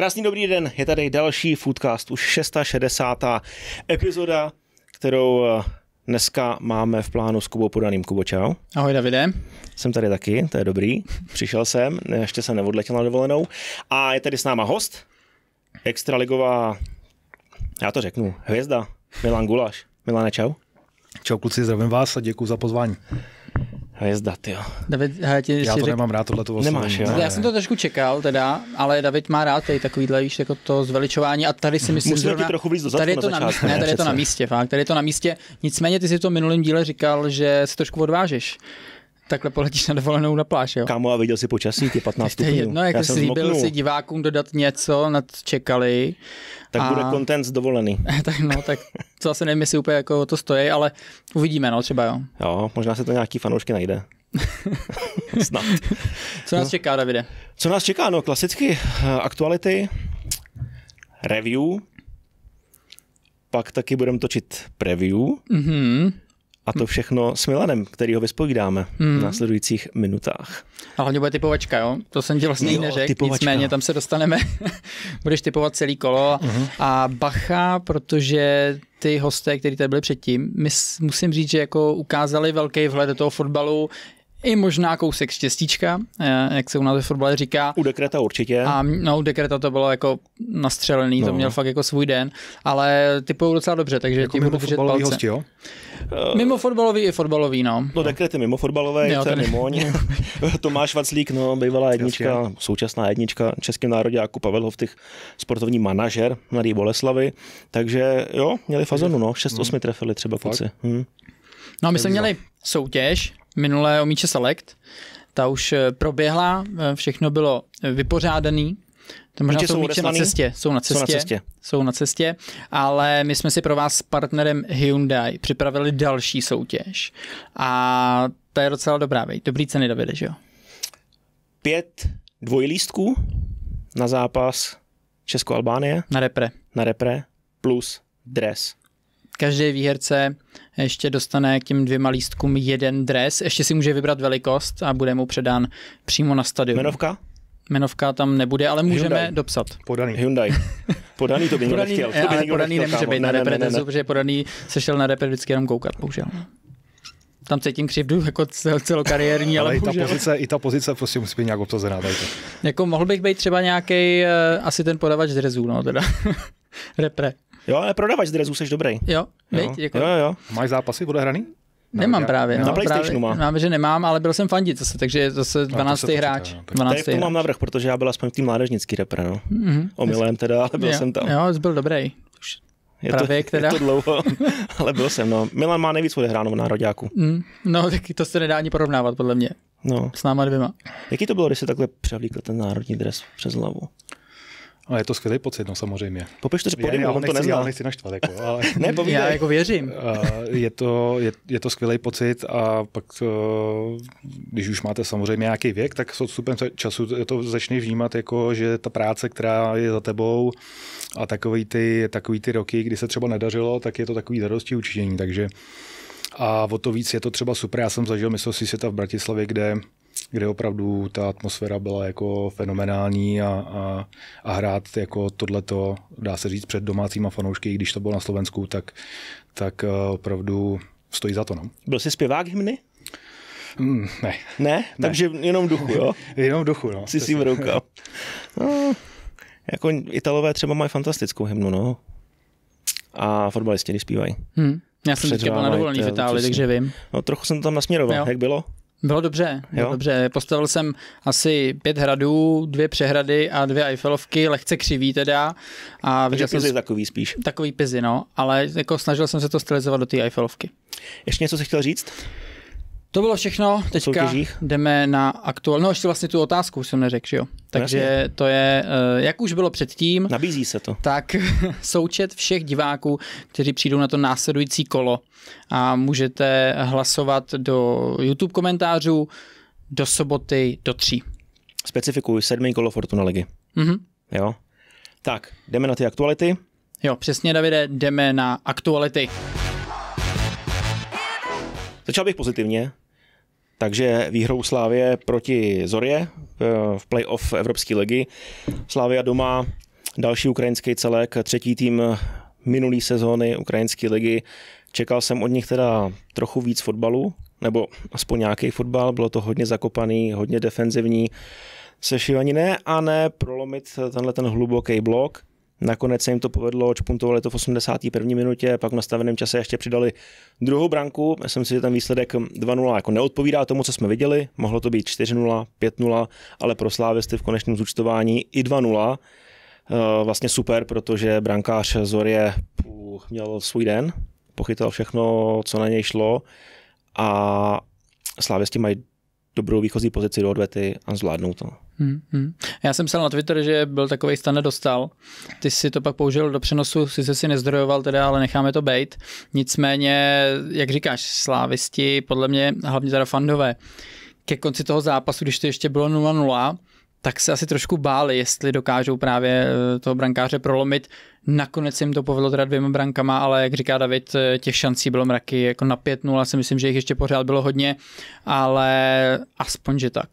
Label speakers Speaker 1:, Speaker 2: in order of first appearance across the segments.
Speaker 1: Krásný dobrý den, je tady další Foodcast, už 660. epizoda, kterou eh, dneska máme v plánu s Kubou Podaným. Kubo, čau. Ahoj Davide. Jsem tady taky, to je dobrý. Přišel jsem, ještě jsem neodletěl na dovolenou. A je tady s náma host, extraligová, já to řeknu, hvězda, Milan Gulaš. Milane, čau. Čau kluci, zdravím vás a děkuji za pozvání. Hvězda, ty jo.
Speaker 2: David, já, ti já to řek... nemám rád, tohle to Nemáš, jo? Ne. Já jsem to trošku čekal, teda, ale David má rád tady takovýhle, víš, jako to zveličování a tady si myslím, že trochu víc dozadu tady je to na, začátku, ne, tady je to na místě, fakt, tady je to na místě. Nicméně ty si to minulým díle říkal, že se trošku odvážeš takhle poletíš na dovolenou na pláž, jo? Kámo, a viděl si počasí, ty 15 stupňů. jedno, jak jsi slíbil si divákům dodat něco, nad čekali. Tak a... bude content dovolený. tak no, tak to asi nevím, jestli úplně jako to stojí, ale uvidíme, no, třeba jo. Jo, možná se to nějaký fanoušky najde. Snad. Co nás no. čeká,
Speaker 1: Davide? Co nás čeká? No, klasicky eh, aktuality, review, pak taky budeme točit preview. Mm-hmm. A to všechno s Milanem, který ho vyspovídáme hmm. v následujících minutách.
Speaker 2: A hlavně bude typovačka, jo? To jsem ti vlastně jo, neřekl, nicméně tam se dostaneme. Budeš typovat celý kolo uh-huh. a bacha, protože ty hosté, kteří tady byli předtím, my musím říct, že jako ukázali velký vhled do toho fotbalu, i možná kousek štěstíčka, eh, jak se u nás ve fotbale říká. U Dekreta určitě. A no, u Dekreta to bylo jako nastřelený, no. to měl fakt jako svůj den, ale typuju docela dobře, takže jako ti budu držet palce. Hosti, jo? Eh, mimo fotbalový i fotbalový, no. No dekret je mimo fotbalové, jo, ten... oni. Tomáš Vaclík, no, bývalá
Speaker 1: jednička, Jasně. současná jednička českým nároďáku Pavel Hovtych, sportovní manažer Mladý Boleslavy. Takže jo, měli fazonu, no, 6-8 hmm. trefili třeba kluci.
Speaker 2: Hmm. No my jsme měli no. soutěž, minulé o míče Select. Ta už eh, proběhla, eh, všechno bylo eh, vypořádané.
Speaker 3: to možná jsou, míče na cestě, jsou na cestě. Jsou na cestě.
Speaker 2: Jsou na cestě. Ale my jsme si pro vás s partnerem Hyundai připravili další soutěž. A ta je docela dobrá, vej. Dobrý ceny, Davide, že jo? Pět dvojlístků na zápas Česko-Albánie. Na repre. Na repre plus dres Každý výherce ještě dostane k těm dvěma lístkům jeden dres, ještě si může vybrat velikost a bude mu předán přímo na stadion. Jmenovka? Jmenovka tam nebude, ale můžeme Hyundai. dopsat. Podaný. Hyundai. Podaný to by nikdo podaný, nechtěl. To by nikdo podaný nechtěl, nemůže kámo. být ne, na reprezentaci, ne, ne, protože podaný se šel na repre vždycky jenom koukat, bohužel tam cítím křivdu jako cel, celokariérní, ale, ale i, ta bohužel. pozice,
Speaker 4: i ta pozice prostě musí být nějak obsazená.
Speaker 2: Jako mohl bych být třeba nějaký eh, asi ten podavač z Rezů, no teda. Repre. Jo, ale prodavač Drezu, jsi dobrý. Jo, jo. Viď, jo, jo. Máš zápasy odehraný? Nemám právě. No, na PlayStationu mám. Mám, že nemám, ale byl jsem fandit zase, takže zase 12. No, to hráč. Tak. 12. Tady mám
Speaker 1: navrh, protože já byl aspoň v tým mládežnický repre, no.
Speaker 2: Mm-hmm. Omylem
Speaker 1: teda, ale byl jo, jsem tam.
Speaker 2: Jo, jsi byl dobrý. Už
Speaker 1: je to, teda. je to dlouho, ale byl jsem, no. Milan má nejvíc odehráno v nároďáku.
Speaker 2: Mm, no, tak to se nedá ani porovnávat, podle mě. No. S náma dvěma. Jaký to bylo, když se takhle
Speaker 4: převlíkl ten národní dres přes hlavu? A no, je to skvělý pocit, no samozřejmě. Popiš to, podím, on to nezná. Já nechci naštvat, jako, ale... ne, povídej. Já jako věřím. Eh, je to, je, je to skvělý pocit a pak, eh, když už máte samozřejmě nějaký věk, tak s odstupem času to začne vnímat, jako, že ta práce, která je za tebou a takový ty, takový ty roky, kdy se třeba nedařilo, tak je to takový zadosti učinění, takže a o to víc je to třeba super. Já jsem zažil mistrovství světa v Bratislavě, kde kde opravdu ta atmosféra byla jako fenomenální a, a, a hrát jako tohleto, dá se říct, před domácíma fanoušky, i když to bylo na Slovensku, tak, tak eh, opravdu stojí za to. No.
Speaker 1: Byl jsi zpěvák hymny? Mm, ne. ne. Ne? Takže jenom duchu, jo? jenom duchu, no. Jsi si vrouka. No, jako Italové třeba mají fantastickou hymnu, no.
Speaker 2: A fotbalisti, když zpívají. Hmm. Já jsem teďka byl na dovolený v Itálii, takže vím. No, trochu jsem to tam nasměroval. Jo. Jak bylo? Bylo dobře, bylo jo? dobře. Postavil jsem asi pět hradů, dvě přehrady a dvě Eiffelovky, lehce křivý teda. A Takže jsem takový spíš. Takový pizy, no, ale jako snažil jsem se to stylizovat do té Eiffelovky. Ještě něco jsi chtěl říct? To bylo všechno, teďka jdeme na aktuální, no ještě vlastně tu otázku už jsem neřekl, jo. Takže no, Jasně. to je, eh, jak už bylo předtím. Nabízí se to. Tak součet všech diváků, kteří přijdou na to následující kolo a můžete hlasovat do YouTube komentářů do soboty do tří.
Speaker 1: Specifikuju, sedmý kolo Fortuna ligy. Mhm. Jo. Tak, jdeme na ty aktuality.
Speaker 2: Jo, přesně Davide, jdeme na aktuality. Začal bych pozitivně.
Speaker 1: Takže výhrou Slávě proti Zorě eh, v playoff Evropské ligy. Slávia doma, další ukrajinský celek, třetí tým minulý sezóny ukrajinské ligy. Čekal jsem od nich teda trochu víc fotbalu, nebo aspoň nějaký fotbal, bylo to hodně zakopaný, hodně defenzivní, se šívaní ne a ne prolomit tenhle ten hluboký blok. Nakonec se jim to povedlo, odšpuntovali to v 81. minutě, pak v nastaveném čase ještě přidali druhou branku. Myslím si, že ten výsledek 2-0 jako neodpovídá tomu, co jsme viděli. Mohlo to být 4-0, 5-0, ale pro Slávisty v konečném zúčtování i 2-0. Eh, vlastně super, protože brankář Zorie měl svůj den, pochytal všechno, co na něj šlo a Slávěsti mají dobrou výchozí pozici do odvety a zvládnou to.
Speaker 2: Hmm, hmm. Já jsem psal na Twitter, že byl takový stan nedostal. Ty si to pak použil do přenosu, si se si nezdrojoval teda, ale necháme to být. Nicméně, jak říkáš, slávisti, podle mě hlavně teda fandové, ke konci toho zápasu, když to ještě bylo tak se asi trošku báli, jestli dokážou právě eh, toho brankáře prolomit. Nakonec jim to povedlo teda dvěma brankama, ale jak říká David, eh, těch šancí bylo mraky, jako na 5-0 si myslím, že jich ještě pořád bylo hodně, ale aspoň, že tak.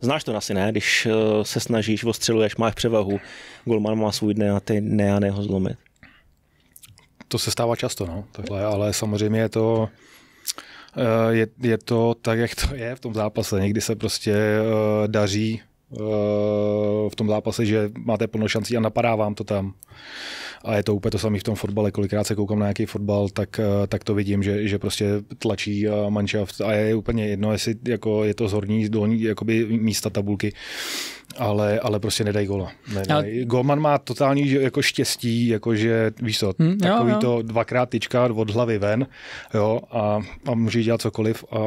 Speaker 2: Znáš to asi, ne? Když
Speaker 1: eh, se snažíš, ostřeluješ, máš převahu, golman má svůj den a ty ne a neho zlomit. To se stává často, no, takhle, ale samozřejmě je to,
Speaker 4: je, je to tak, jak to je v tom zápase. Někdy se prostě daří Eh, v tom zápase, že máte plno šancí a napadá vám to tam. A je to úplně to samé v tom fotbale. Kolikrát se koukám na nějaký fotbal, tak, eh, tak to vidím, že, že prostě tlačí eh, manšaft a je úplně jedno, jestli jako je to z horní, z dolní jakoby místa tabulky ale, ale prostě nedají gola. Nedají. Ale... Golman má totální jako štěstí, jakože víš co, hmm, takový jo, to dvakrát tyčka od hlavy ven jo, a, a můžeš dělat cokoliv a,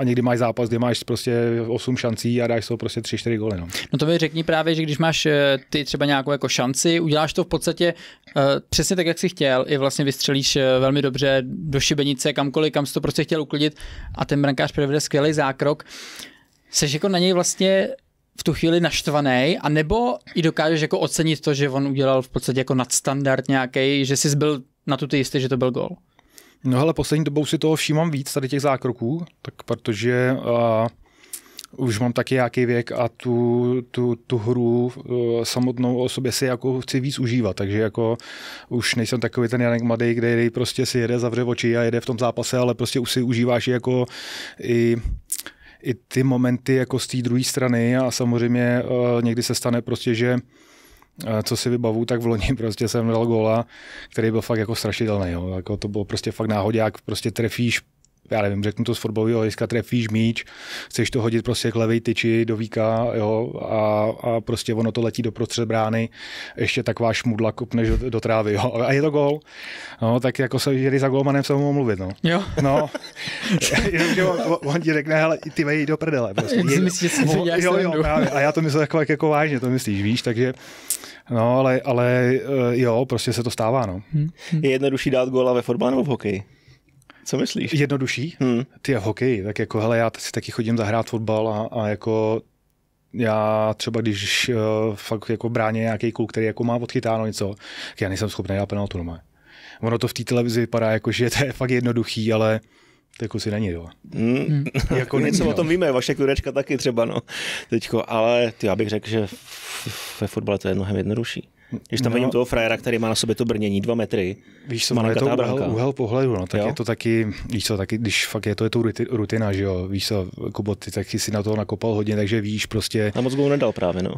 Speaker 4: a někdy máš zápas, kdy máš prostě 8 šancí a dáš to prostě 3-4 goly. No.
Speaker 2: no to mi řekni právě, že když máš eh, ty třeba nějakou jako šanci, uděláš to v podstatě uh, přesně tak, jak jsi chtěl, i vlastně vystřelíš eh, velmi dobře do šibenice, kamkoliv, kam jsi to prostě chtěl uklidit a ten brankář provede skvělý zákrok. Seš jako na něj vlastně v tu chvíli naštvaný, a nebo i dokážeš jako ocenit to, že on udělal v podstatě jako nadstandard nějaký, že jsi byl na tu ty jistý, že to byl gol.
Speaker 4: No ale poslední dobou si toho všímám víc, tady těch zákroků, tak protože uh, už mám taky nějaký věk a tu, tu, tu hru uh, samotnou o sobě si jako chci víc užívat, takže jako už nejsem takový ten Janek Mladý, kde prostě si jede, zavře oči a jede v tom zápase, ale prostě už si užíváš jako i uh, i ty momenty jako z té druhé strany a samozřejmě uh, někdy se stane prostě, že eh, co si vybavu, tak v loni prostě jsem dal gola, který byl fakt jako strašidelný. Jo. Jako to bylo prostě fakt jak prostě trefíš já nevím, řeknu to z fotbalového hlediska, trefíš míč, chceš to hodit prostě k levé tyči do víka, jo, a, a prostě ono to letí do prostřed brány, ještě tak váš šmudla kupneš do, do trávy, jo, a je to gol, no, tak jako se, jeli za golmanem se mohu mluvit, no. Jo. No, že on, on, ti řekne, hele, ty vej do prdele, prostě. Je, myslíš, že jo, jo, jo, právě, a já to myslím jako, jako vážně, to myslíš, víš, takže No, ale, ale eh, jo, prostě se to stává,
Speaker 1: no. Je jednodušší dát góla ve fotbalu nebo v hokeji?
Speaker 4: Co myslíš? Jednodušší? Hmm. Ty a hokej, tak jako hele, já si taky chodím zahrát fotbal a, a jako já třeba když uh, fakt jako bráně nějaký kluk, který jako má odchytáno něco, tak já nejsem schopný dát penaltu normálně. Ono to v té televizi vypadá jako, že to je fakt jednoduchý, ale to jako si není, jo.
Speaker 1: Hmm. hmm. jako Něco není, o tom víme, vaše kurečka taky třeba, no, teďko, ale ty, já bych řekl, že ve fotbale to je mnohem jednodušší. Když tam no, vidím toho frajera, který má na sobě to brnění dva metry, víš co, má je to úhel, pohledu, no, tak jo? je to taky, víš co, taky, když fakt je to, je to
Speaker 4: rutina, že jo, víš co, Kubo, ty taky si na to nakopal hodně, takže víš prostě. A moc gol nedal právě,
Speaker 1: no.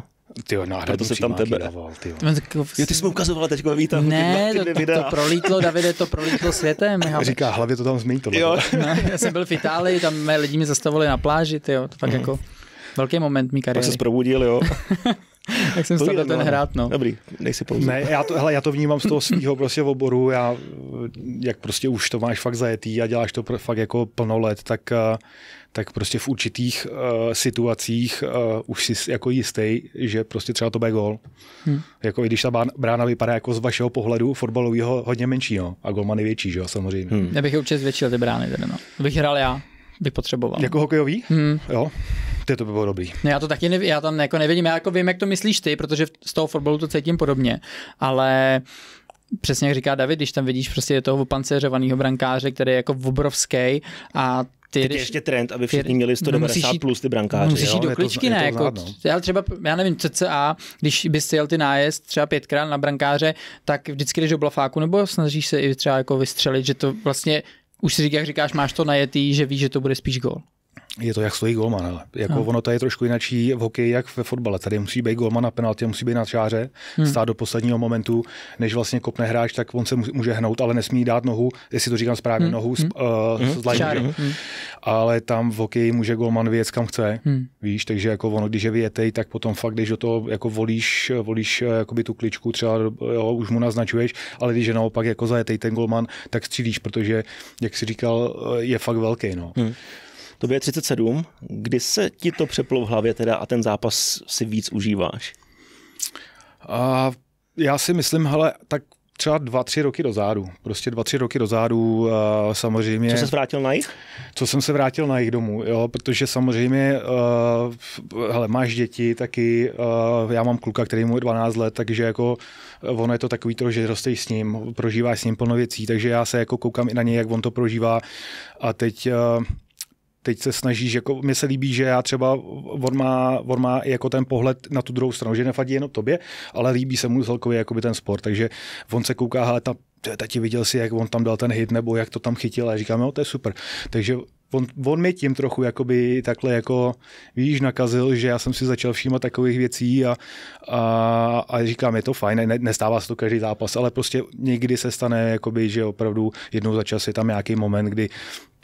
Speaker 1: Ty jo, náhradní Proto se tam tebe. Dával, ty jo.
Speaker 2: jo. ty jsi mu ukazoval teď výtahu. Ne, to, to, to, prolítlo, Davide, to prolítlo světem. Já. Říká, hlavě to tam zmítlo. Jo. No, já jsem byl v Itálii, tam mé lidi mě zastavovali na pláži, ty jo, to fakt mm. jako velký moment mý kariéry. Tak se probudil, jo. Jak jsem snad ten hrát,
Speaker 1: no. Dobrý, dej si
Speaker 4: pouze. Ne, já to, hele, já to vnímám z toho svého prostě oboru, já, jak prostě už to máš fakt zajetý a děláš to fakt jako plno let, tak, eh, tak prostě v určitých uh, situacích uh, už jsi jako jistý, že prostě třeba to bude gol. Hmm. Jako i když ta brána vypadá jako z vašeho pohledu fotbalového hodně menší, no, a golman je větší, že jo, samozřejmě. Hmm. Já bych je určitě zvětšil ty brány, tedy, no.
Speaker 2: Bych hrál já
Speaker 4: by potřeboval. Jako hokejový? Hmm. Jo. Ty to by bylo dobrý.
Speaker 2: No já to taky nevím, já tam jako nevidím, já jako vím, jak to myslíš ty, protože z toho fotbalu to cítím podobně, ale přesně jak říká David, když tam vidíš prostě toho opanceřovaného brankáře, který je jako obrovský a ty, Teď je ještě trend, aby všichni měli 190 no, jít, plus ty brankáři. Musíš jo? jít do kličky, ne? Jako, já třeba, já nevím, CCA, když bys jel ty nájezd třeba pětkrát na brankáře, tak vždycky jdeš do blafáku, nebo snažíš se i třeba jako vystřelit, že to vlastně už si říká, jak říkáš, máš to najetý, že víš, že to bude spíš gol
Speaker 4: je to jak stojí golman. ale Jako no. ono to je trošku jinačí v hokeji, jak ve fotbale. Tady musí být golman na penaltě, musí být na čáře, hmm. stát do posledního momentu, než vlastně kopne hráč, tak on se může hnout, ale nesmí dát nohu, jestli to říkám správně, hmm. nohu hmm. Uh, hmm. hmm. Ale tam v hokeji může golman vyjet kam chce, hmm. víš, takže jako ono, když je vyjetej, tak potom fakt, když do toho jako volíš, volíš eh, jakoby tu kličku, třeba jo, už mu naznačuješ, ale když je naopak jako zajetej ten golman, tak střílíš, protože, jak si říkal, eh, je fakt velký. No. Hmm.
Speaker 1: To je 37. Kdy se ti to přeplo v hlavě teda a ten zápas si víc užíváš? A já si myslím, hele, tak třeba dva,
Speaker 4: tři roky dozadu. Prostě dva, tři roky dozadu samozřejmě. Co se vrátil na jich? Co jsem se vrátil na jich domů, jo, protože samozřejmě, uh, hele, máš děti taky, uh, já mám kluka, který mu je 12 let, takže jako ono je to takový to, že rosteš s ním, prožíváš s ním plno věcí, takže já se jako koukám i na něj, jak on to prožívá a teď... Uh, teď se snažíš, jako mě se líbí, že já třeba, on má, on má jako ten pohled na tu druhou stranu, že nefadí jenom tobě, ale líbí se mu celkově jakoby ten sport, takže on se kouká, ale ta, tati viděl si, jak on tam dal ten hit, nebo jak to tam chytil a říkám, jo, to je super. Takže on, on mi tím trochu jakoby takhle jako, víš, nakazil, že já jsem si začal všímat takových věcí a, a, a říkám, je to fajn, ne, nestává se to každý zápas, ale prostě někdy se stane, jakoby, že opravdu jednou za čas je tam nějaký moment, kdy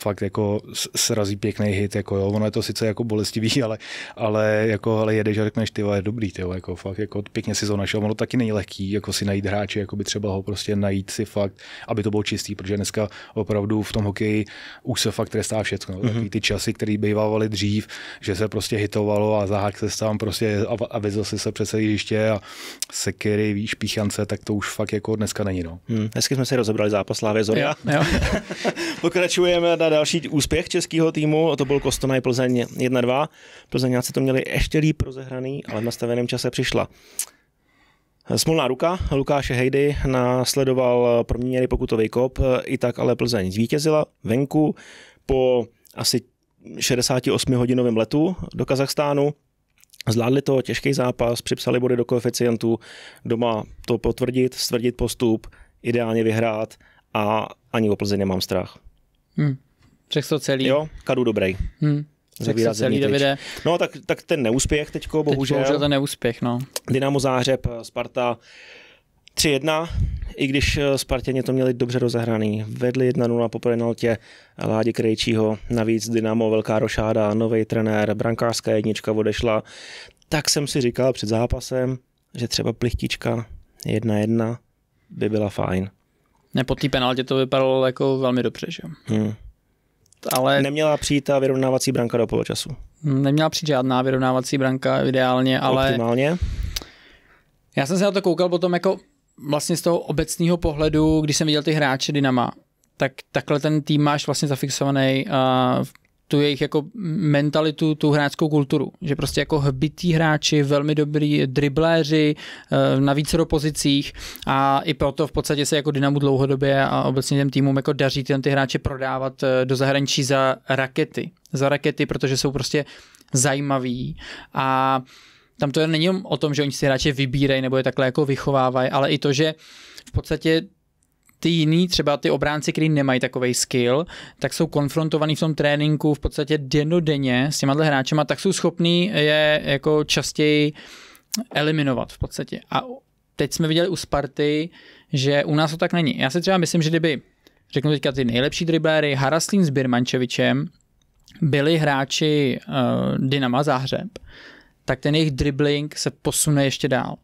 Speaker 4: fakt jako srazí pěkný hit, jako jo, ono je to sice jako bolestivý, ale, ale jako ale jedeš a řekneš, ty je dobrý, ty jako fakt jako pěkně si to našel, ono taky není lehký, jako si najít hráče, jako by třeba ho prostě najít si fakt, aby to bylo čistý, protože dneska opravdu v tom hokeji už se fakt trestá všechno, mm-hmm. Taky mhm. ty časy, které bývávaly dřív, že se prostě hitovalo a zahák se tam prostě a, a si se přes jiště a sekery, víš, píchance, tak to už fakt jako dneska není, no. Hmm.
Speaker 1: Dneska jsme si rozebrali zápas Slávy
Speaker 4: Zoria.
Speaker 3: Jo,
Speaker 1: Pokračujeme na teda další úspěch českého týmu, to byl Kostonaj Plzeň 1-2. Plzeňáci to měli ještě líp rozehraný, ale v nastaveném čase přišla. Smolná ruka Lukáše Hejdy následoval proměněný pokutový kop, i tak ale Plzeň zvítězila venku po asi 68-hodinovém letu do Kazachstánu. Zvládli to, těžký zápas, připsali body do koeficientu, doma to potvrdit, stvrdit postup, ideálně vyhrát a ani o Plzeň nemám strach.
Speaker 2: Hmm. Řekl to celý. Jo,
Speaker 1: Kadu dobrý. Hmm. to celý Davide. No tak, tak ten neúspěch teďko, bohužel. Teď bohužel ten neúspěch, no. Dynamo Zářeb, Sparta 3-1, i když eh, spartěni to měli dobře rozehraný. Vedli 1-0 po penaltě Ládě Krejčího, navíc Dynamo, velká rošáda, nový trenér, brankářská jednička odešla. Tak jsem si říkal před zápasem, že třeba plichtička 1-1 by byla fajn.
Speaker 2: Ne, po té penaltě to vypadalo jako velmi dobře, že jo. Hmm ale... Neměla přijít ta vyrovnávací branka do poločasu. Neměla přijít žádná vyrovnávací branka ideálně, ale... Optimálně. Já jsem se na to koukal potom jako vlastně z toho obecného pohledu, když jsem viděl ty hráče Dynama, tak takhle ten tým máš vlastně zafixovaný uh, tu jejich jako mentalitu, tu hráčskou kulturu. Že prostě jako hbití hráči, velmi dobrý dribléři eh, na více pozicích a i proto v podstatě se jako Dynamo dlouhodobě a obecně těm týmům jako daří ty, ty hráče prodávat eh, do zahraničí za rakety. Za rakety, protože jsou prostě zajímaví a tam to není o tom, že oni si hráče vybírají nebo je takhle jako vychovávají, ale i to, že v podstatě ty jiný, třeba ty obránci, který nemají takový skill, tak jsou konfrontovaní v tom tréninku v podstatě denodenně s těma hráčema, tak jsou schopní je jako častěji eliminovat v podstatě. A teď jsme viděli u Sparty, že u nás to tak není. Já si třeba myslím, že kdyby, řeknu teďka ty nejlepší dribléry, Haraslín s Birmančevičem, byli hráči uh, Dynama Záhřeb, tak ten jejich dribbling se posune ještě dál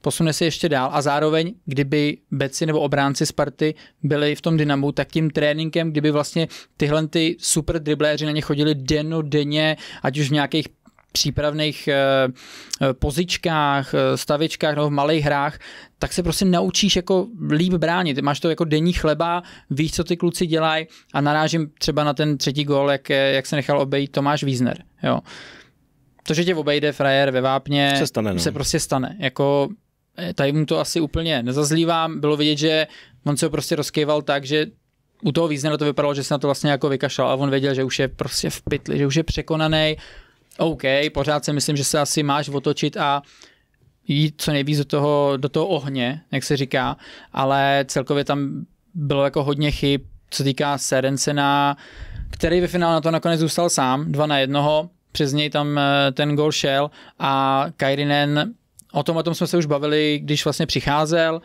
Speaker 2: posune se ještě dál a zároveň, kdyby beci nebo obránci Sparty byli v tom Dynamu, tak tím tréninkem, kdyby vlastně tyhle ty super dribléři na ně chodili denně, ať už v nějakých přípravných eh, eh, pozičkách, eh, stavičkách nebo v malých hrách, tak se prostě naučíš jako líp bránit. Máš to jako denní chleba, víš, co ty kluci dělají a narážím třeba na ten třetí gol, jak, jak se nechal obejít Tomáš Wiesner. Jo. To, že tě obejde frajer ve vápně, se, stane, no. se prostě stane. Jako Eh, tady mu to asi úplně nezazlívám. Bylo vidět, že on se ho prostě rozkýval tak, že u toho Wiesnera to vypadalo, že se na to vlastně jako vykašlal a on věděl, že už je prostě v pytli, že už je překonaný. OK, pořád si myslím, že se asi máš otočit a jít co nejvíc do toho, do toho ohně, jak se říká, ale celkově tam bylo jako hodně chyb, co týká Serencena, který ve finále na to nakonec zůstal sám, dva na jednoho, přes něj tam eh, ten gol šel a Kairinen O tom, o tom jsme se už bavili, když vlastně přicházel,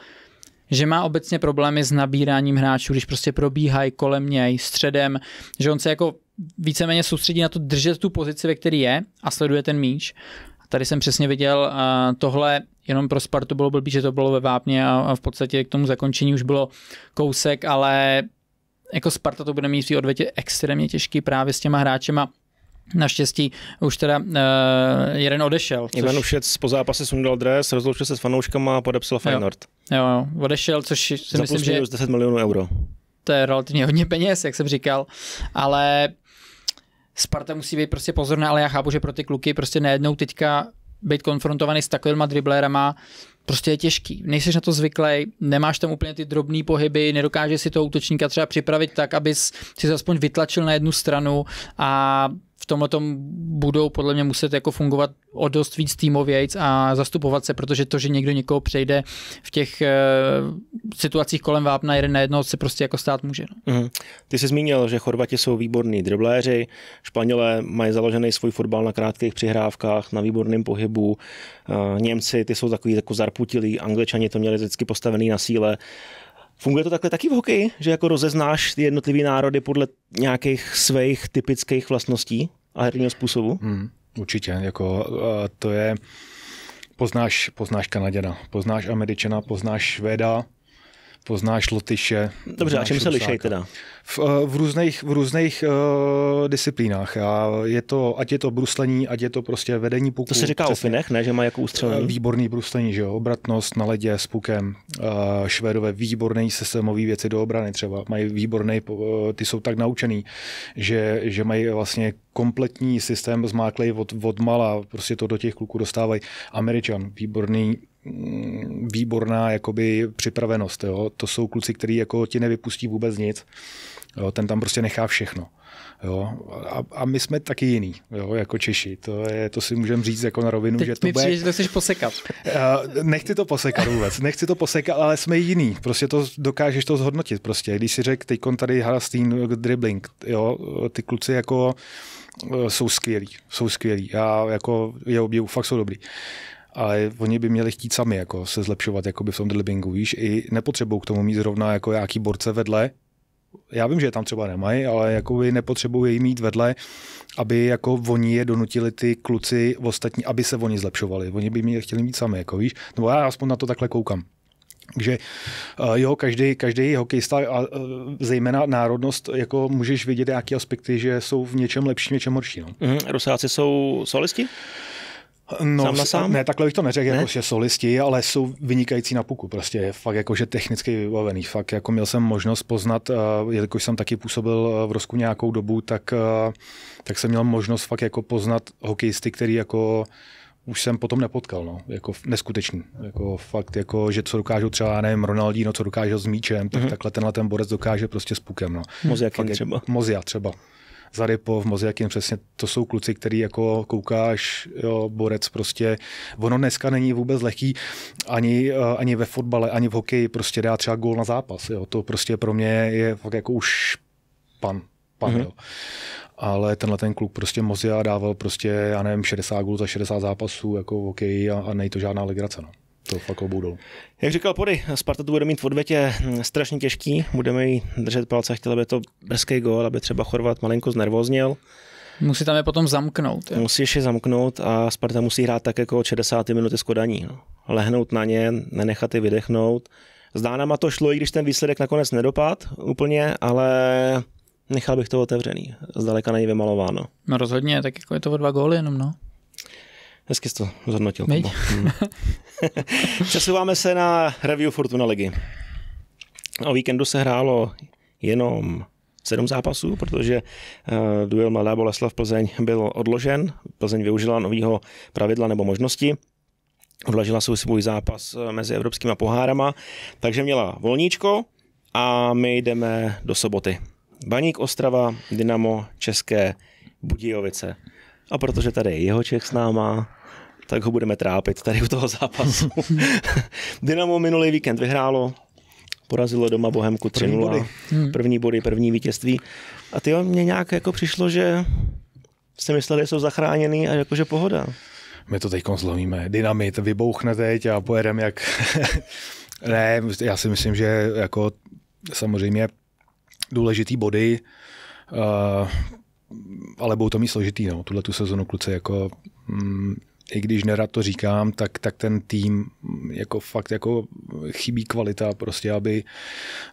Speaker 2: že má obecně problémy s nabíráním hráčů, když prostě probíhají kolem něj, středem, že on se jako víceméně soustředí na to držet tu pozici, ve které je a sleduje ten míč. Tady jsem přesně viděl uh, tohle, jenom pro Spartu bylo blbý, že to bylo ve Vápně a, a v podstatě k tomu zakončení už bylo kousek, ale jako Sparta to bude mít v odvětě extrémně těžký právě s těma hráčema, Naštěstí už teda uh, jeden odešel. Což... Ivan Ušec po
Speaker 1: zápase sundal dres, rozloučil se s fanouškama a podepsal Feyenoord.
Speaker 2: Jo, jo, odešel, což si Zapustil myslím, že...
Speaker 1: 10 milionů euro.
Speaker 2: To je relativně hodně peněz, jak jsem říkal, ale Sparta musí být prostě pozorná, ale já chápu, že pro ty kluky prostě najednou teďka být konfrontovaný s takovýma driblérama, prostě je těžký. Nejsi na to zvyklý, nemáš tam úplně ty drobné pohyby, nedokážeš si toho útočníka třeba připravit tak, abys si aspoň vytlačil na jednu stranu a tomhle tom budou podle mě muset jako fungovat o dost víc týmovějc a zastupovat se, protože to, že někdo někoho přejde v těch uh, situacích kolem vápna jeden na jedno, se prostě jako stát může.
Speaker 1: No. Mm. Ty jsi zmínil, že Chorvati jsou výborní dribléři, Španělé mají založený svůj fotbal na krátkých přihrávkách, na výborném pohybu, uh, Němci ty jsou takový jako zarputilí, Angličani to měli vždycky postavený na síle. Funguje to takhle taky v hokeji, že jako rozeznáš ty jednotlivý národy podle nějakých svých typických vlastností a herního způsobu? Hmm, určitě, jako eh, to je
Speaker 4: poznáš, poznáš Kanaděna, poznáš Američana, poznáš Švéda, poznáš lotyše. Dobře, poznáš a čím se lišej teda? V, eh, v různých, v různých uh, disciplínách. A je to, ať je to bruslení, ať je to prostě vedení puku. To se říká přesně, o Finech, ne? Že má jako ústřelení? Eh, výborný bruslení, že jo? Obratnost na ledě s pukem. Uh, švédové výborné systémové věci do obrany třeba. Mají výborný, uh, ty jsou tak naučený, že, že mají vlastně kompletní systém zmáklej od, od mala. Prostě to do těch kluků dostávají. Američan, výborný Mm, výborná jakoby připravenost. Jo. To jsou kluci, kteří jako ti nevypustí vůbec nic. Jo. Ten tam prostě nechá všechno. Jo, a, a, my jsme taky jiný, jo, jako Češi. To, je, to si můžeme říct jako na rovinu, Teď že to mi bude... přijde, že to posekat. Eh, nechci to posekat vůbec, nechci to posekat, ale jsme jiný. Prostě to dokážeš to zhodnotit. Prostě. Když si řekl, teď tady Halastín dribbling, jo, ty kluci jako eh, jsou skvělí, jsou skvělí. Já jako je obdivu, fakt jsou dobrý ale oni by měli chtít sami jako se zlepšovat jakoby v tom dribbingu, víš, i nepotřebují k tomu mít zrovna jako nějaký borce vedle, já vím, že je tam třeba nemají, ale jako by nepotřebují jej mít vedle, aby jako oni je donutili ty kluci ostatní, aby se oni zlepšovali. Oni by mě chtěli mít sami, jako víš. Nebo já aspoň na to takhle koukám. Takže eh, jo, každý, každý hokejista, a eh, zejména národnost, jako můžeš vidět nějaké aspekty, že jsou v něčem lepší, v něčem horší. No.
Speaker 1: Mm, Rusáci jsou solisti? Uh, No, sám na sám? Ne,
Speaker 4: takhle bych to neřekl, ne? jako, že solisti, ale jsou vynikající na puku. Prostě fakt jako, že technicky vybavený. Fakt jako měl jsem možnost poznat, uh, jelikož jsem taky působil e, v Rusku nějakou dobu, tak, uh, tak jsem měl možnost fakt jako poznat hokejisty, který jako už jsem potom nepotkal, no. jako neskutečný. Jako fakt, jako, že co dokážou třeba, nevím, Ronaldinho, co dokáže s míčem, tak mm-hmm. takhle tenhle ten borec dokáže prostě s pukem. No. Mozia třeba. Mozia třeba. Zaripov, Mozjakin, přesně to jsou kluci, který jako koukáš, jo, borec prostě, ono dneska není vůbec lehký ani, eh, ani ve fotbale, ani v hokeji prostě dá třeba gól na zápas, jo, to prostě pro mě je fakt jako už pan, pan, mm-hmm. jo ale tenhle ten kluk prostě Mozia dával prostě, já nevím, 60 gólů za 60 zápasů, jako v hokeji a, a
Speaker 1: nejde to žádná legrace, no to fakt oboudou. Jak říkal Pody, Sparta to bude mít v odvětě hm, strašně těžký, budeme jí držet palce, chtěl by to brzký gol, aby třeba Chorvat malinko znervozněl.
Speaker 2: Musí tam je potom zamknout. Je.
Speaker 1: Musíš je zamknout a Sparta musí hrát tak jako 60 minuty skodaní. No. Lehnout na ně, nenechat je vydechnout. Zdá nám to šlo, i když ten výsledek nakonec nedopad úplně, ale nechal bych to otevřený. Zdaleka není vymalováno.
Speaker 2: No rozhodně, tak jako je to o dva góly jenom, no. Hezky jsi to zhodnotil. Hmm.
Speaker 1: Přesouváme se na review Fortuna ligy. O víkendu se hrálo jenom sedm zápasů, protože uh, duel Mladá Boleslav Plzeň byl odložen. Plzeň využila nového pravidla nebo možnosti. Odložila si svůj zápas eh, mezi evropskýma pohárama, takže měla volníčko a my jdeme do soboty. Baník Ostrava, Dynamo České Budějovice. A protože tady je jeho Čech s náma, tak ho budeme trápit tady u toho zápasu. Dynamo minulý víkend vyhrálo, porazilo doma Bohemku 3 první body. Hmm. první body, první vítězství. A ty mě nějak jako přišlo, že si mysleli, že jsou zachráněný a jakože pohoda. My to teď zlomíme. Dynamit
Speaker 4: vybouchne teď a pojedeme jak... ne, já si myslím, že jako samozřejmě důležitý body, uh, ale budou to mít složitý, no, tuhle tu sezonu kluci jako mm, i když nerad to říkám, tak, tak ten tým mm, jako fakt jako chybí kvalita prostě, aby,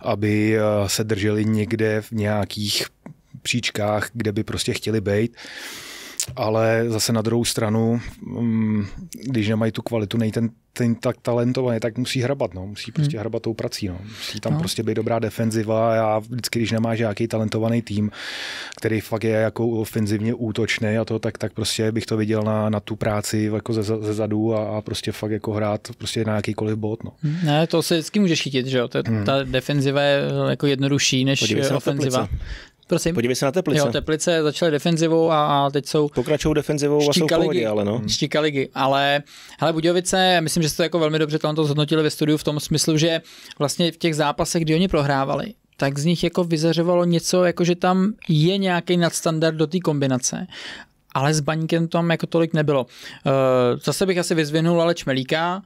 Speaker 4: aby eh, se drželi někde v nějakých příčkách, kde by prostě chtěli být. Uh, ale zase na druhou stranu, mm, když nemají tu kvalitu, nejde ten, ten tak talentovaný, tak musí hrabat, no. musí hmm. prostě hmm. hrabat tou prací. No. Musí tam no. prostě být dobrá defenziva. Já vždycky, když nemáš nějaký talentovaný tým, který fakt je jako ofenzivně útočný a to, tak, tak prostě bych to viděl na, na tu práci jako ze, ze zadu a, a, prostě fakt jako hrát prostě na jakýkoliv bod. No.
Speaker 2: Hmm. Ne, to se vždycky můžeš chytit, že jo? Ta, hmm. ta defenziva je jako jednodušší než Podívej ofenziva. Prosím. Podívej se na Teplice. Jo, Teplice začaly defenzivou a, a teď jsou... Pokračují defenzivou a jsou ligy, ale no. Hmm. Štíka ligy, ale hele, Budějovice, myslím, že jste jako velmi dobře to zhodnotili ve studiu v tom smyslu, že vlastně v těch zápasech, kdy oni prohrávali, tak z nich jako vyzařovalo něco, jako že tam je nějaký nadstandard do té kombinace ale s baníkem tam jako tolik nebylo. Eh, zase bych asi vyzvinul ale Čmelíka,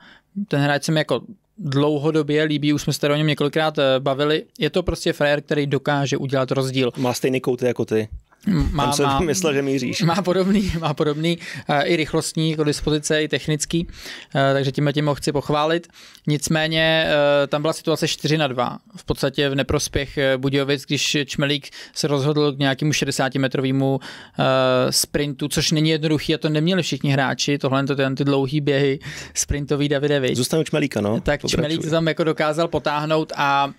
Speaker 2: ten hráč se mi jako dlouhodobě líbí, už jsme se o něm několikrát eh, bavili. Je to prostě frajer, který dokáže udělat rozdíl. Má stejný kouty jako ty. Má, Tam jsem má, myslel, že míříš. Má podobný, má podobný uh, i rychlostní jako dispozice, i technický, uh, takže a tím ho chci pochválit. Nicméně uh, tam byla situace 4 na 2, v podstatě v neprospěch Budějovic, když Čmelík se rozhodl k nějakému 60-metrovému sprintu, což není jednoduchý a to neměli všichni hráči, tohle to ty dlouhý běhy sprintový Davidevič. Zůstane Čmelíka, no. Tak Čmelík Čmelík tam jako dokázal potáhnout a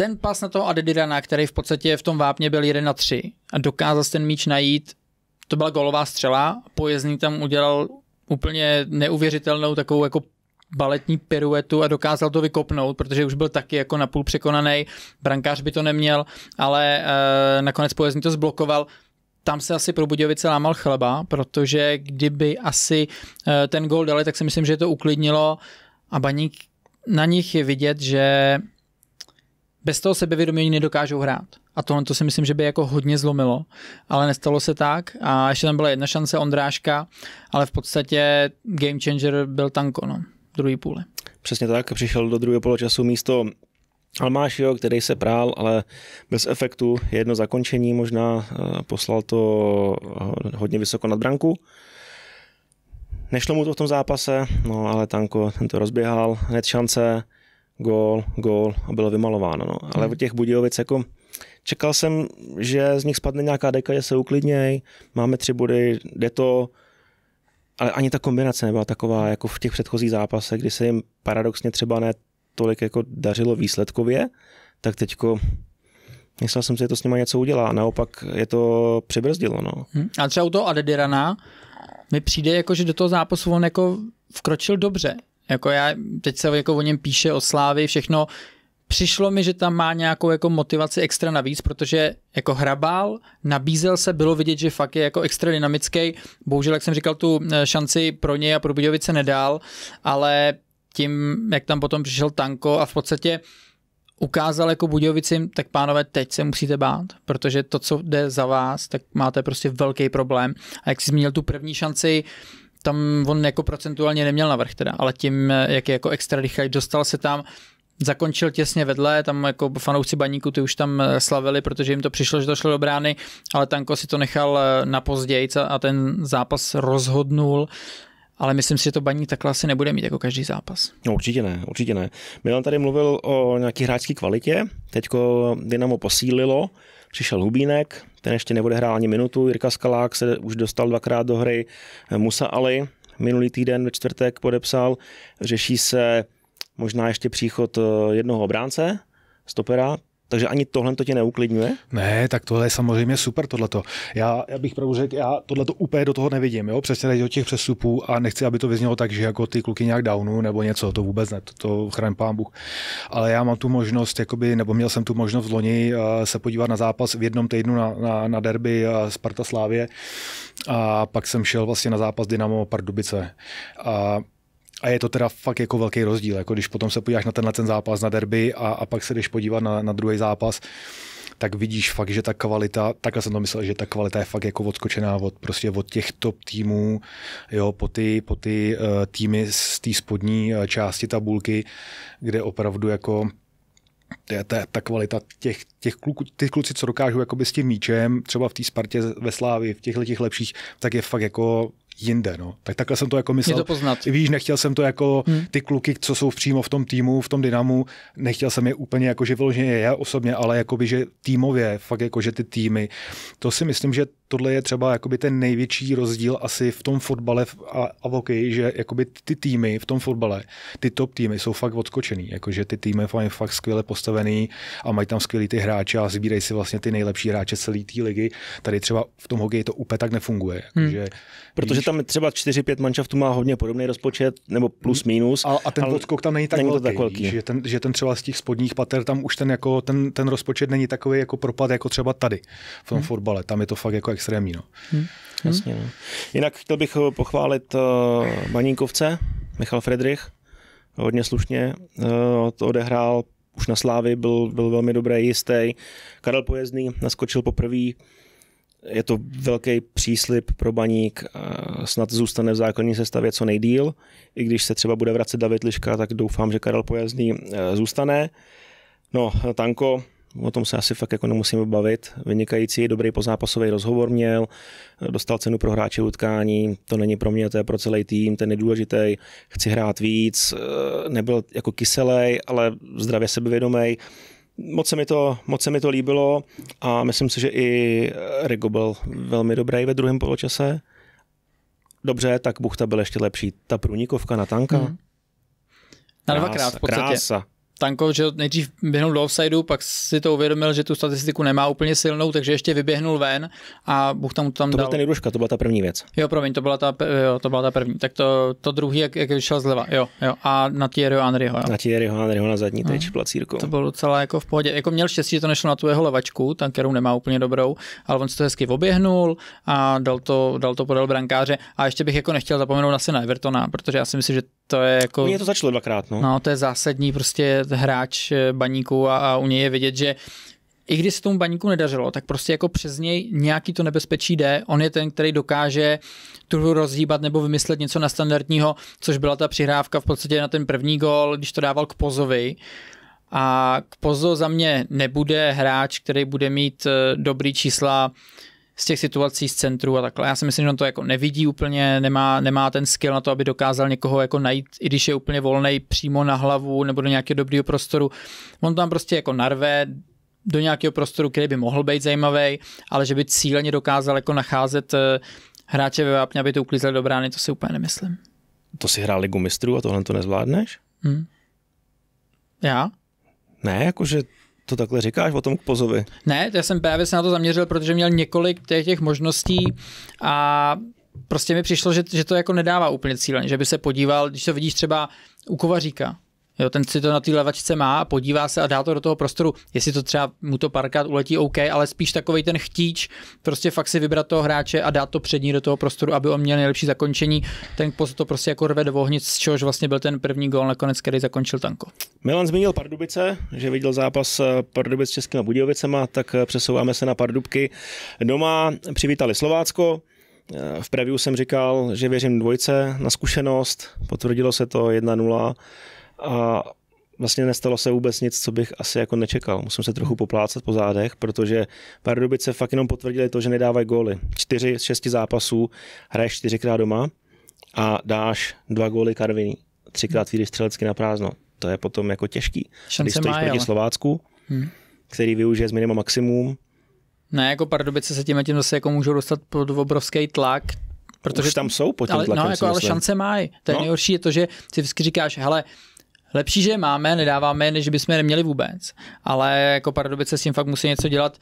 Speaker 2: ten pas na toho Adedirana, který v podstatě v tom vápně byl 1 na 3 a dokázal ten míč najít, to byla golová střela, pojezdný tam udělal úplně neuvěřitelnou takovou jako baletní piruetu a dokázal to vykopnout, protože už byl taky jako napůl překonaný, brankář by to neměl, ale e, nakonec pojezdný to zblokoval. Tam se asi pro Budějovice lámal chleba, protože kdyby asi e, ten gol dali, tak si myslím, že to uklidnilo a Baník na nich je vidět, že bez toho sebevědomí oni nedokážou hrát. A tohle to si myslím, že by jako hodně zlomilo, ale nestalo se tak. A ještě tam byla jedna šance Ondráška, ale v podstatě game changer byl Tanko, no, druhý půle.
Speaker 1: Přesně tak, přišel do druhého poločasu místo Almášio, který se prál, ale bez efektu, jedno zakončení možná, eh, poslal to eh, hodně vysoko nad branku. Nešlo mu to v tom zápase, no ale Tanko ten to rozběhal, hned šance, gól, gól a bylo vymalováno. No. Ale hmm. těch Budějovic jako čekal jsem, že z nich spadne nějaká deka, že se uklidněj, máme tři body, jde to, ale ani ta kombinace nebyla taková jako v těch předchozích zápasech, kdy se jim paradoxně třeba ne tolik jako dařilo výsledkově, tak teďko myslel jsem si, že to s nima něco udělá, naopak je to přibrzdilo. No. Hmm.
Speaker 2: A třeba u toho Adedirana mi přijde, jako, že do toho zápasu on jako vkročil dobře. Jako já, teď se jako o něm píše o Slávy, všechno. Přišlo mi, že tam má nějakou jako motivaci extra navíc, protože jako hrabal, nabízel se, bylo vidět, že fakt je jako extra dynamický. Bohužel, jak jsem říkal, tu eh, šanci pro něj a pro Budějovice nedal, ale tím, jak tam potom přišel Tanko a v podstatě ukázal jako Budějovicím, tak pánové, teď se musíte bát, protože to, co jde za vás, tak máte prostě velký problém. A jak jsi zmínil tu první šanci, uh, tam on jako procentuálně neměl navrh teda, ale tím, jak je jako extra rychlý, dostal se tam, zakončil těsně vedle, tam jako fanoušci baníku ty už tam eh, slavili, protože jim to přišlo, že to šlo do brány, ale Tanko si to nechal eh, na později a ten zápas rozhodnul ale myslím si, že to baní takhle asi nebude mít jako každý zápas.
Speaker 1: No, určitě ne, určitě ne. Milan tady mluvil o nějaké hráčské kvalitě, teďko Dynamo posílilo, přišel Hubínek, ten ještě hrát ani minutu, Jirka Skalák se už dostal dvakrát do hry, Musa Ali minulý týden ve čtvrtek podepsal, řeší se možná ještě příchod eh, jednoho obránce, stopera, takže ani tohle to tě neuklidňuje?
Speaker 4: Ne, tak tohle je samozřejmě super, tohleto. Já, já bych pravdu řekl, já to úplně do toho nevidím, jo? přesně tady do těch přestupů a nechci, aby to vyznělo tak, že jako ty kluky nějak downu nebo něco, to vůbec ne, to, to chraň pán Bůh. Ale já mám tu možnost, jakoby, nebo měl jsem tu možnost v loni eh, se podívat na zápas v jednom týdnu na, na, na derby eh, Sparta Slávě a pak jsem šel vlastně na zápas Dynamo Pardubice. A a je to teda fakt jako velký rozdíl, jako když potom se podíváš na tenhle ten zápas na derby a, a pak se jdeš podívat na, na druhý zápas, tak vidíš fakt, že ta kvalita, takhle jsem to myslel, že ta kvalita je fakt jako odskočená od, prostě od těch top týmů, jo, po ty, po ty uh, týmy z té spodní uh, části tabulky, kde opravdu jako ta, ta kvalita těch, těch kluků, ty kluci, co dokážou jakoby s tím míčem, třeba v té Spartě ve Slávi, v těchto těch lepších, tak je fakt jako jinde. No. Tak takhle jsem to jako myslel. to poznat. Víš, nechtěl jsem to jako hmm. ty kluky, co jsou přímo v tom týmu, v tom Dynamu, nechtěl jsem je úplně jako, že vyloženě já osobně, ale jako by, že týmově, fakt jako, že ty týmy, to si myslím, že tohle je třeba jakoby ten největší rozdíl asi v tom fotbale a, a v hokeji, že jakoby ty týmy v tom fotbale, ty top týmy jsou fakt odskočený, jakože ty týmy mají fakt skvěle postavený a mají tam skvělý ty hráče a sbírají si vlastně ty nejlepší hráče celé té ligy. Tady třeba
Speaker 1: v tom hokeji to úplně tak nefunguje. Hmm. Jakože, hmm. Protože víš, tam třeba 4-5 manšaftů má hodně podobný rozpočet, nebo plus minus. A, a ten ale odskok tam není tak není velký, tak velký. Že,
Speaker 4: ten, že ten třeba z těch spodních pater, tam už ten, jako, ten, ten rozpočet není takový jako propad jako třeba tady v tom hmm. fotbale. Tam je to fakt jako
Speaker 1: extrémní.
Speaker 3: No. Hmm. hmm. Jasně, no.
Speaker 1: Jinak chtěl bych eh, pochválit Baníkovce, eh, Michal Fredrich, hodně slušně to eh, odehrál už na Slávy, byl, byl velmi dobrý, jistý. Karel Pojezdný naskočil poprvé, je to velký příslip pro baník, snad zůstane v základní sestavě co nejdíl, i když se třeba bude vracet David Liška, tak doufám, že Karel Pojezdný zůstane. No, Tanko, O tom se asi fakt jako nemusíme bavit. Vynikající, dobrý pozápasový rozhovor měl, dostal cenu pro hráče utkání, to není pro mě, to je pro celý tým, ten je důležitý, chci hrát víc, eh, nebyl jako kyselej, ale zdravě sebevědomý. Moc se, mi to, moc se mi to líbilo a myslím si, že i Rigo byl velmi dobrý ve druhém poločase. Dobře, tak Buchta byl ještě lepší. Ta průnikovka na tanka. Hmm.
Speaker 2: Na dvakrát v podstatě. Krása. Tanko, že nejdřív běhnul do offsideu, pak si to uvědomil, že tu statistiku nemá úplně silnou, takže ještě vyběhnul ven a Bůh tam tam to dal. To byla ten Juruška, to byla ta první věc. Jo, promiň, to byla ta, jo, to byla ta první. Tak to, to druhý, jak, jak vyšel zleva, jo, jo. A na Thierryho Henryho, jo. Na Thierryho Henryho na zadní no. tyč no. To bylo docela jako v pohodě. Jako měl štěstí, že to nešlo na tu jeho levačku, tam kterou nemá úplně dobrou, ale on si to hezky oběhnul a dal to, dal to podal brankáře. A ještě bych jako nechtěl zapomenout asi na Evertona, protože já si myslím, že to je jako... Mně to začalo dvakrát, no. No, to je zásadní prostě hráč eh, baníku a, a u něj je vidět, že i když se tomu baníku nedařilo, tak prostě jako přes něj nějaký to nebezpečí jde. On je ten, který dokáže tu hru rozhýbat nebo vymyslet něco na standardního, což byla ta přihrávka v podstatě na ten první gol, když to dával k Pozovi. A k Pozo za mě nebude hráč, který bude mít eh, dobrý čísla z těch situací z centru a takhle. Já si myslím, že on to jako nevidí úplně, nemá, nemá ten skill na to, aby dokázal někoho jako najít, i když je úplně volný přímo na hlavu nebo do nějakého dobrého prostoru. On tam prostě jako narve, do nějakého prostoru, který by mohl být zajímavý, ale že by cíleně dokázal jako nacházet eh, hráče ve vápně, aby to uklízeli do brány, to si úplně nemyslím.
Speaker 1: To si hrál ligu mistrů a tohle to nezvládneš?
Speaker 2: Hmm. Já?
Speaker 1: Ne, jakože to takhle říkáš o tom pozovi?
Speaker 2: Ne, to já jsem právě se na to zaměřil, protože měl několik těch, těch možností a prostě mi přišlo, že, že to jako nedává úplně cíleně, že by se podíval, když to vidíš třeba u Kovaříka, Jo, ten si to na té levačce má a podívá se a dá to do toho prostoru. Jestli to třeba mu to parkát uletí, OK, ale spíš takový ten chtíč, prostě fakt si vybrat toho hráče a dát to přední do toho prostoru, aby on měl nejlepší zakončení. Ten post to prostě jako rve do ohnic, z čehož vlastně byl ten první gol nakonec, který zakončil Tanko.
Speaker 1: Milan zmínil Pardubice, že viděl zápas eh, Pardubic s Českými Budějovicema, tak eh, přesouváme se na Pardubky. Doma přivítali Slovácko, eh, v preview jsem říkal, že věřím dvojce na zkušenost, potvrdilo se to 1-0 a vlastně nestalo se vůbec nic, co bych asi jako nečekal. Musím se trochu poplácat po zádech, protože Pardubice fakt jenom potvrdili to, že nedávají góly. Čtyři z šesti zápasů hraješ čtyřikrát doma a dáš dva góly Karviní. Třikrát vyjdeš střelecky na prázdno. To je potom jako těžký. Šance Když stojíš proti Slovácku, hmm. který využije z minima maximum.
Speaker 2: Ne, jako Pardubice se tím a tím zase jako můžou dostat pod obrovský tlak, Protože Už tam jsou pod tím ale, no, tlakem, no, jako, ale šance mají. To je no. nejhorší je to, že si vždycky říkáš, hele, Lepší, že je máme, nedáváme je, než bychom je neměli vůbec. Ale jako Pardubice s tím fakt musí něco dělat.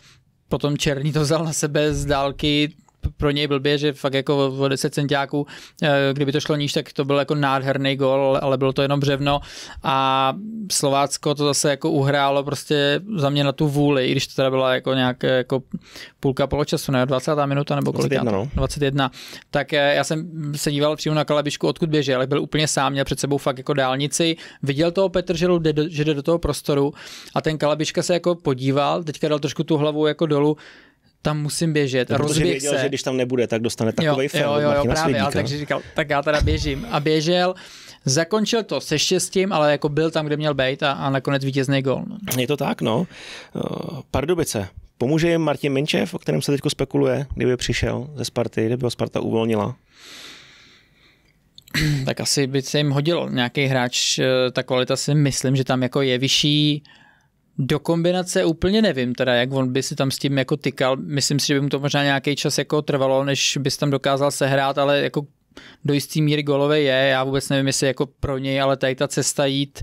Speaker 2: Potom Černý to vzal na sebe z dálky, pro něj blbě, že fakt jako o 10 centiáků, eh, kdyby to šlo níž, tak to byl jako nádherný gol, ale bylo to jenom břevno a Slovácko to zase jako uhrálo prostě za mě na tu vůli, i když to teda byla jako nějak jako půlka poločasu, ne, 20. minuta nebo kolik? 21, no. 21. Tak eh, já jsem se díval přímo na Kalabišku, odkud běžel, ale byl úplně sám, měl před sebou fakt jako dálnici, viděl toho Petr, že jde, do, že jde do toho prostoru a ten Kalabiška se jako podíval, teďka dal trošku tu hlavu jako dolů, tam musím běžet. No, protože věděl, se. že když
Speaker 1: tam nebude, tak dostane takový jo, fail. Jo, jo, jo právě, ale takže
Speaker 2: říkal, tak já teda běžím. A běžel, zakončil to se štěstím, ale jako byl tam, kde měl být a, a nakonec vítězný gol. No. Je to tak, no. Eh, Pardubice.
Speaker 1: Pomůže jim Martin Minčev, o kterém se teď spekuluje, kdyby
Speaker 2: přišel ze Sparty, kdyby ho Sparta uvolnila? tak asi by se jim hodil nějaký hráč, eh, ta kvalita si myslím, že tam jako je vyšší. Do kombinace úplně nevím, teda jak on by si tam s tím jako tykal. Myslím si, že by mu to možná nějaký čas jako trvalo, než bys tam dokázal sehrát, ale jako do jistý míry golové je. Já vůbec nevím, jestli jako pro něj, ale tady ta cesta jít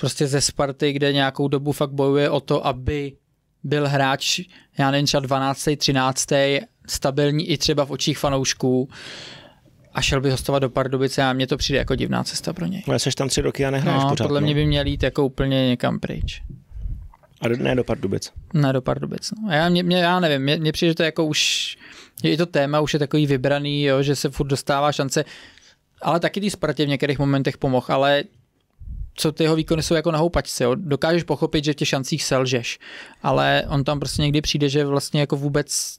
Speaker 2: prostě ze Sparty, kde nějakou dobu fakt bojuje o to, aby byl hráč, já nevím, třeba 12. 13. stabilní i třeba v očích fanoušků a šel by hostovat do Pardubice a mně to přijde jako divná cesta pro něj. Ale no, jsi tam tři roky a nehráš no, pořád. podle no. mě by měl jít jako úplně někam pryč. A do, ne do Pardubic. Ne do Pardubic. No. Já, mě, mě, já nevím, mě přijde, že to je jako už, je i to téma už je takový vybraný, jo, že se furt dostává šance, ale taky ty Spartě v některých momentech pomohl, ale co ty jeho výkony jsou jako na houpačce. Jo? Dokážeš pochopit, že v těch šancích selžeš, ale on tam prostě někdy přijde, že vlastně jako vůbec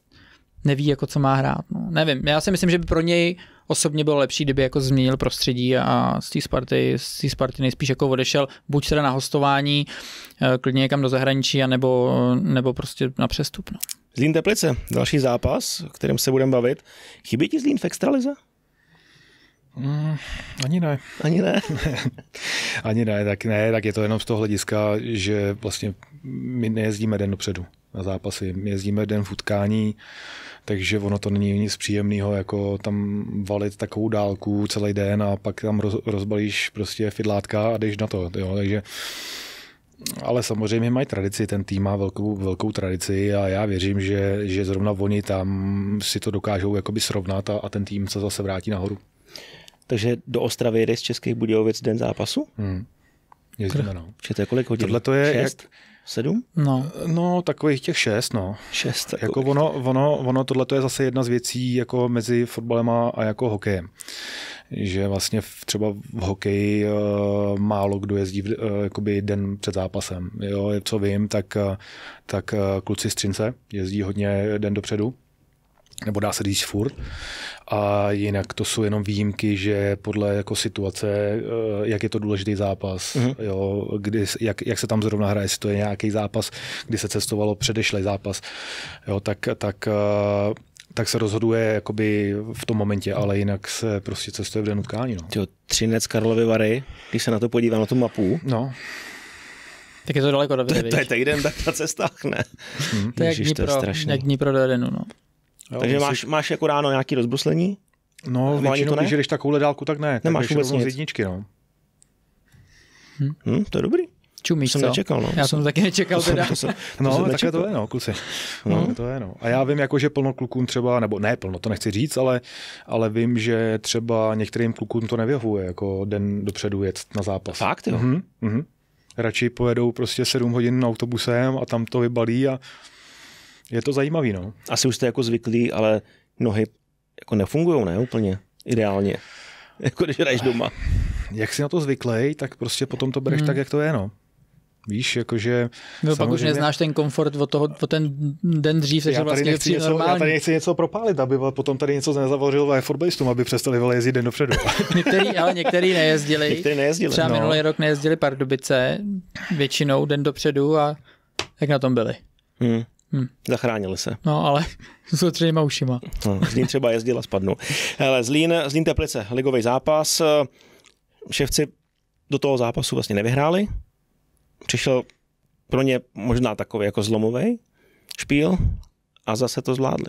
Speaker 2: neví, jako co má hrát. No. Nevím, já si myslím, že by pro něj osobně bylo lepší, kdyby jako změnil prostředí a z té Sparty, z té Sparty nejspíš jako odešel, buď teda na hostování, eh, klidně někam do zahraničí, anebo, nebo prostě na přestup. No.
Speaker 1: Zlín Teplice, další zápas, o kterém se budeme bavit. Chybí ti Zlín v extralize?
Speaker 2: Mm,
Speaker 3: ani
Speaker 1: ne. Ani ne?
Speaker 4: ani ne, tak ne, tak je to jenom z toho hlediska, že vlastně my nejezdíme den dopředu na zápasy. My jezdíme den v utkání, takže ono to není nic příjemného, jako tam valit takovou dálku celý den a pak tam roz, rozbalíš prostě fidlátka a jdeš na to. Jo? Takže ale samozřejmě mají tradici, ten tým má velkou, velkou tradici a já věřím, že, že zrovna oni tam si to dokážou jakoby srovnat a, a ten tým se zase vrátí nahoru.
Speaker 1: Takže do Ostravy jede z Českých Budějovic den zápasu? Hmm. Jezdíme, no. je kolik hodin? Tohle to je... Šest? Jak... Sedm? No. no, takových těch šest, no. Šest. Takových. Jako ono, ono, ono tohle je
Speaker 4: zase jedna z věcí jako mezi fotbalem a jako hokejem. Že vlastně v, třeba v hokeji uh, málo kdo jezdí uh, jakoby den před zápasem. Jo, co vím, tak, uh, tak uh, kluci z Třince jezdí hodně den dopředu nebo dá se říct furt. A jinak to jsou jenom výjimky, že podle jako situace, eh, jak je to důležitý zápas, mm-hmm. jo, kdy, jak, jak, se tam zrovna hraje, jestli to je nějaký zápas, kdy se cestovalo předešlý zápas, jo, tak, tak eh, tak se rozhoduje jakoby v tom momentě, ale jinak se prostě cestuje v den utkání. No. Tyjo, Třinec
Speaker 1: Karlovy Vary, když se na to podívám, na tu mapu, no.
Speaker 2: Tak je to daleko dobře, To, to je týden tak ta cesta, ne? Hmm. To je jak Dnipro, jak Dnipro do Edenu, no. Jo, Takže máš,
Speaker 1: si... máš jako ráno nějaký rozbruslení? No, většinou, když jdeš takovouhle dálku, tak ne. Nemáš tak vůbec nic. jedničky, no.
Speaker 2: Hm? Hm, to je dobrý. Čumíš, jsem co? nečekal, no. Já jsem taky nečekal to Jsem, to jsem, to no, takhle to je, no, kluci.
Speaker 4: No, no. to je, no. A já vím, jako, že plno klukům třeba, nebo ne plno, to nechci říct, ale, ale vím, že třeba některým klukům to nevyhovuje, jako den dopředu jet na zápas. Fakt, jo? Mhm, mhm. Radši pojedou prostě sedm hodin
Speaker 1: autobusem a tam to vybalí a je to zajímavý, no. Asi už jste jako zvyklí, ale nohy jako nefungují, ne úplně ideálně. Jako když hraješ doma.
Speaker 4: Jak si na to zvyklej, tak prostě potom to bereš hmm. tak, jak to je, no. Víš, jakože...
Speaker 2: No, pak už neznáš ten komfort od, toho, od ten den dřív, takže já vlastně nechci něco, normální. Já tady nechci něco
Speaker 4: propálit, aby potom tady něco nezavořil ve fotbalistům, aby přestali vole jezdit den dopředu.
Speaker 2: některý, ale některý nejezdili. Některý nejezdili. Třeba no. minulý rok nejezdili Pardubice, většinou den dopředu a jak na tom byli. Hmm. Hmm. Zachránili se. No ale s otřenýma ušima. No,
Speaker 1: Zlín třeba jezdil a spadnul. Hele, Zlín, Zlín Teplice, ligový zápas. Ševci do toho zápasu vlastně nevyhráli. Přišel pro ně možná takový jako zlomový špíl a zase to zvládli.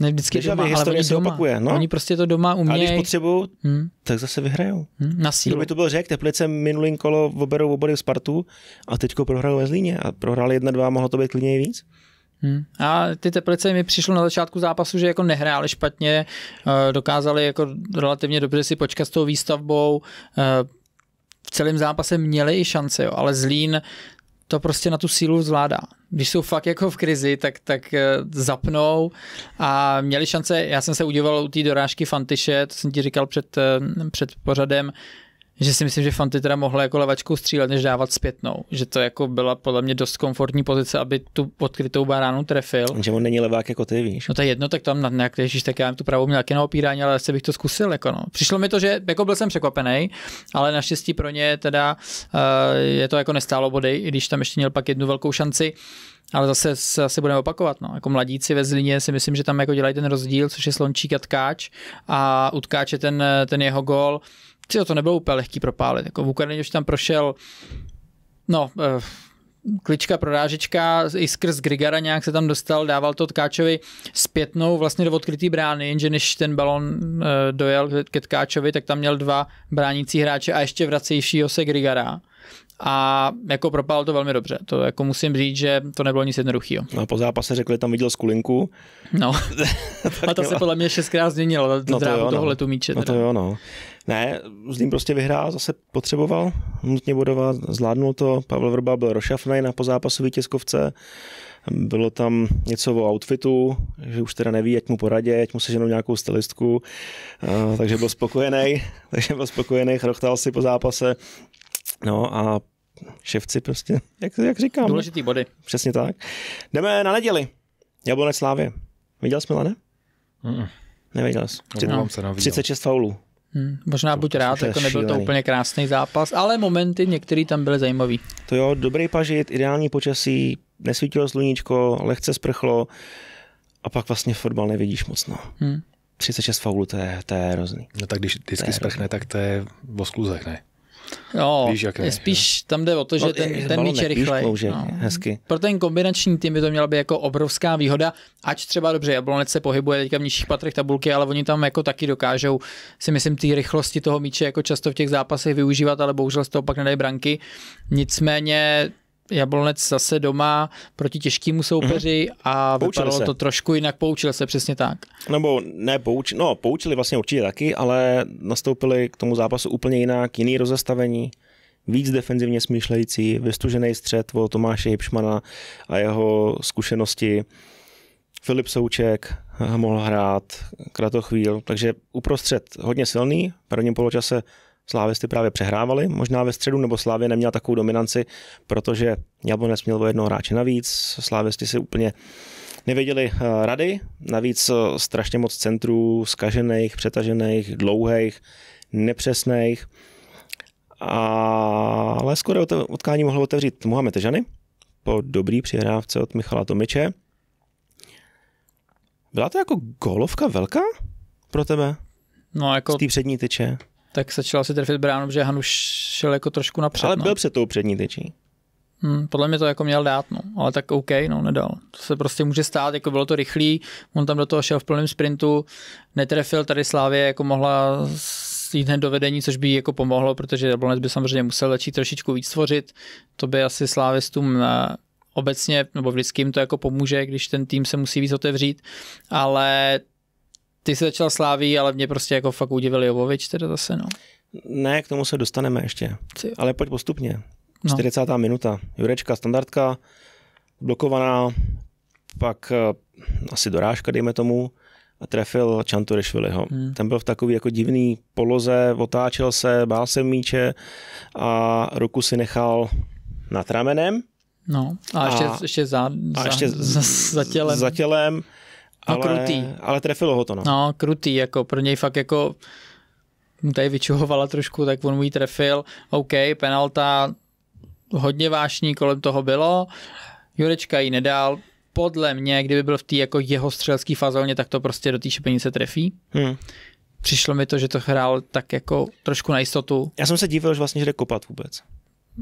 Speaker 2: Ne vždycky Dežavě, doma, ale oni se doma. Opakuje, no? Oni prostě to doma umějí. A když potřebují, hmm. tak zase
Speaker 1: vyhrajou. Hmm. Na sílu. Kdo by to byl řek, Teplice minulým kolo oberou obory Spartu a teďko prohrali ve Zlíně a prohráli 1-2, mohlo to být klidně víc.
Speaker 2: Hmm. A ty Teplice mi přišlo na začátku zápasu, že jako nehráli špatně, eh, dokázali jako relativně dobře si počkat s tou výstavbou, eh, v celém zápase měli i šance, jo, ale Zlín to prostě na tu sílu zvládá. Když jsou fakt jako v krizi, tak, tak eh, zapnou a měli šance, já jsem se udělal u té dorážky Fantiše, to jsem ti říkal před, před pořadem, že si myslím, že Fanty teda mohla jako levačkou střílet, než dávat zpětnou. Že to jako byla podle mě dost komfortní pozice, aby tu odkrytou baránu trefil. Že on není levák jako ty, víš. No to je jedno, tak tam na nějak, ježíš, tak já tu pravou měl na opírání, ale asi bych to zkusil. Jako no. Přišlo mi to, že jako byl jsem překvapený, ale naštěstí pro ně teda uh, je to jako nestálo body, i když tam ještě měl pak jednu velkou šanci. Ale zase se asi budeme opakovat. No. Jako mladíci ve Zlíně si myslím, že tam jako dělají ten rozdíl, což je Slončík a Tkáč. A u Tkáče ten, ten jeho gol Chci, to nebylo úplně lehký propálit. Jako v Ukrajině už tam prošel, no, eh, klička prorážečka, i skrz Grigara nějak se tam dostal, dával to Tkáčovi zpětnou vlastně do odkrytý brány, jenže než ten balon eh, dojel ke Tkáčovi, tak tam měl dva bránící hráče a ještě vracejšího se Grigara a jako propál to velmi dobře. To jako musím říct, že to nebylo nic jednoduchého.
Speaker 1: No, po zápase řekli, že tam viděl skulinku.
Speaker 2: No, a to se podle mě šestkrát změnilo, no to jo, toho no. letu
Speaker 1: míče. Teda. No to jo, no. Ne, Zlín prostě vyhrál, zase potřeboval nutně bodovat, zvládnul to, Pavel Vrba byl rošafnej na pozápasu tiskovce, bylo tam něco o outfitu, že už teda neví, jak mu poradě, ať mu seženou nějakou stylistku, uh, takže byl spokojený, takže byl spokojený, chrochtal si po zápase, No a ševci prostě, jak, jak říkám. Důležitý body. Přesně tak. Jdeme na neděli. Jablonec Slávě. Viděl jsi Milane? Mm. Neviděl jsi. No. 36
Speaker 2: faulů. Hmm, možná to, buď rád, to jako nebyl šílený. to úplně krásný zápas, ale momenty některý tam byly zajímavý. To jo, dobrý pažit, ideální
Speaker 1: počasí, nesvítilo sluníčko, lehce sprchlo a pak vlastně fotbal nevidíš moc. No. Hmm. 36 faulů, to je, to je hrozný. No tak když vždycky sprchne, tak to je v
Speaker 4: oskluzech, ne? Jo, Víš, jak ne,
Speaker 2: spíš jo. tam jde o to, no, že no, ten, ten míč je rychlej. no. hezky. Pro ten kombinační tým by to měla být jako obrovská výhoda, ať třeba dobře, Jablonec se pohybuje teďka v nižších patrech tabulky, ale oni tam jako taky dokážou si myslím ty rychlosti toho míče jako často v těch zápasech využívat, ale bohužel z toho pak nedají branky. Nicméně Jablonec zase doma proti těžkému soupeři mm-hmm. a poučil vypadalo se. to trošku jinak, poučil se přesně tak.
Speaker 1: Nebo ne, pouč, no, poučili vlastně určitě taky, ale nastoupili k tomu zápasu úplně jinak, jiný rozestavení, víc defenzivně smýšlející, vystužený střed od Tomáše Jipšmana a jeho zkušenosti. Filip Souček mohl hrát, Kratochvíl, takže uprostřed hodně silný, v prvním poločase Slávisty právě přehrávali, možná ve středu, nebo Slávě neměla takovou dominanci, protože Jablonec měl o jednoho hráče navíc, Slávisty si úplně nevěděli eh, rady, navíc eh, strašně moc centrů, zkažených, přetažených, dlouhých, nepřesných. A Ale skoro utkání mohlo otevřít Mohamed Žany po dobrý přihrávce od Michala Tomiče. Byla to jako golovka velká
Speaker 2: pro tebe? No, jako... Z té přední tyče tak začal si trefit bránu, že Hanuš šel jako trošku napřed. Ale no. byl no. před tou přední tyčí. Hmm, podle mě to jako měl dát, no. ale tak OK, no nedal. To se prostě může stát, jako bylo to rychlý, on tam do toho šel v plném sprintu, netrefil, tady Slávě jako mohla jít hned do vedení, což by jí jako pomohlo, protože Jablonec by samozřejmě musel začít trošičku víc tvořit, to by asi Slávistům eh, obecně, nebo vždycky jim to jako pomůže, když ten tým se musí víc otevřít, ale ty jsi začal sláví, ale mě prostě jako fakt udivil Jovovič teda zase, no. Ne,
Speaker 1: k tomu se dostaneme ještě. Ty. Ale pojď postupně. No. minuta. Jurečka, standardka, blokovaná, pak eh, asi dorážka, dejme tomu, a trefil Čanturešviliho. Hmm. Ten byl v takový jako divný poloze, otáčel se, bál se míče a ruku si nechal nad ramenem. No, a ještě, a, ještě, za, a ještě za, za, za tělem. Za tělem No, ale, krutý. ale
Speaker 2: trefilo ho to. No. no, krutý, jako pro něj fakt jako tady vyčuhovala trošku, tak on mu ji trefil. OK, penalta, hodně vášní kolem toho bylo. Jurečka ji nedal. Podle mě, kdyby byl v té jako jeho střelský fazóně, tak to prostě do té šipenice trefí. Hmm. Přišlo mi to, že to hrál tak jako trošku na jistotu. Já jsem se díval, že vlastně, že jde kopat vůbec.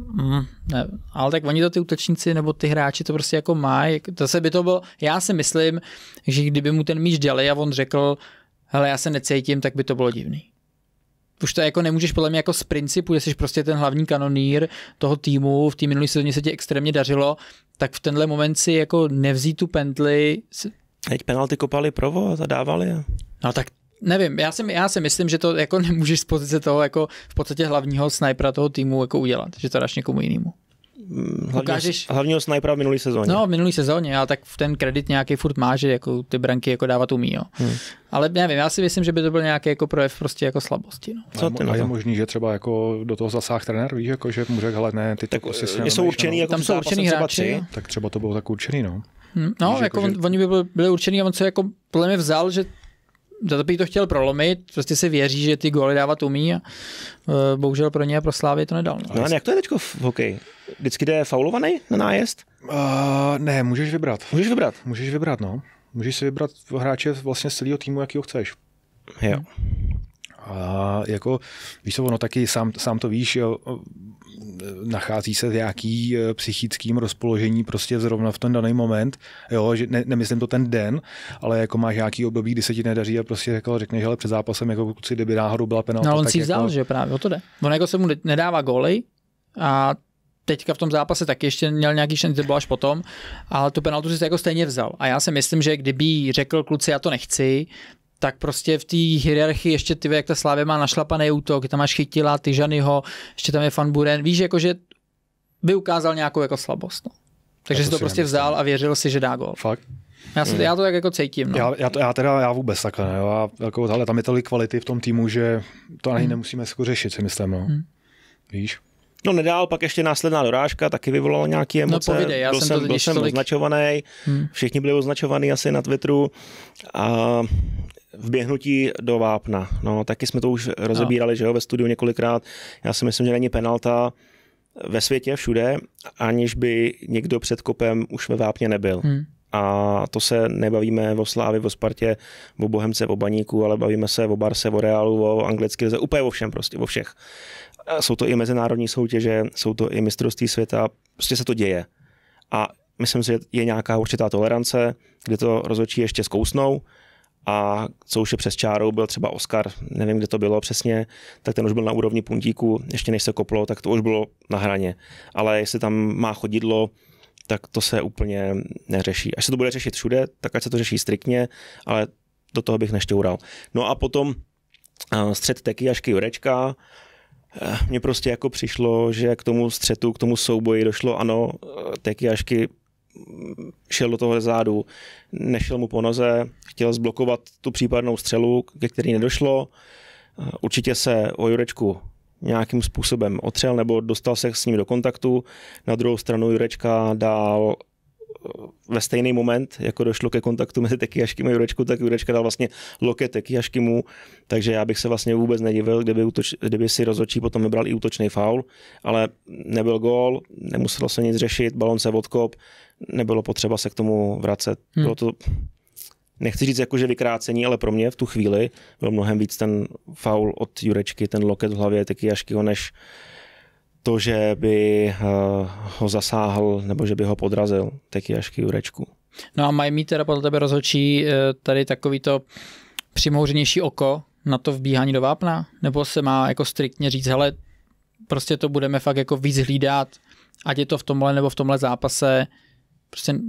Speaker 2: Mm, ne, ale tak oni to ty útočníci nebo ty hráči to prostě jako mají. se by to bylo, já si myslím, že kdyby mu ten míč dělal, a on řekl, hele, já se necítím, tak by to bylo divný. Už to jako nemůžeš podle mě jako z principu, jestli jsi prostě ten hlavní kanonýr toho týmu, v té minulé sezóně se ti extrémně dařilo, tak v tenhle moment si jako nevzít tu pentli. Teď penalty kopali provoz a dávali. No tak Nevím, já si, já si myslím, že to jako nemůžeš z pozice toho jako v podstatě hlavního snajpera toho týmu jako udělat, že to dáš někomu jinému. Hmm, hlavního, Ukážeš, hlavního snajpera v minulý sezóně. No, v minulý sezóně, a tak ten kredit nějaký furt má, že jako ty branky jako dávat umí, jo. Hmm. Ale nevím, já si myslím, že by to byl nějaký jako projev prostě jako slabosti. No. Co ty a, je
Speaker 4: možný, že třeba jako do toho zasáh trenér, víš, jako, že mu řekl, ne, ty tak, prostě eh, si jsou určený, no. jako tam jsou určený hráči. Tři, tak třeba to bylo tak určený, no.
Speaker 2: Hm, no, víš, jako, jako že... on, oni by byli, byli určený a on se jako podle mě vzal, že Zatopí to chtěl prolomit, prostě si věří, že ty góly dávat umí a eh, bohužel pro ně a pro Slávy to nedal. No, ale jak to je teď v hokeji? Vždycky jde faulovaný
Speaker 1: na nájezd?
Speaker 4: Uh, ne, můžeš vybrat. Můžeš vybrat? Můžeš vybrat, no. Můžeš si vybrat hráče vlastně z celého týmu, jakýho chceš. Jo. A jako, víš co, ono taky, sám, sám to víš, jo, nachází se v nějaký eh, psychickým rozpoložení prostě zrovna v ten daný moment, jo, že ne, nemyslím to ten den, ale jako máš nějaký období, kdy se ti nedaří a prostě jako řekneš, ale před zápasem, jako kluci, kdyby náhodou byla penalta. No, ale on si jako vzal, jako... že
Speaker 2: právě, o to jde. On jako se mu nedává góly a teďka v tom zápase taky ještě měl nějaký šanci, to bylo až potom, ale tu penaltu si jako stejně vzal. A já si myslím, že kdyby řekl kluci, já to nechci, tak prostě v té hierarchii ještě ty, jak ta Slávě má našlapaný útok, tam máš chytila, ty Žanyho, ještě tam je Fan Buren. Víš, jakože by ukázal nějakou jako slabost. No. Takže to si to prostě nemyslím. vzal a věřil si, že dá gol. Fakt? Já, se, hmm. já to tak jako cítím. No. Já, já, to, já teda já
Speaker 4: vůbec takhle. Ne, jo. Já, jako, ale tam je tolik kvality v tom týmu, že to ani hmm. nemusíme jako řešit, si myslím. No.
Speaker 3: Hmm. Víš?
Speaker 1: No nedál, pak ještě následná dorážka, taky vyvolala nějaké no, emoce. No povídej, já byl jsem, jsem to byl jsem tolik... označovaný, hmm. všichni byli označovaní asi na Twitteru a vběhnutí do vápna. No, taky jsme to už rozebírali, no. že jo, ve studiu několikrát. Já si myslím, že není penalta ve světě všude, aniž by někdo před kopem už ve vápně nebyl. Hmm. A to se nebavíme o Slávi, o Spartě, o Bohemce, o Baníku, ale bavíme se o Barse, o Realu, o Anglicky, lize, úplně o všem prostě, o všech. Jsou to i mezinárodní soutěže, jsou to i mistrovství světa, prostě se to děje. A myslím si, že je nějaká určitá tolerance, kde to rozhodčí ještě zkousnou a co už je přes čárou, byl třeba Oscar, nevím, kde to bylo přesně, tak ten už byl na úrovni puntíku, ještě než se koplo, tak to už bylo na hraně. Ale jestli tam má chodidlo, tak to se úplně neřeší. Až se to bude řešit všude, tak ať se to řeší striktně, ale do toho bych nešťoural. No a potom střed Teky k Jurečka, eh, mně prostě jako přišlo, že k tomu střetu, k tomu souboji došlo, ano, eh, Teky Jašky šel do toho zádu, nešel mu po noze, chtěl zblokovat tu případnou střelu, ke který nedošlo. Eh, určitě se o Jurečku nějakým způsobem otřel nebo dostal se s ním do kontaktu. Na druhou stranu Jurečka dál ve stejný moment, jako došlo ke kontaktu mezi Teky a Jurečku, tak Jurečka dal vlastně loket Tekiaškimu, takže já bych se vlastně vůbec nedivil, kdyby, útoč, kdyby si rozhodčí potom vybral i útočný faul, ale nebyl gól, nemuselo se nic řešit, balon se odkop, nebylo potřeba se k tomu vracet. Hmm. Bylo to, nechci říct jako, že vykrácení, ale pro mě v tu chvíli byl mnohem víc ten faul od Jurečky, ten loket v hlavě Tekiaškyho, než to, že by eh, ho zasáhl nebo že by ho podrazil k Jurečku.
Speaker 2: No a mají mít teda podle tebe rozhodčí eh, tady takovýto přimouřenější oko na to vbíhání do vápna? Nebo se má jako striktně říct, hele, prostě to budeme fakt jako víc hlídat, ať je to v tomhle nebo v tomhle zápase, prostě uh,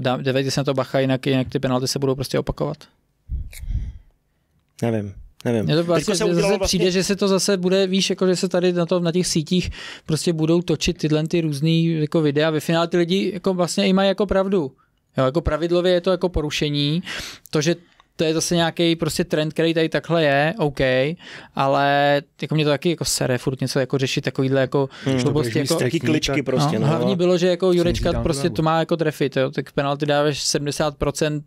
Speaker 2: dávejte se na to bacha, jinak, jinak ty penalty se budou prostě opakovat? Nevím. Nevím. Mě to vlastně, se zase vlastně... přijde, že se to zase bude, víš, jako že se tady na, to, na těch sítích prostě budou točit tyhle ty různý jako videa. Ve finále ty lidi jako vlastně i mají jako pravdu. Jo, jako pravidlově je to jako porušení. To, že to je zase nějaký prostě trend, který tady takhle je, OK, ale jako mě to taky jako sere, furt něco jako řešit takovýhle jako hmm, šlubosti, jako taky kličky tak, prostě. No, no, hlavní bylo, že jako Jurečka prostě to má jako trefit, jo, tak penalty dáváš 70%,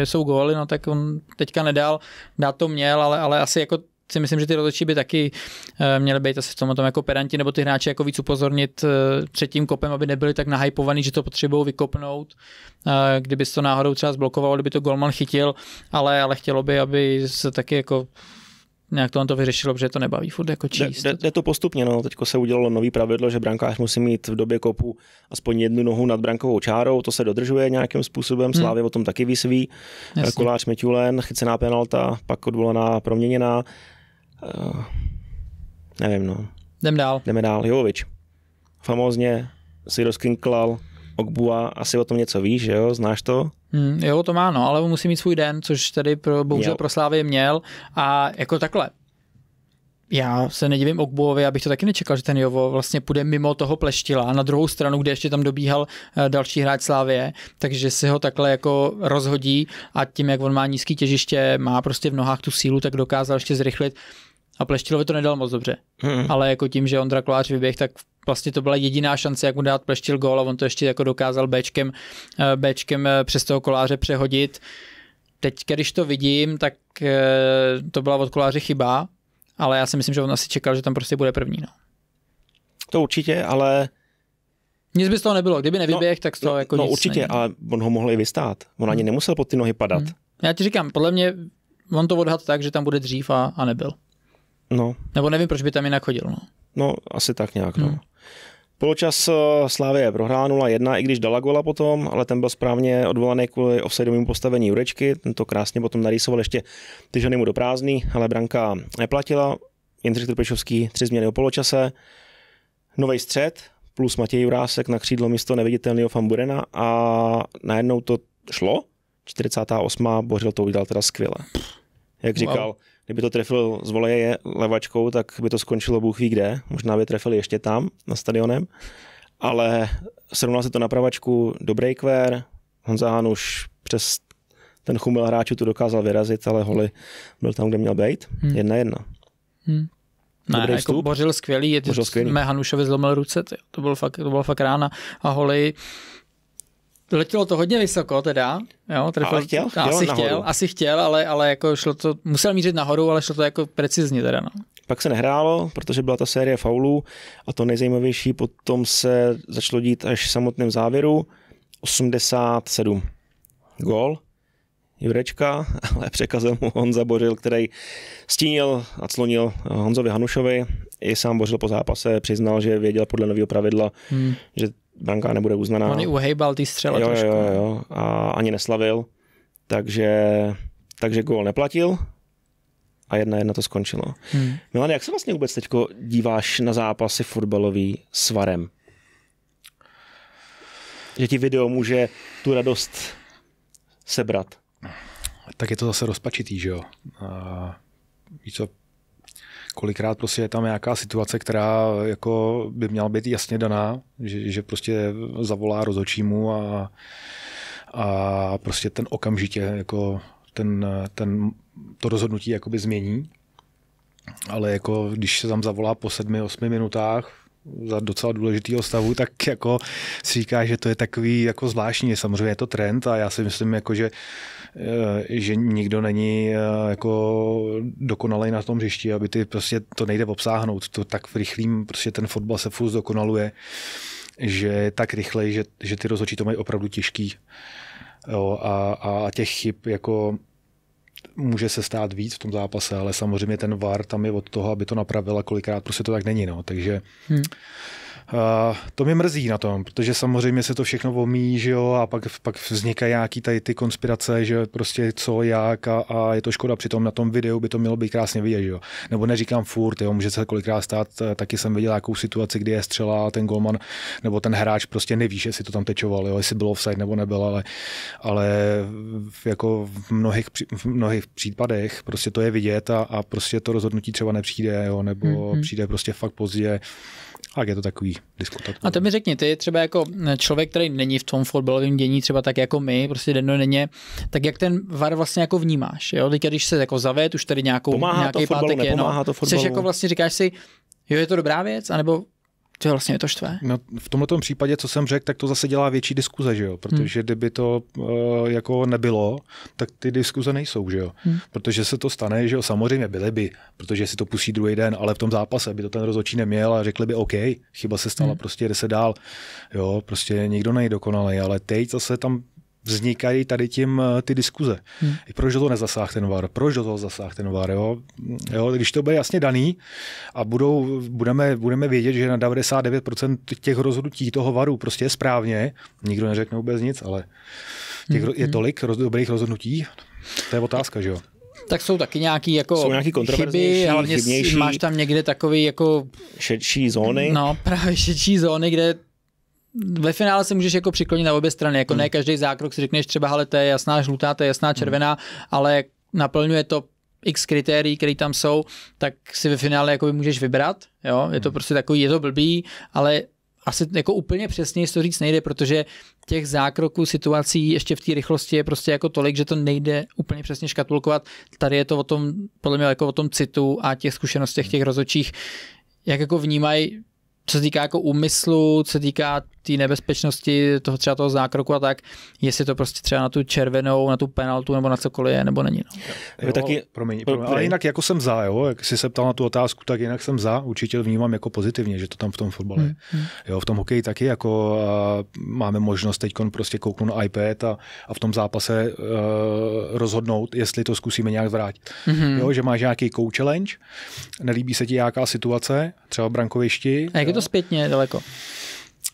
Speaker 2: eh, jsou góly, no tak on teďka nedal, dá to měl, ale, ale asi jako si myslím, že ty rozhodčí by taky eh, měli být asi v tom, tom jako peranti, nebo ty hráče jako víc upozornit třetím eh, kopem, aby nebyli tak nahypovaní, že to potřebují vykopnout. Eh, kdyby to náhodou třeba zblokovalo, kdyby to golman chytil, ale, ale chtělo by, aby se taky jako nějak to on to vyřešilo, protože to nebaví furt jako číst. Jde, to
Speaker 1: postupně, no. teď se udělalo nový pravidlo, že brankář musí mít v době kopu aspoň jednu nohu nad brankovou čárou, to se dodržuje nějakým způsobem, hmm. Slávě o tom taky vysví. Jasně. Kolář Meťulen, chycená penalta, pak odvolená, proměněná. Uh, nevím, no. Jdeme dál. Jdeme dál. Jovovič. Famózně si rozkinklal Ogbua, asi o tom něco víš, že jo? Znáš to?
Speaker 2: Mm, jo, to má, no, ale on musí mít svůj den, což tady pro, bohužel měl. pro Slávy měl. A jako takhle, já se nedivím Ogbuovi, abych to taky nečekal, že ten Jovo vlastně půjde mimo toho pleštila na druhou stranu, kde ještě tam dobíhal eh, další hráč Slávie, takže se ho takhle jako rozhodí a tím, jak on má nízký těžiště, má prostě v nohách tu sílu, tak dokázal ještě zrychlit. A Pleštilovi to nedal moc dobře. Hmm. Ale jako tím, že Ondra Kolář vyběh, tak vlastně to byla jediná šance, jak mu dát Pleštil gól a on to ještě jako dokázal Bčkem, eh, Bčkem eh, přes toho Koláře přehodit. Teď, když to vidím, tak eh, to byla od Koláře chyba, ale já si myslím, že on asi čekal, že tam prostě bude první. No. To určitě, ale nic by z toho nebylo. Kdyby no, nevyběh, no, tak z toho no, jako No určitě, není.
Speaker 1: ale on ho mohl i vystát. On ani hmm. nemusel pod ty nohy padat. Hmm.
Speaker 2: Já ti říkám, podle mě on to odhad tak, že tam bude dřív a, a nebyl. No. Nebo nevím, proč by tam jinak chodil. No,
Speaker 1: no asi tak nějak. No. Hmm. No.
Speaker 2: Poločas eh, Slávě prohrála 0-1, i když dala
Speaker 1: gola potom, ale ten byl správně odvolaný kvůli offsideovému postavení Jurečky. Ten to krásně potom narýsoval ještě ty ženy mu do prázdný, ale branka neplatila. Jindřich Trpešovský tři změny o poločase. Nový střed plus Matěj Jurásek na křídlo místo neviditelného Famburena a najednou to šlo. 48. Bořil to udělal teda skvěle jak říkal, wow. kdyby to trefil z voleje levačkou, tak by to skončilo Bůh ví kde, možná by trefili ještě tam, na stadionem, ale srovnal se to na pravačku, dobrý breakwear, Honza Hán už přes ten chumel hráčů tu dokázal vyrazit, ale holy byl tam, kde měl být, hmm. jedna jedna.
Speaker 2: Hmm. Ne, Dobrý jako bořil skvělý, je, bořil skvělý. Mé Hanušovi zlomil ruce, to byl fakt, to byla fakt rána a holi Letělo to hodně vysoko teda, jo, trefil, ale chtěl, chtěl asi, nahoru. chtěl, asi chtěl, ale, ale jako šlo to, musel mířit nahoru, ale šlo to jako precizně teda, no. Pak se nehrálo, protože byla ta série
Speaker 1: faulů a to nejzajímavější potom se začalo dít až v samotném závěru, 87 gol, Jurečka, ale překazem mu Honza Bořil, který stínil a clonil Honzovi Hanušovi. I sám Bořil po zápase přiznal, že věděl podle nového pravidla, hmm. že branka nebude uznaná. On i
Speaker 2: uhejbal ty střele jo, trošku. Jo, jo, no.
Speaker 1: jo, a ani neslavil, takže, takže gól neplatil a jedna jedna to skončilo. Hmm. Milan, no jak se vlastně vůbec teď díváš na zápasy fotbalový s Varem? Že ti video může tu radost sebrat? Tak je to zase rozpačitý,
Speaker 4: že jo? A, víš co, kolikrát prostě je tam nějaká situace, která jako by měla být jasně daná, že, že prostě zavolá rozhodčímu a, a prostě ten okamžitě jako ten, ten, to rozhodnutí jakoby změní. Ale jako když se tam zavolá po sedmi, osmi minutách, za docela důležitýho stavu, tak jako si říká, že to je takový jako zvláštní. Samozřejmě je to trend a já si myslím, jako, že Eh, že nikdo není eh, jako dokonalej na tom hřišti, aby ty prostě to nejde obsáhnout. To tak rychlým, prostě ten fotbal se fůz dokonaluje, že je tak rychlej, že, že ty rozhodčí to mají opravdu těžký. Jo, a, a těch chyb jako může se stát víc v tom zápase, ale samozřejmě ten VAR tam je od toho, aby to napravila, kolikrát prostě to tak není. No. Takže hmm. Uh, to mě mrzí na tom, protože samozřejmě se to všechno omí, že jo, a pak, pak vznikají nějaký tady ty konspirace, že prostě co, jak a, a je to škoda. Přitom na tom videu by to mělo být krásně vidět, že jo. Nebo neříkám furt, jo, může se kolikrát stát, eh, taky jsem viděl nějakou situaci, kdy je střela ten golman nebo ten hráč prostě neví, jestli to tam tečoval, jo, jestli bylo offside nebo nebyl, ale, ale jako v mnohých, v mnohých případech prostě to je vidět a, a prostě to rozhodnutí třeba nepřijde, jo, nebo mm-hmm. přijde prostě fakt pozdě tak je to takový diskutat.
Speaker 2: A to mi řekni, ty třeba jako eh, člověk, který není v tom fotbalovém dění třeba tak jako my, prostě není. tak jak ten VAR vlastně jako vnímáš, jo? Teď když se jako zavět už tady nějakou, pomáhá nějaký to fotbalu, pátek je, no, to jako fotbalu. jako vlastně říkáš si, jo, je to dobrá věc, anebo že vlastně je to štve. No,
Speaker 4: v tomto případě, co jsem řekl, tak to zase dělá větší diskuze, že jo? Protože hmm. kdyby to uh, jako nebylo, tak ty diskuze nejsou, že jo? Hmm. Protože se to stane, že jo? Samozřejmě byly by, protože si to pusí druhý den, ale v tom zápase by to ten rozhodčí neměl a řekli by OK, chyba se stala, hmm. prostě jde se dál. Jo, prostě nikdo nejdokonalý, ale teď zase tam vznikají tady tím eh, ty diskuze. Hmm. Proč do toho nezasáh ten VAR? Proč do toho zasáh ten VAR? Jo? Jo, když to bude jasně daný a budou, budeme, budeme vědět, že na 99% těch rozhodnutí toho VARu prostě je správně, nikdo neřekne vůbec nic, ale těch, hmm. je tolik roz, dobrých rozhodnutí, to je otázka, že jo?
Speaker 2: Tak jsou taky nějaký jako jsou nějaký chyby, hlavně máš tam někde takový jako... Šedší zóny. No, právě šedší zóny, kde ve finále se můžeš jako přiklonit na obě strany, jako hmm. ne každý zákrok si řekneš třeba, ale to je jasná žlutá, to je jasná hmm. červená, hmm. ale naplňuje to x kritérií, které tam jsou, tak si ve finále by můžeš vybrat, jo, je to hmm. prostě takový, je to blbý, ale asi jako úplně přesně to říct nejde, protože těch zákroků, situací ještě v té rychlosti je prostě jako tolik, že to nejde úplně přesně škatulkovat. Tady je to o tom, podle mě jako o tom citu a těch zkušenostech těch rozočích, jak jako vnímají co se týká jako úmyslu, co se týká té nebezpečnosti toho třeba toho zákroku a tak, jestli to prostě třeba na tu červenou, na tu penaltu nebo na cokoliv je, nebo není. No. Jo, taky, promiň, promiň, ale jinak jako jsem za, jo, jak jsi se ptal na tu otázku, tak jinak jsem za, určitě vnímám jako
Speaker 4: pozitivně, že to tam v tom fotbale hmm, hmm. Jo, v tom hokeji taky jako máme možnost teď prostě kouknout na iPad a, a v tom zápase uh, rozhodnout, jestli to zkusíme nějak vrátit. Hmm. Jo, že máš nějaký coach challenge, nelíbí se ti nějaká situace, třeba brankovišti. A jak jo. je to zpětně daleko?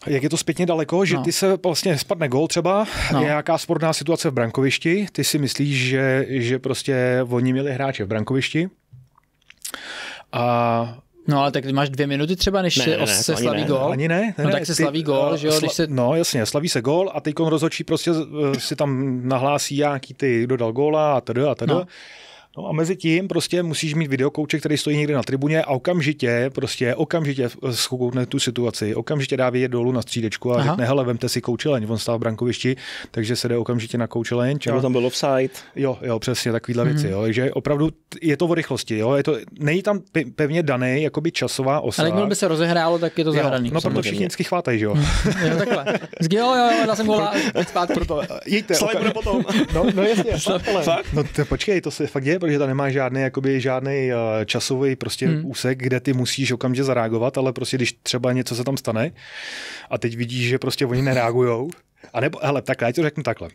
Speaker 4: Jak je to zpětně daleko, že no. ty se vlastně spadne gol třeba, no. je nějaká sporná situace v brankovišti, ty si myslíš, že, že prostě oni
Speaker 2: měli hráče v brankovišti a No ale tak ty máš dvě minuty třeba, než ne, ne, se slaví ne, gól. Ani ne, ne. No tak se ty, slaví eh, gol, že jo? Sla, když se...
Speaker 4: No jasně, slaví se gol a teď on rozhodčí prostě eh, si tam nahlásí jaký ty, kdo dal góla a tedy a tedy. No. No a mezi tím prostě musíš mít videokouče, který stojí někde na tribuně a okamžitě, prostě okamžitě schoukne eh, tu situaci, okamžitě dá vědět dolů na střídečku a Aha. řekne, hele, vemte si koučeleň, on stál v brankovišti, takže se jde okamžitě na koučeleň. Ča... Nebo tam byl offside. Jo, jo, přesně, takovýhle mm-hmm. věci, mhm. jo. Takže opravdu je to o rychlosti, jo. Je to, není tam pevně daný, jakoby časová osa. Ale jakmile by
Speaker 2: se rozehrálo, tak je to zahraný. Jo, no, proto všichni vždycky
Speaker 4: chvátají, že jo. Mhm. jo,
Speaker 2: takhle. jo, jo, já jsem volá, zpátky. Proto, eh, jeďte. potom. No, no jasně, Slav,
Speaker 4: no, to, počkej, to se fakt děje protože tam nemá žádný, jakoby, žádný eh, časový prostě hmm. úsek, kde ty musíš okamžitě zareagovat, ale prostě když třeba něco se tam stane a teď vidíš, že prostě oni nereagujou, a nebo, hele, tak já to řeknu takhle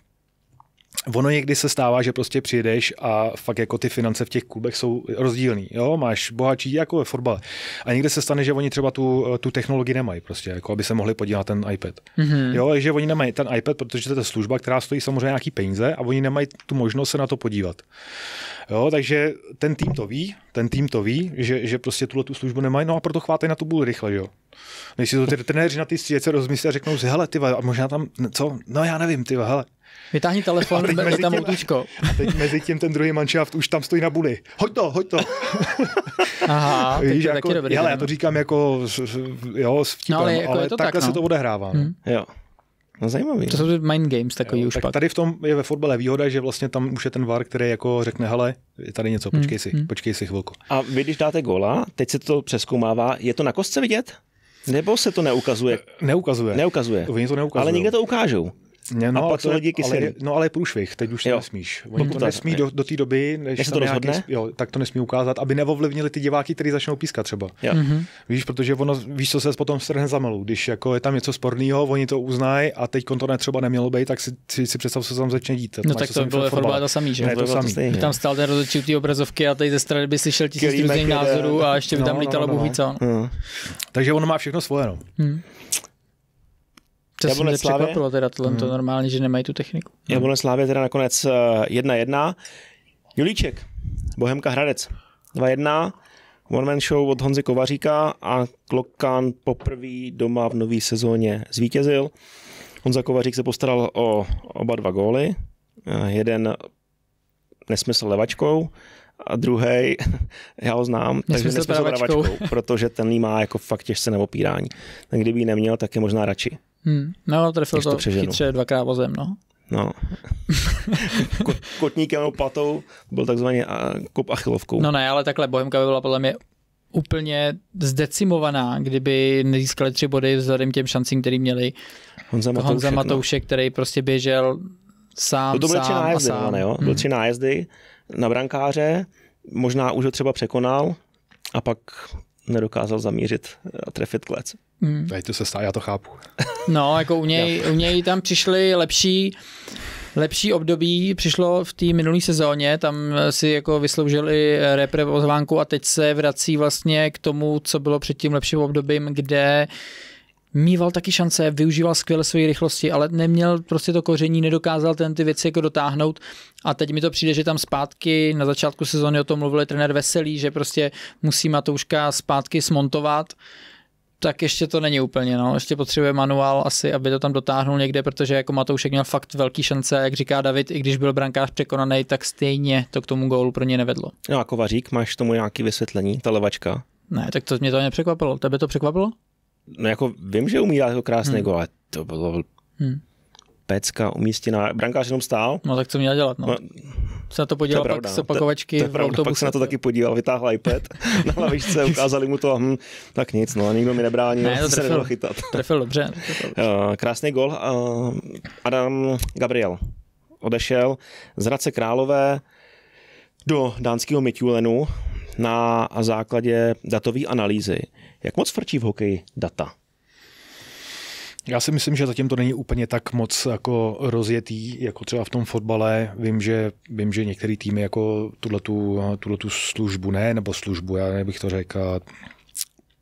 Speaker 4: ono někdy se stává, že prostě přijedeš a fakt jako ty finance v těch klubech jsou rozdílný. Jo? Máš bohatší jako ve fotbale. A někdy se stane, že oni třeba tu, tu technologii nemají, prostě, jako aby se mohli podívat ten iPad.
Speaker 3: Mm-hmm. Jo,
Speaker 4: že oni nemají ten iPad, protože to je služba, která stojí samozřejmě nějaký peníze a oni nemají tu možnost se na to podívat. Jo, takže ten tým to ví, ten tým to ví, že, že prostě tuhle tu službu nemají, no a proto chvátej na tu bůl rychle, jo. Než si to ty trenéři na ty stříce rozmyslí a řeknou si, hele, ty a možná tam, co? No já nevím, ty hele,
Speaker 2: Vytáhni telefon, a teď mezi tam tím,
Speaker 4: A teď mezi tím ten druhý manšaft už tam stojí na buli. Hoď to, hoď to. Aha, Víš, to jako, dobrý. Hele, já to říkám jako, jo, s vtipem, no, ale, jako ale to takhle tak, no. se to odehrává. No. Hmm. Jo. No zajímavý. To jsou mind games takový jo, už tak pak. Tady v tom je ve fotbale výhoda, že vlastně tam už je ten VAR, který jako řekne, hele, je tady něco, hmm, počkej hmm, si, hmm. počkej si chvilku.
Speaker 1: A vy, když dáte gola, teď se to přeskoumává, je to na kostce vidět? Nebo se to neukazuje? Neukazuje. Neukazuje. Oni to neukazují. Ale někde to ukážou. Ne, no, a patologii kyselí. Ale,
Speaker 4: no ale je průšvih, teď už jo. nesmíš. Oni Pokud to nesmí ne. do,
Speaker 1: do té doby, než se to
Speaker 4: rozhodne? Nějaký, jo, tak to nesmí ukázat, aby neovlivnili ty diváky, kteří začnou pískat třeba. Jo. Mm-hmm. Víš, protože ono, víš, co se potom strhne za malou. Když jako je tam něco sporného, oni to uznají a teď to ne třeba nemělo být, tak si, si, si představ, co se tam začne dít. No tak to bylo fotbal to samý, že? Ne, to samý. By tam
Speaker 2: stál ten rozhodčí té obrazovky a teď ze strany by slyšel tisíc různých názorů a ještě by tam no, lítalo no,
Speaker 4: no,
Speaker 1: Takže ono má všechno svoje. Hmm.
Speaker 2: Jablonec mě překvapilo teda tohle hmm. to normálně, že nemají tu techniku.
Speaker 1: Hmm. Jablonec Slávě teda nakonec 1-1. Eh, Julíček, Bohemka Hradec 2-1. One Man Show od Honzy Kovaříka a Klokán poprvé doma v nové sezóně zvítězil. Honza Kovařík se postaral o oba dva góly. Eh, jeden nesmysl levačkou a druhý, já ho znám, nesmysl takže nesmysl pravačkou. protože ten jí má jako fakt těžce na opírání. Ten kdyby ji neměl, tak je možná radši.
Speaker 2: Hmm. No, no trefil to, to přeženu. chytře dvakrát
Speaker 1: vozem, no. No. Kot, kotníkem nebo patou byl takzvaný
Speaker 2: kop achilovkou. No ne, ale takhle Bohemka by byla podle mě úplně zdecimovaná, kdyby nezískali tři body vzhledem těm šancím, který měli. Honza Matoušek, Honza no. Matoušek no. který prostě běžel sám, to, no to byly sám tři nájezdy, a sám. Ne, jo? Byly hmm. tři nájezdy, na brankáře,
Speaker 1: možná už ho třeba překonal a pak nedokázal zamířit a trefit klec. Hmm. Tady to se stá, já to chápu.
Speaker 2: No, jako u něj, u něj tam přišly lepší, lepší období, přišlo v té minulé sezóně, tam eh, si jako vysloužili eh, repre pozvánku a teď se vrací vlastně k tomu, co bylo před tím lepším obdobím, kde mýval taky šance, využíval skvěle své rychlosti, ale neměl prostě to koření, nedokázal ten ty věci jako dotáhnout a teď mi to přijde, že tam zpátky, na začátku sezóny o tom mluvil trenér Veselý, že prostě musí Matouška zpátky smontovat, tak ještě to není úplně, no. Ještě potřebuje manuál asi, aby to tam dotáhnul někde, protože jako Matoušek měl fakt velký šance, jak říká David, i když byl brankář překonaný, tak stejně to k tomu gólu pro ně nevedlo.
Speaker 1: No a Kovařík, máš tomu nějaký vysvětlení, ta levačka?
Speaker 2: Ne, tak to mě to nepřekvapilo. Tebe to překvapilo?
Speaker 1: no jako vím, že umí dát jako krásný hmm. gol, ale to bylo hmm. pecka umístěná. Brankář jenom stál.
Speaker 2: No tak co měl dělat, no. no se na to podíval no. to pravda, pak z opakovačky to, to v autobuse. Pak se na to taky
Speaker 1: podíval, vytáhl iPad na lavičce, ukázali mu to hm, tak nic, no a nikdo mi nebrání, ne, to se trefil, chytat. Trefil dobře. Trefil dobře. Uh, krásný gol. Uh, Adam Gabriel odešel z Hradce Králové do dánského Mitulenu na základě datové analýzy, jak moc frčí v hokeji data?
Speaker 4: Já si myslím, že zatím to není úplně tak moc jako rozjetý, jako třeba v tom fotbale. Vím, že, vím, že některé týmy jako tu tuhletu službu, ne, nebo službu, já bych to řekl.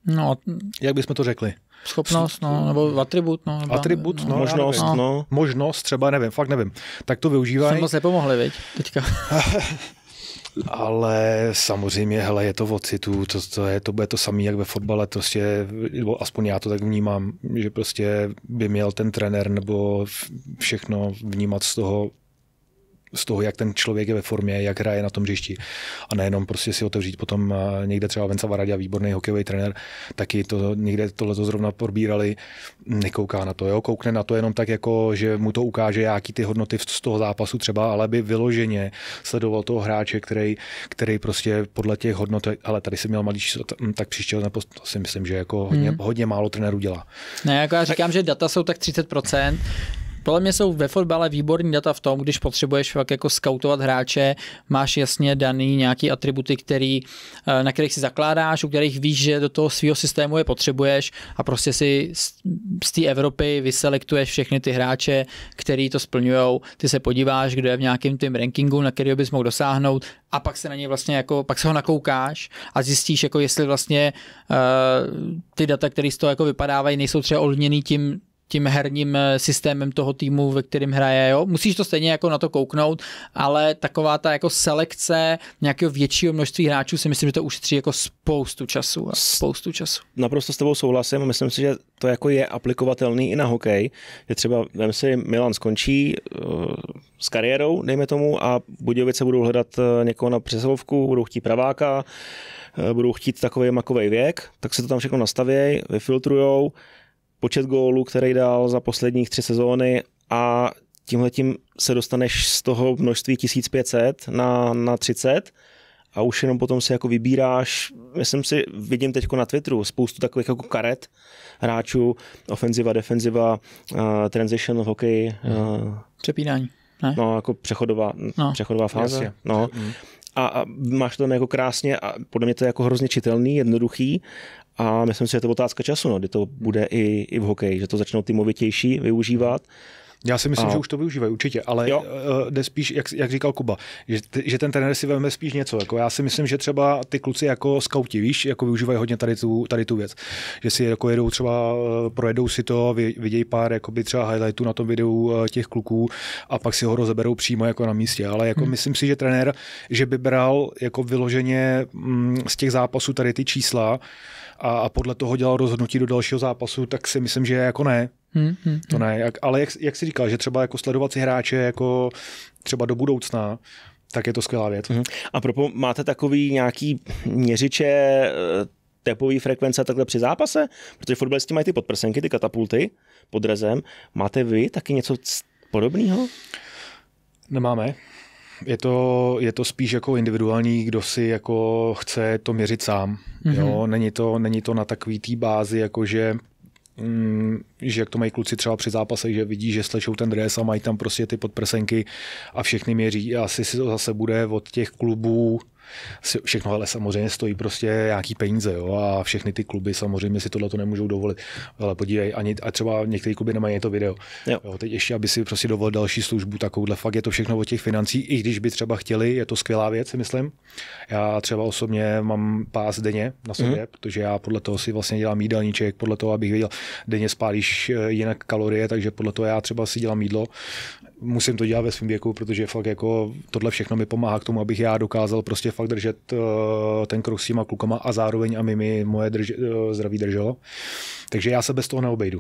Speaker 4: No, jak bychom to řekli?
Speaker 2: Schopnost, no, nebo atribut, no. Nebo, atribut, no, no možnost, no.
Speaker 4: Možnost, třeba nevím, fakt nevím. Tak to využívají. Jsme moc nepomohli, viď, teďka. ale samozřejmě, hele, je to o citu, to, to, je, to bude to samé, jak ve fotbale, prostě, nebo aspoň já to tak vnímám, že prostě by měl ten trenér nebo všechno vnímat z toho z toho, jak ten člověk je ve formě, jak hraje na tom hřišti. A nejenom prostě si otevřít potom eh, někde třeba Venca Varadia, výborný hokejový trenér, taky to někde tohle to zrovna probírali, nekouká na to, jo? koukne na to jenom tak, jako, že mu to ukáže, jaký ty hodnoty z toho zápasu třeba, ale by vyloženě sledoval toho hráče, který, který prostě podle těch hodnot, ale tady si měl malý číslo, tak příště to si myslím, že jako hodně, hmm. hodně málo trenérů dělá.
Speaker 2: Ne, jako já říkám, tak... že data jsou tak 30%, podle mě jsou ve fotbale výborní data v tom, když potřebuješ fakt jako skautovat hráče, máš jasně daný nějaký atributy, který, eh, na kterých si zakládáš, u kterých víš, že do toho svého systému je potřebuješ a prostě si z té Evropy vyselektuješ všechny ty hráče, který to splňují, ty se podíváš, kdo je v nějakém tým rankingu, na který bys mohl dosáhnout a pak se na něj vlastně jako, pak se ho nakoukáš a zjistíš, jako jestli vlastně uh, ty data, které z toho jako vypadávají, nejsou třeba odměný tím, tím herním eh, systémem toho týmu, ve kterým hraje. Jo? Musíš to stejně jako na to kouknout, ale taková ta jako selekce nějakého většího množství hráčů si myslím, že to ušetří jako spoustu času. A spoustu času. Naprosto s tebou
Speaker 1: souhlasím a myslím si, že to jako je aplikovatelný i na hokej, Je třeba, vem si, Milan skončí uh, s kariérou, dejme tomu, a Budějovice budou hledat eh, někoho na přesilovku, budou chtít praváka, budou chtít takový makový věk, tak se to tam všechno nastaví, vyfiltrujou, počet gólů, který dal za posledních tři sezóny a tímhle tím se dostaneš z toho množství 1500 na, na 30 a už jenom potom si jako vybíráš, myslím si, vidím teď na Twitteru spoustu takových jako karet hráčů, ofenziva, defenziva, uh, transition, hokej. Uh, Přepínání. Ne? No, jako přechodová, no. přechodová fáze. Jasně. No. Mm. A, a máš to tam jako krásně a podle mě to je jako hrozně čitelný, jednoduchý a myslím si, že to je otázka času, no, kdy to bude i, i v hokeji, že to začnou ty movitější využívat. Já si myslím, a... že už to využívají, určitě, ale jo. Eh, jde spíš, jak, jak říkal Kuba, že, že ten trenér si vezme spíš něco.
Speaker 4: Jako já si myslím, že třeba ty kluci jako skauti, víš, jako využívají hodně tady tu, tady tu věc. Že si jako jedou třeba, eh, projedou si to, vidějí pár jakoby třeba highlightů na tom videu eh, těch kluků a pak si ho rozeberou přímo jako na místě. Ale jako hmm. myslím si, že trenér, že by bral jako vyloženě mm, z těch zápasů tady ty čísla, a, a podle toho dělal rozhodnutí do dalšího zápasu, tak si myslím, že jako ne. Hmm, hmm, to hmm. ne. Jak, ale jak, jak jsi říkal, že třeba jako
Speaker 1: sledovat si hráče jako třeba do budoucna, tak je to skvělá věc. Hmm. A propo, máte takový nějaký měřiče eh, tepové frekvence takhle při zápase? Protože fotbalisti mají ty podprsenky, ty katapulty pod rezem. Máte vy taky něco podobného? Nemáme je to, je to spíš jako individuální,
Speaker 4: kdo si jako chce to měřit sám. Mm-hmm. Jo? Mhm. Není, to, není to na takový té bázi, jako že Mm, že jak to mají kluci třeba při zápase, že vidí, že slečou ten dres a mají tam prostě ty podprsenky a všechny měří. Asi si to zase bude od těch klubů všechno ale samozřejmě stojí prostě nějaký peníze jo? a všechny ty kluby samozřejmě si tohle to nemůžou dovolit. Ale podívej, ani, a třeba některé kluby nemají to video. Jo. jo. teď ještě, aby si prostě dovolil další službu takovouhle, fakt je to všechno o těch financí, i když by třeba chtěli, je to skvělá věc, myslím. Já třeba osobně mám pás denně na sobě, mm-hmm. protože já podle toho si vlastně dělám jídelníček, podle toho, abych věděl, denně spálíš eh, jinak kalorie, takže podle toho já třeba si dělám jídlo musím to dělat ve svém věku, protože fakt jako tohle všechno mi pomáhá k tomu, abych já dokázal prostě fakt držet eh, ten krok s těma klukama a zároveň a mi moje drž- eh, zdraví drželo.
Speaker 1: Takže já se bez toho neobejdu.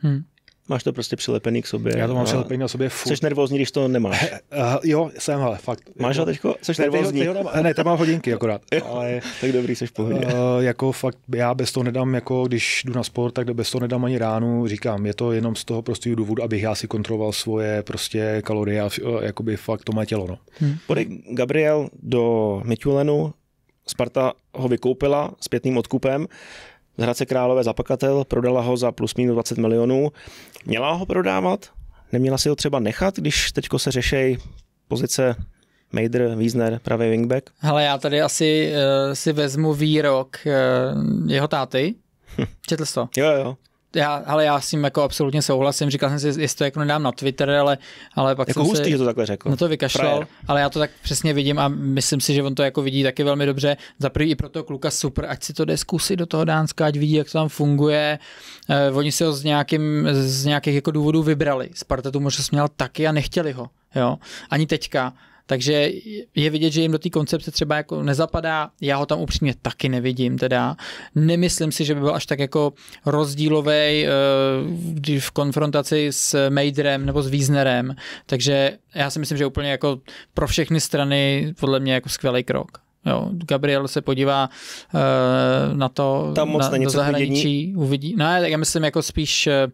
Speaker 1: Hmm. Máš to prostě přilepený k sobě. Já to mám přilepený
Speaker 4: na sobě furt. Jsi
Speaker 1: nervózní, když to nemáš. Uh,
Speaker 4: jo, jsem, ale fakt.
Speaker 1: Máš ho teďko? Jsi nervózní? Teďko, nemá, eh, ne, tam
Speaker 4: mám hodinky akorát. ale, tak dobrý, jsi v pohodě. Uh, jako fakt, já bez toho nedám, jako když jdu na sport, tak bez toho nedám ani ránu. Říkám, je to jenom z toho prostě důvodu, abych já si kontroloval svoje
Speaker 1: prostě kalorie a jakoby fakt to má tělo. No. Hmm. Gabriel do Mitulenu, Sparta ho vykoupila s pětným odkupem z Hradce Králové za pakatel, prodala ho za plus minus 20 milionů. Měla ho prodávat? Neměla si ho třeba nechat, když teďko se řešejí pozice Mejder, Wiesner, pravý wingback?
Speaker 2: Hele, já tady asi uh, si vezmu výrok uh, jeho táty. Hm. Četl jsi to? Jo, jo já, ale já s tím jako absolutně souhlasím. Říkal jsem si, jestli to jako nedám na Twitter, ale, ale pak jako jsem hustý, si, to takhle řekl. No to vykašlal, ale já to tak přesně vidím a myslím si, že on to jako vidí taky velmi dobře. Za prvý i pro toho kluka super, ať si to jde zkusit do toho Dánska, ať vidí, jak to tam funguje. Eh, oni si ho z, nějakým, z nějakých jako důvodů vybrali. Sparta tu možnost měla taky a nechtěli ho. Jo? Ani teďka takže je vidět, že jim do té koncepce třeba jako nezapadá, já ho tam upřímně taky nevidím teda. Nemyslím si, že by byl až tak jako rozdílový eh, v konfrontaci s Mejdrem nebo s Wiesnerem, takže já si myslím, že úplně jako pro všechny strany podle mě jako skvělý krok. Jo, Gabriel se podívá uh, na to Tam moc na, na do zahraničí, uvidí. Ne, no, tak já myslím jako spíš uh,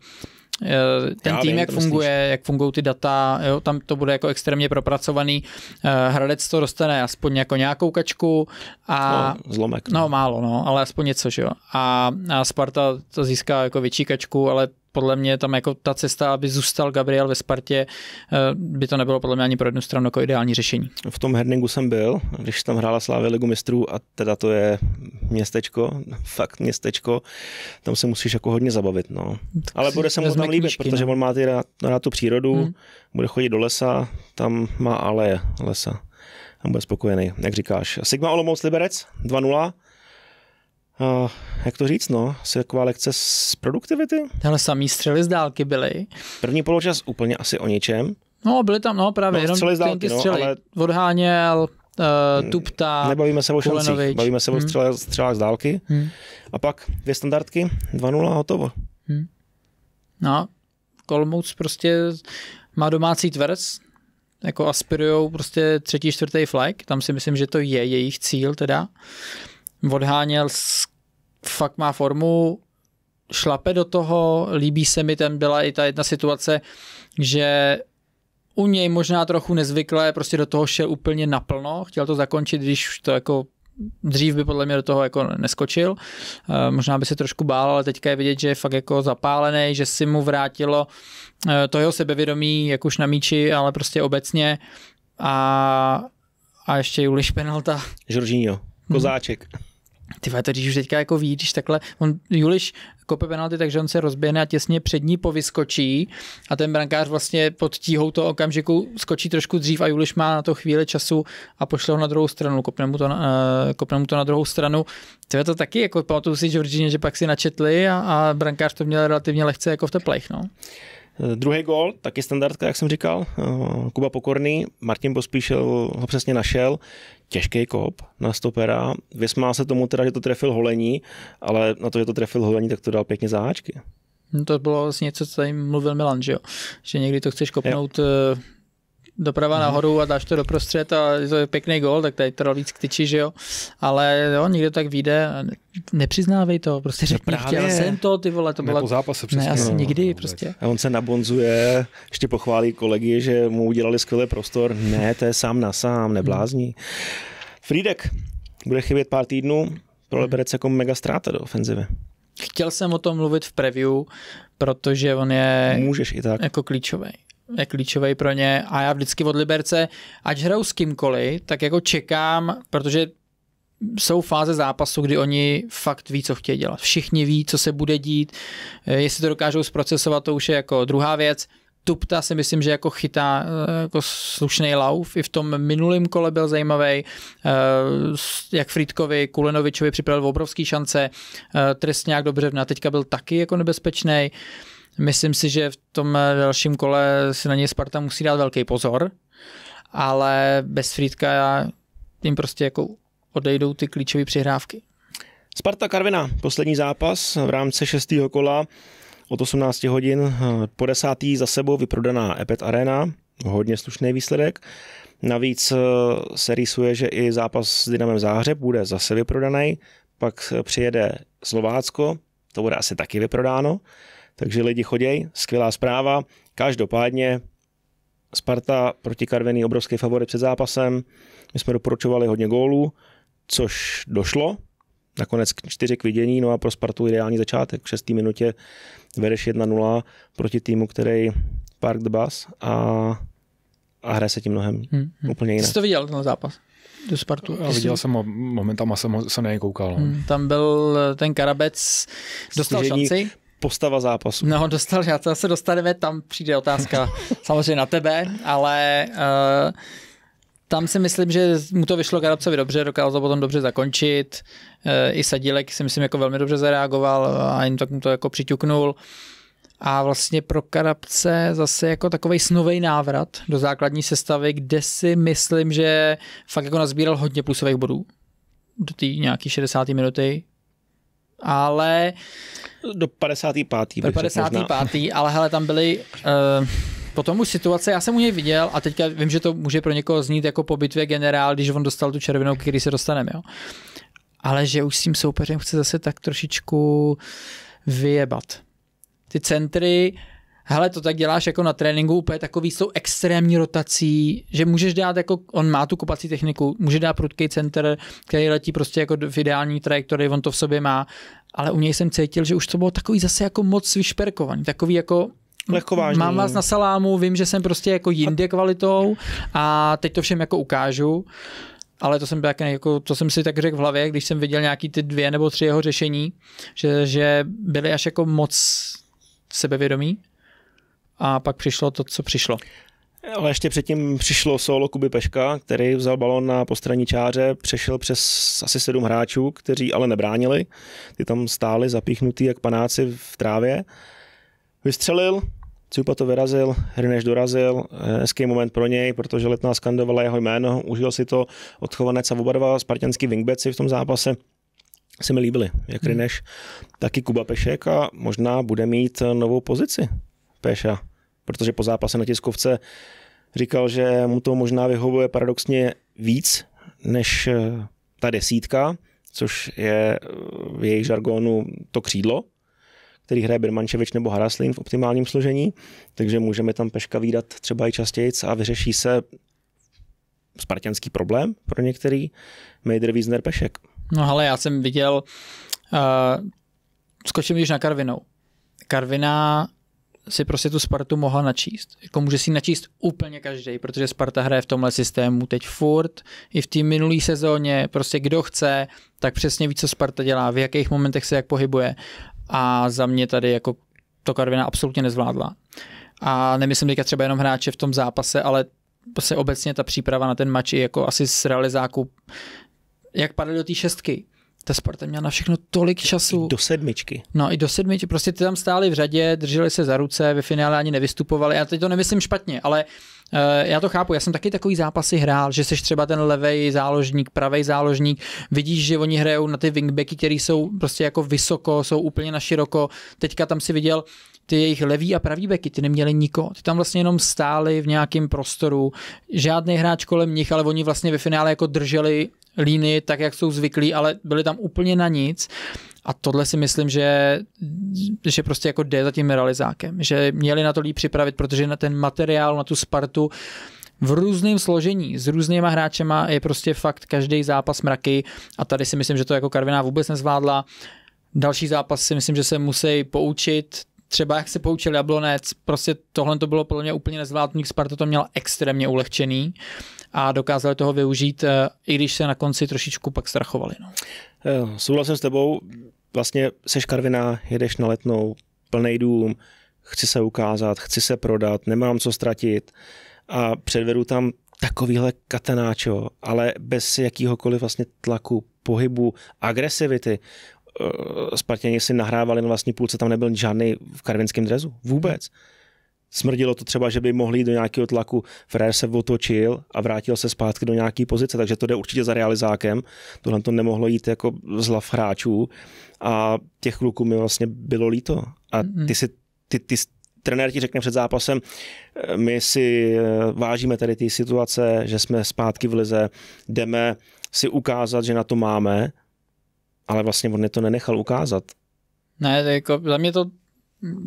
Speaker 2: Eh, ten Já tým, vím, jak funguje, jak fungují ty data, jo, tam to bude jako extrémně propracovaný. Eh, Hradec to dostane aspoň jako nějakou kačku a... No, zlomek. No. no málo, no, ale aspoň něco, že jo. A, a Sparta to získá jako větší kačku, ale podle mě tam jako ta cesta, aby zůstal Gabriel ve Spartě, eh, by to nebylo podle mě ani pro jednu stranu jako ideální řešení. V tom Herningu jsem byl, když tam hrála
Speaker 1: Slávě Ligu mistrů a teda to je městečko, fakt městečko, tam se musíš jako hodně zabavit, no. Tak Ale bude se mu tam líbit, knížky, protože ne? No. on má ty rád, rád tu přírodu, hmm. bude chodit do lesa, tam má aleje lesa. Tam bude spokojený, jak říkáš. Sigma Olomouc Liberec 2-0 uh, jak to říct, no, asi taková lekce z produktivity. Tenhle samý střely z dálky byly. První poločas úplně asi o ničem.
Speaker 2: No, byly tam, no, právě, no, jenom střely z dálky, no, ale... Odháněl, uh, eh, hmm. Tupta,
Speaker 1: Nebavíme se o šancích, bavíme se o hmm. střelách, střelách z dálky. Hmm. A pak dvě standardky, 2-0 a hotovo. Hmm.
Speaker 2: No, Kolmouc prostě má domácí tvrz, jako aspirujou prostě třetí, čtvrtý flag, tam si myslím, že to je jejich cíl teda. Odháněl s fakt má formu, šlape do toho, líbí se mi, tam byla i ta jedna situace, že u něj možná trochu nezvyklé, prostě do toho šel úplně naplno, chtěl to zakončit, když to jako dřív by podle mě do toho jako neskočil, eh, možná by se trošku bál, ale teďka je vidět, že je fakt jako zapálený, že si mu vrátilo eh, to jeho sebevědomí, jak už na míči, ale prostě obecně a, a ještě Juliš Penalta. Žoržíňo, mhm. kozáček. Hmm. Ty to když už teďka jako ví, takhle, on Juliš kope penalty, takže on se rozběhne a těsně před ní povyskočí a ten brankář vlastně pod tíhou toho okamžiku skočí trošku dřív a Juliš má na to chvíli času a pošle ho na druhou stranu, kopne mu to na, uh, kopne mu to na druhou stranu. Ty to taky, jako pamatuju si, že že pak si načetli a, a brankář to měl relativně lehce jako v teplech, no. Eh, druhý gol, taky standardka, jak jsem
Speaker 1: říkal, eh, Kuba Pokorný, Martin pospíšel ho přesně našel, těžký kop na stopera. Vysmá se tomu teda, že to trefil holení, ale na to, že to trefil holení, tak to dal pěkně záčky.
Speaker 2: No to bylo vlastně něco, co tady mluvil Milan, že jo? Že někdy to chceš kopnout doprava hmm. nahoru a dáš to doprostřed a to je pěkný gol, tak tady to víc k tyči, že jo. Ale jo, někdo tak vyjde, nepřiznávej to, prostě no řekni, no chtěl jsem to, ty vole, to bylo. po zápase přesně. Ne, asi no, nikdy no, prostě.
Speaker 1: A on se nabonzuje, ještě pochválí kolegy, že mu udělali skvělý prostor. Mhm. Ne, to je sám na sám, neblázní. Hmm. Frídek, bude chybět pár týdnů, pro Liberec mhm. jako mega ztráta do ofenzivy.
Speaker 2: Chtěl jsem o tom mluvit v preview, protože on je Můžeš i tak. jako klíčový je klíčový pro ně a já vždycky od Liberce, ať hrajou s kýmkoliv, tak jako čekám, protože jsou fáze zápasu, kdy oni fakt ví, co chtějí dělat. Všichni ví, co se bude dít, eh, jestli to dokážou zprocesovat, to už je jako druhá věc. Tupta si myslím, že jako chytá eh, jako slušný lauf. I v tom minulém kole byl zajímavý, eh, jak Frýtkovi, Kulenovičovi připravil obrovské šance, Trestňák dobře, a teďka byl taky jako nebezpečný. Myslím si, že v tom eh, dalším kole si na něj Sparta musí dát velký pozor, ale bez Frýdka jim prostě jako odejdou ty klíčové přihrávky. Sparta Karvina, poslední zápas v rámci
Speaker 1: šestého kola od 18 hodin eh, po desátý za sebou vyprodaná Epet Arena, hodně slušný výsledek. Navíc eh, se rýsuje, že i zápas s Dynamem Záhřeb bude zase vyprodaný, pak přijede Slovácko, to bude asi taky vyprodáno takže lidi choděj, skvělá zpráva. Každopádně Sparta proti Karvený obrovský favorit před zápasem. My jsme doporučovali hodně gólů, což došlo. Nakonec čtyři k vidění, no a pro Spartu ideální začátek. V šestý minutě vedeš 1-0 proti týmu, který Park the Bus a, a hraje se tím mnohem hmm, hmm.
Speaker 4: úplně jinak. Jsi to
Speaker 2: viděl ten zápas? do Spartu. Já viděl jsem
Speaker 4: ho, momentama jsem ho, se na no. Hmm,
Speaker 2: tam byl ten Karabec, dostal Stěžení šanci postava zápasu. No, dostal, já to se dostaneme, tam přijde otázka samozřejmě na tebe, ale uh, tam si myslím, že mu to vyšlo Karabcovi dobře, dokázal to potom dobře zakončit. Uh, I Sadílek si myslím jako velmi dobře zareagoval a jim tak mu to jako přiťuknul. A vlastně pro Karabce zase jako takový snový návrat do základní sestavy, kde si myslím, že fakt jako nazbíral hodně plusových bodů do té nějaké 60. minuty, ale... Do 55. Do 55. ale hele, tam byly... Uh, Potom už situace, já jsem u něj viděl a teďka vím, že to může pro někoho znít jako po bitvě generál, když on dostal tu červenou, který se dostaneme, jo. Ale že už s tím soupeřem chce zase tak trošičku vyjebat. Ty centry, hele, to tak děláš jako na tréninku, úplně takový jsou extrémní rotací, že můžeš dát jako, on má tu kopací techniku, může dát prudký center, který letí prostě jako v ideální trajektorii, on to v sobě má, ale u něj jsem cítil, že už to bylo takový zase jako moc vyšperkovaný, takový jako Lehkovážný. Mám vás na salámu, vím, že jsem prostě jako jinde kvalitou a teď to všem jako ukážu ale to jsem, tak, jako, to jsem si tak řekl v hlavě, když jsem viděl nějaký ty dvě nebo tři jeho řešení, že, že byly až jako moc sebevědomí a pak přišlo to, co přišlo.
Speaker 1: Ale ještě předtím přišlo solo Kuby Peška, který vzal balon na postraní čáře, přešel přes asi sedm hráčů, kteří ale nebránili. Ty tam stáli zapíchnutý jak panáci v trávě. Vystřelil, Cupa to vyrazil, Hrneš dorazil, eh, hezký moment pro něj, protože letná skandovala jeho jméno, užil si to odchovanec a oba dva spartianský wingbeci v tom zápase se mi líbili, jak Rineš, hmm. taky Kuba Pešek a možná bude mít novou pozici Peša protože po zápase na tiskovce říkal, že mu to možná vyhovuje paradoxně víc než eh, ta desítka, což je eh, v jejich žargonu to křídlo, který hraje Birmančevič nebo Haraslin v optimálním složení, takže můžeme tam Peška výdat třeba i častějc a vyřeší se spartianský problém pro některý Mejder Wiesner Pešek.
Speaker 2: No ale já jsem viděl, uh, skočím již na Karvinou. Karvina si prostě tu Spartu mohla načíst. Jako může si načíst úplně každý, protože Sparta hraje v tomhle systému teď furt, i v té minulé sezóně, prostě kdo chce, tak přesně ví, co Sparta dělá, v jakých momentech se jak pohybuje. A za mě tady jako to Karvina absolutně nezvládla. A nemyslím teďka třeba jenom hráče v tom zápase, ale se prostě obecně ta příprava na ten mač i jako asi z realizáku, jak padly do té šestky, ta Sparta měla na všechno tolik času. I do sedmičky. No i do sedmičky, prostě ty tam stáli v řadě, drželi se za ruce, ve finále ani nevystupovali. Já teď to nemyslím špatně, ale eh, já to chápu, já jsem taky takový zápasy hrál, že jsi třeba ten levej záložník, pravý záložník, vidíš, že oni hrajou na ty wingbacky, které jsou prostě jako vysoko, jsou úplně na široko. Teďka tam si viděl, ty jejich levý a pravý beky, ty neměli niko, Ty tam vlastně jenom stáli v nějakém prostoru, žádný hráč kolem nich, ale oni vlastně ve finále jako drželi líny, tak jak jsou zvyklí, ale byli tam úplně na nic. A tohle si myslím, že, že prostě jako jde za tím realizákem, že měli na to líp připravit, protože na ten materiál, na tu Spartu v různém složení s různýma hráčema je prostě fakt každý zápas mraky a tady si myslím, že to jako Karviná vůbec nezvládla. Další zápas si myslím, že se musí poučit, třeba jak se poučil Jablonec, prostě tohle to bylo podle mě úplně nezvládný, Sparta to měla extrémně ulehčený a dokázali toho využít, eh, i když se na konci trošičku pak strachovali. No.
Speaker 1: Eh, souhlasím s tebou, vlastně seš karviná, jedeš na letnou, plný dům, chci se ukázat, chci se prodat, nemám co ztratit a předvedu tam takovýhle katenáčo, ale bez jakýhokoliv vlastně tlaku, pohybu, agresivity. Eh, Spartěni si nahrávali na vlastní půlce, tam nebyl žádný v karvinském drezu. Vůbec. Hmm smrdilo to třeba, že by mohli jít do nějakého tlaku, Frér se otočil a vrátil se zpátky do nějaké pozice, takže to jde určitě za realizákem, tohle to nemohlo jít jako z hlav hráčů a těch kluků mi vlastně bylo líto a mhm. ty si, ty, ty, trenér ti řekne před zápasem, eh, my si eh, vážíme tady ty situace, že jsme zpátky v lize, jdeme si ukázat, že na to máme, ale vlastně on to nenechal ukázat.
Speaker 2: Ne, jako za mě to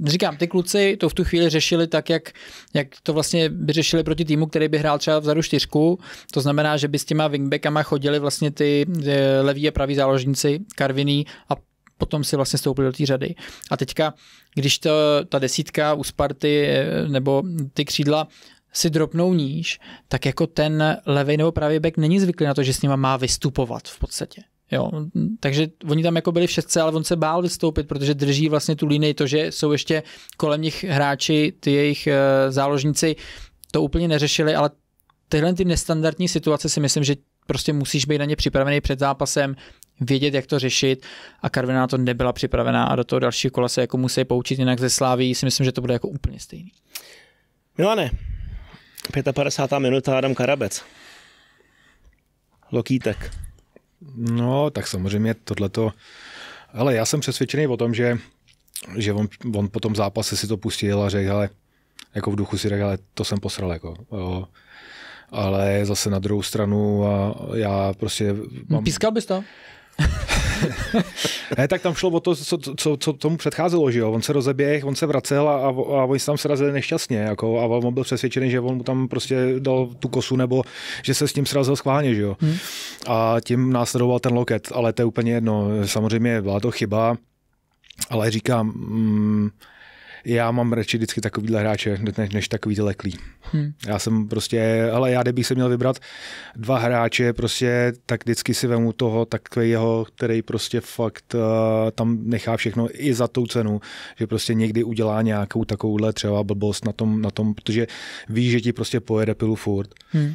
Speaker 2: říkám, ty kluci to v tu chvíli řešili tak, jak, jak to vlastně by řešili proti týmu, který by hrál třeba vzadu čtyřku, to znamená, že by s těma wingbackama chodili vlastně ty eh, leví a praví záložníci, Karviný a potom si vlastně stoupili do té řady. A teďka, když to, ta desítka u Sparty eh, nebo ty křídla si dropnou níž, tak jako ten levej nebo pravý back není zvyklý na to, že s nima má vystupovat v podstatě. Jo, takže oni tam jako byli v šestce, ale on se bál vystoupit, protože drží vlastně tu línii to, že jsou ještě kolem nich hráči, ty jejich eh, záložníci to úplně neřešili, ale tyhle ty nestandardní situace si myslím, že prostě musíš být na ně připravený před zápasem, vědět, jak to řešit a Karviná na to nebyla připravená a do toho další kola se jako musí poučit, jinak ze Sláví si myslím, že to bude jako úplně stejný. Milane,
Speaker 1: 55. minuta Adam Karabec. Lokítek.
Speaker 4: No, tak samozřejmě tohleto... Ale já jsem přesvědčený o tom, že, že on, on po tom zápase si to pustil a řekl, ale jako v duchu si řekl, ale to jsem posral, jako, jo. Ale zase na druhou stranu a já prostě... No, mám... Pískal
Speaker 2: bys to?
Speaker 4: ne, tak tam šlo o to, co, co, co tomu předcházelo, že jo? On se rozeběh, on se vracel a, a, a oni se tam srazili nešťastně, jako, a on byl přesvědčený, že on mu tam prostě dal tu kosu, nebo že se s tím srazil schválně, že jo? Hmm. A tím následoval ten loket, ale to je úplně jedno. Samozřejmě byla to chyba, ale říkám, mm, já mám radši vždycky takovýhle hráče, než, než takový leklý. Hmm. Já jsem prostě, ale já kdybych se měl vybrat dva hráče, prostě tak vždycky si vemu toho takového, který prostě fakt uh, tam nechá všechno i za tou cenu, že prostě někdy udělá nějakou takovouhle třeba blbost na tom, na tom protože ví, že ti prostě pojede pilu furt. Hmm.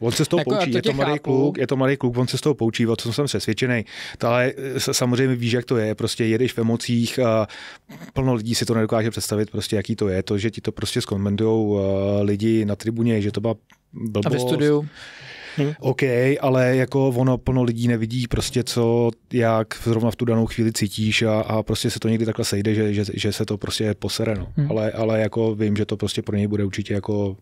Speaker 4: On se z toho jako poučí, to je to mladý chápu. kluk, je to malý kluk, on se z toho poučí, o co jsem přesvědčený. Ale eh, samozřejmě víš, jak to je, prostě jedeš v emocích a plno lidí si to nedokáže představit, prostě jaký to je, to, že ti to prostě zkomentují eh, lidi na tribuně, že to byla blbost. A ve studiu. Hmm. OK, ale jako ono plno lidí nevidí prostě co, jak zrovna v tu danou chvíli cítíš a, a prostě se to někdy takhle sejde, že, že, že se to prostě posere, no. Hmm. Ale, ale jako vím, že to prostě pro něj bude určitě jako...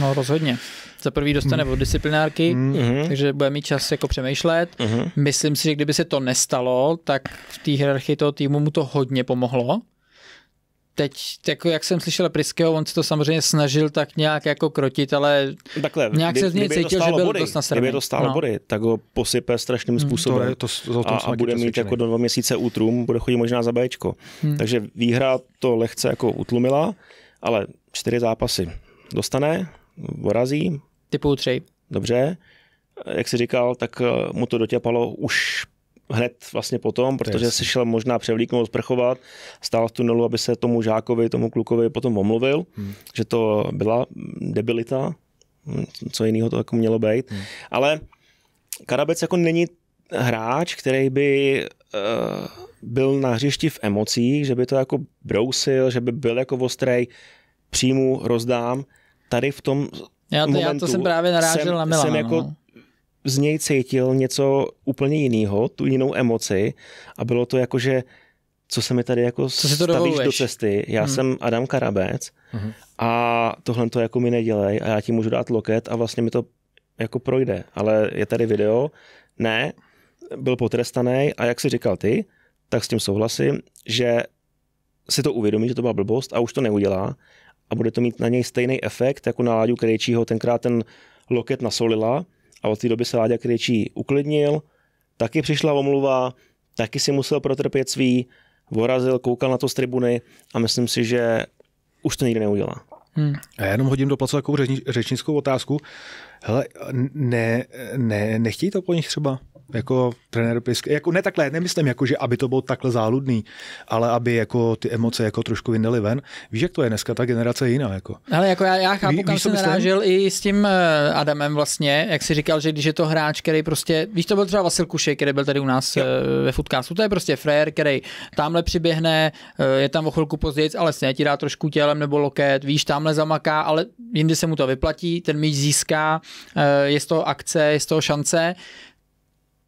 Speaker 3: No
Speaker 2: rozhodně. Za prvý dostane hmm. od disciplinárky, hmm. hmm. takže bude mít čas jako přemýšlet. Hmm. Myslím si, že kdyby se to nestalo, tak v té hierarchii toho týmu mu to hodně pomohlo, teď, jako jak jsem slyšel Priského, on se to samozřejmě snažil tak nějak jako krotit, ale Takhle, nějak se z něj cítil, že byl body, dost nasraný. Kdyby to no. body,
Speaker 1: tak ho posype strašným hmm. způsobem to je, to, to, to a, a bude mít jako do dva měsíce útrum, bude chodit možná za Bčko. Hmm. Takže výhra to lehce jako utlumila, ale čtyři zápasy dostane, vorazí. Typu tři. Dobře. Jak jsi říkal, tak eh, mu to dotěpalo už hned vlastně potom, protože se šel možná převlíknout, sprchovat, stál v tunelu, aby se tomu žákovi, tomu klukovi potom omluvil, hmm. že to byla debilita, hm, co jiného to jako mělo být. Hmm. Ale Karabec jako není hráč, který by uh, byl na hřišti v emocích, že by to jako brousil, že by byl jako ostrej, příjmu rozdám. Tady v tom
Speaker 2: já to, momentu já to jsem právě narážel jsem, na Milan. Jsem jako no
Speaker 1: z něj cítil něco úplně jiného, tu jinou emoci a bylo to jako, že co se mi tady jako co to stavíš dovoluješ? do cesty. Já hmm. jsem Adam Karabec hmm. a tohle to jako mi nedělej a já ti můžu dát loket a vlastně mi to jako projde. Ale je tady video, ne, byl potrestaný a jak si říkal ty, tak s tím souhlasím, že si to uvědomí, že to byla blbost a už to neudělá a bude to mít na něj stejný efekt jako na Láďu Krejčího, tenkrát ten loket nasolila, a od té doby se Láďa Krejčí uklidnil, taky přišla omluva, taky si musel protrpět svý, vorazil, koukal na to z tribuny a myslím si, že už to nikdy neudělá. Hmm. Já jenom hodím do placu takovou
Speaker 4: řečnickou otázku. Hele, ne, ne, nechtějí to po nich třeba? jako trenér Pisk, jako ne takhle, nemyslím, jako, že aby to bylo takhle záludný, ale aby jako ty emoce jako trošku vyndali ven. Víš, jak to je dneska, ta generace je jiná. Jako.
Speaker 2: Ale jako já, já chápu, Ví, kam jsem narážel i s tím eh, Adamem vlastně, jak si říkal, že když je to hráč, který prostě, víš, to byl třeba Vasil Kušej, který byl tady u nás jo. Eh, ve futkásu, to je prostě frajer, který tamhle přiběhne, eh, je tam o chvilku později, ale jasně, ti dá trošku tělem nebo loket, víš, tamhle zamaká, ale jindy se mu to vyplatí, ten míč získá, je z toho akce, je z toho šance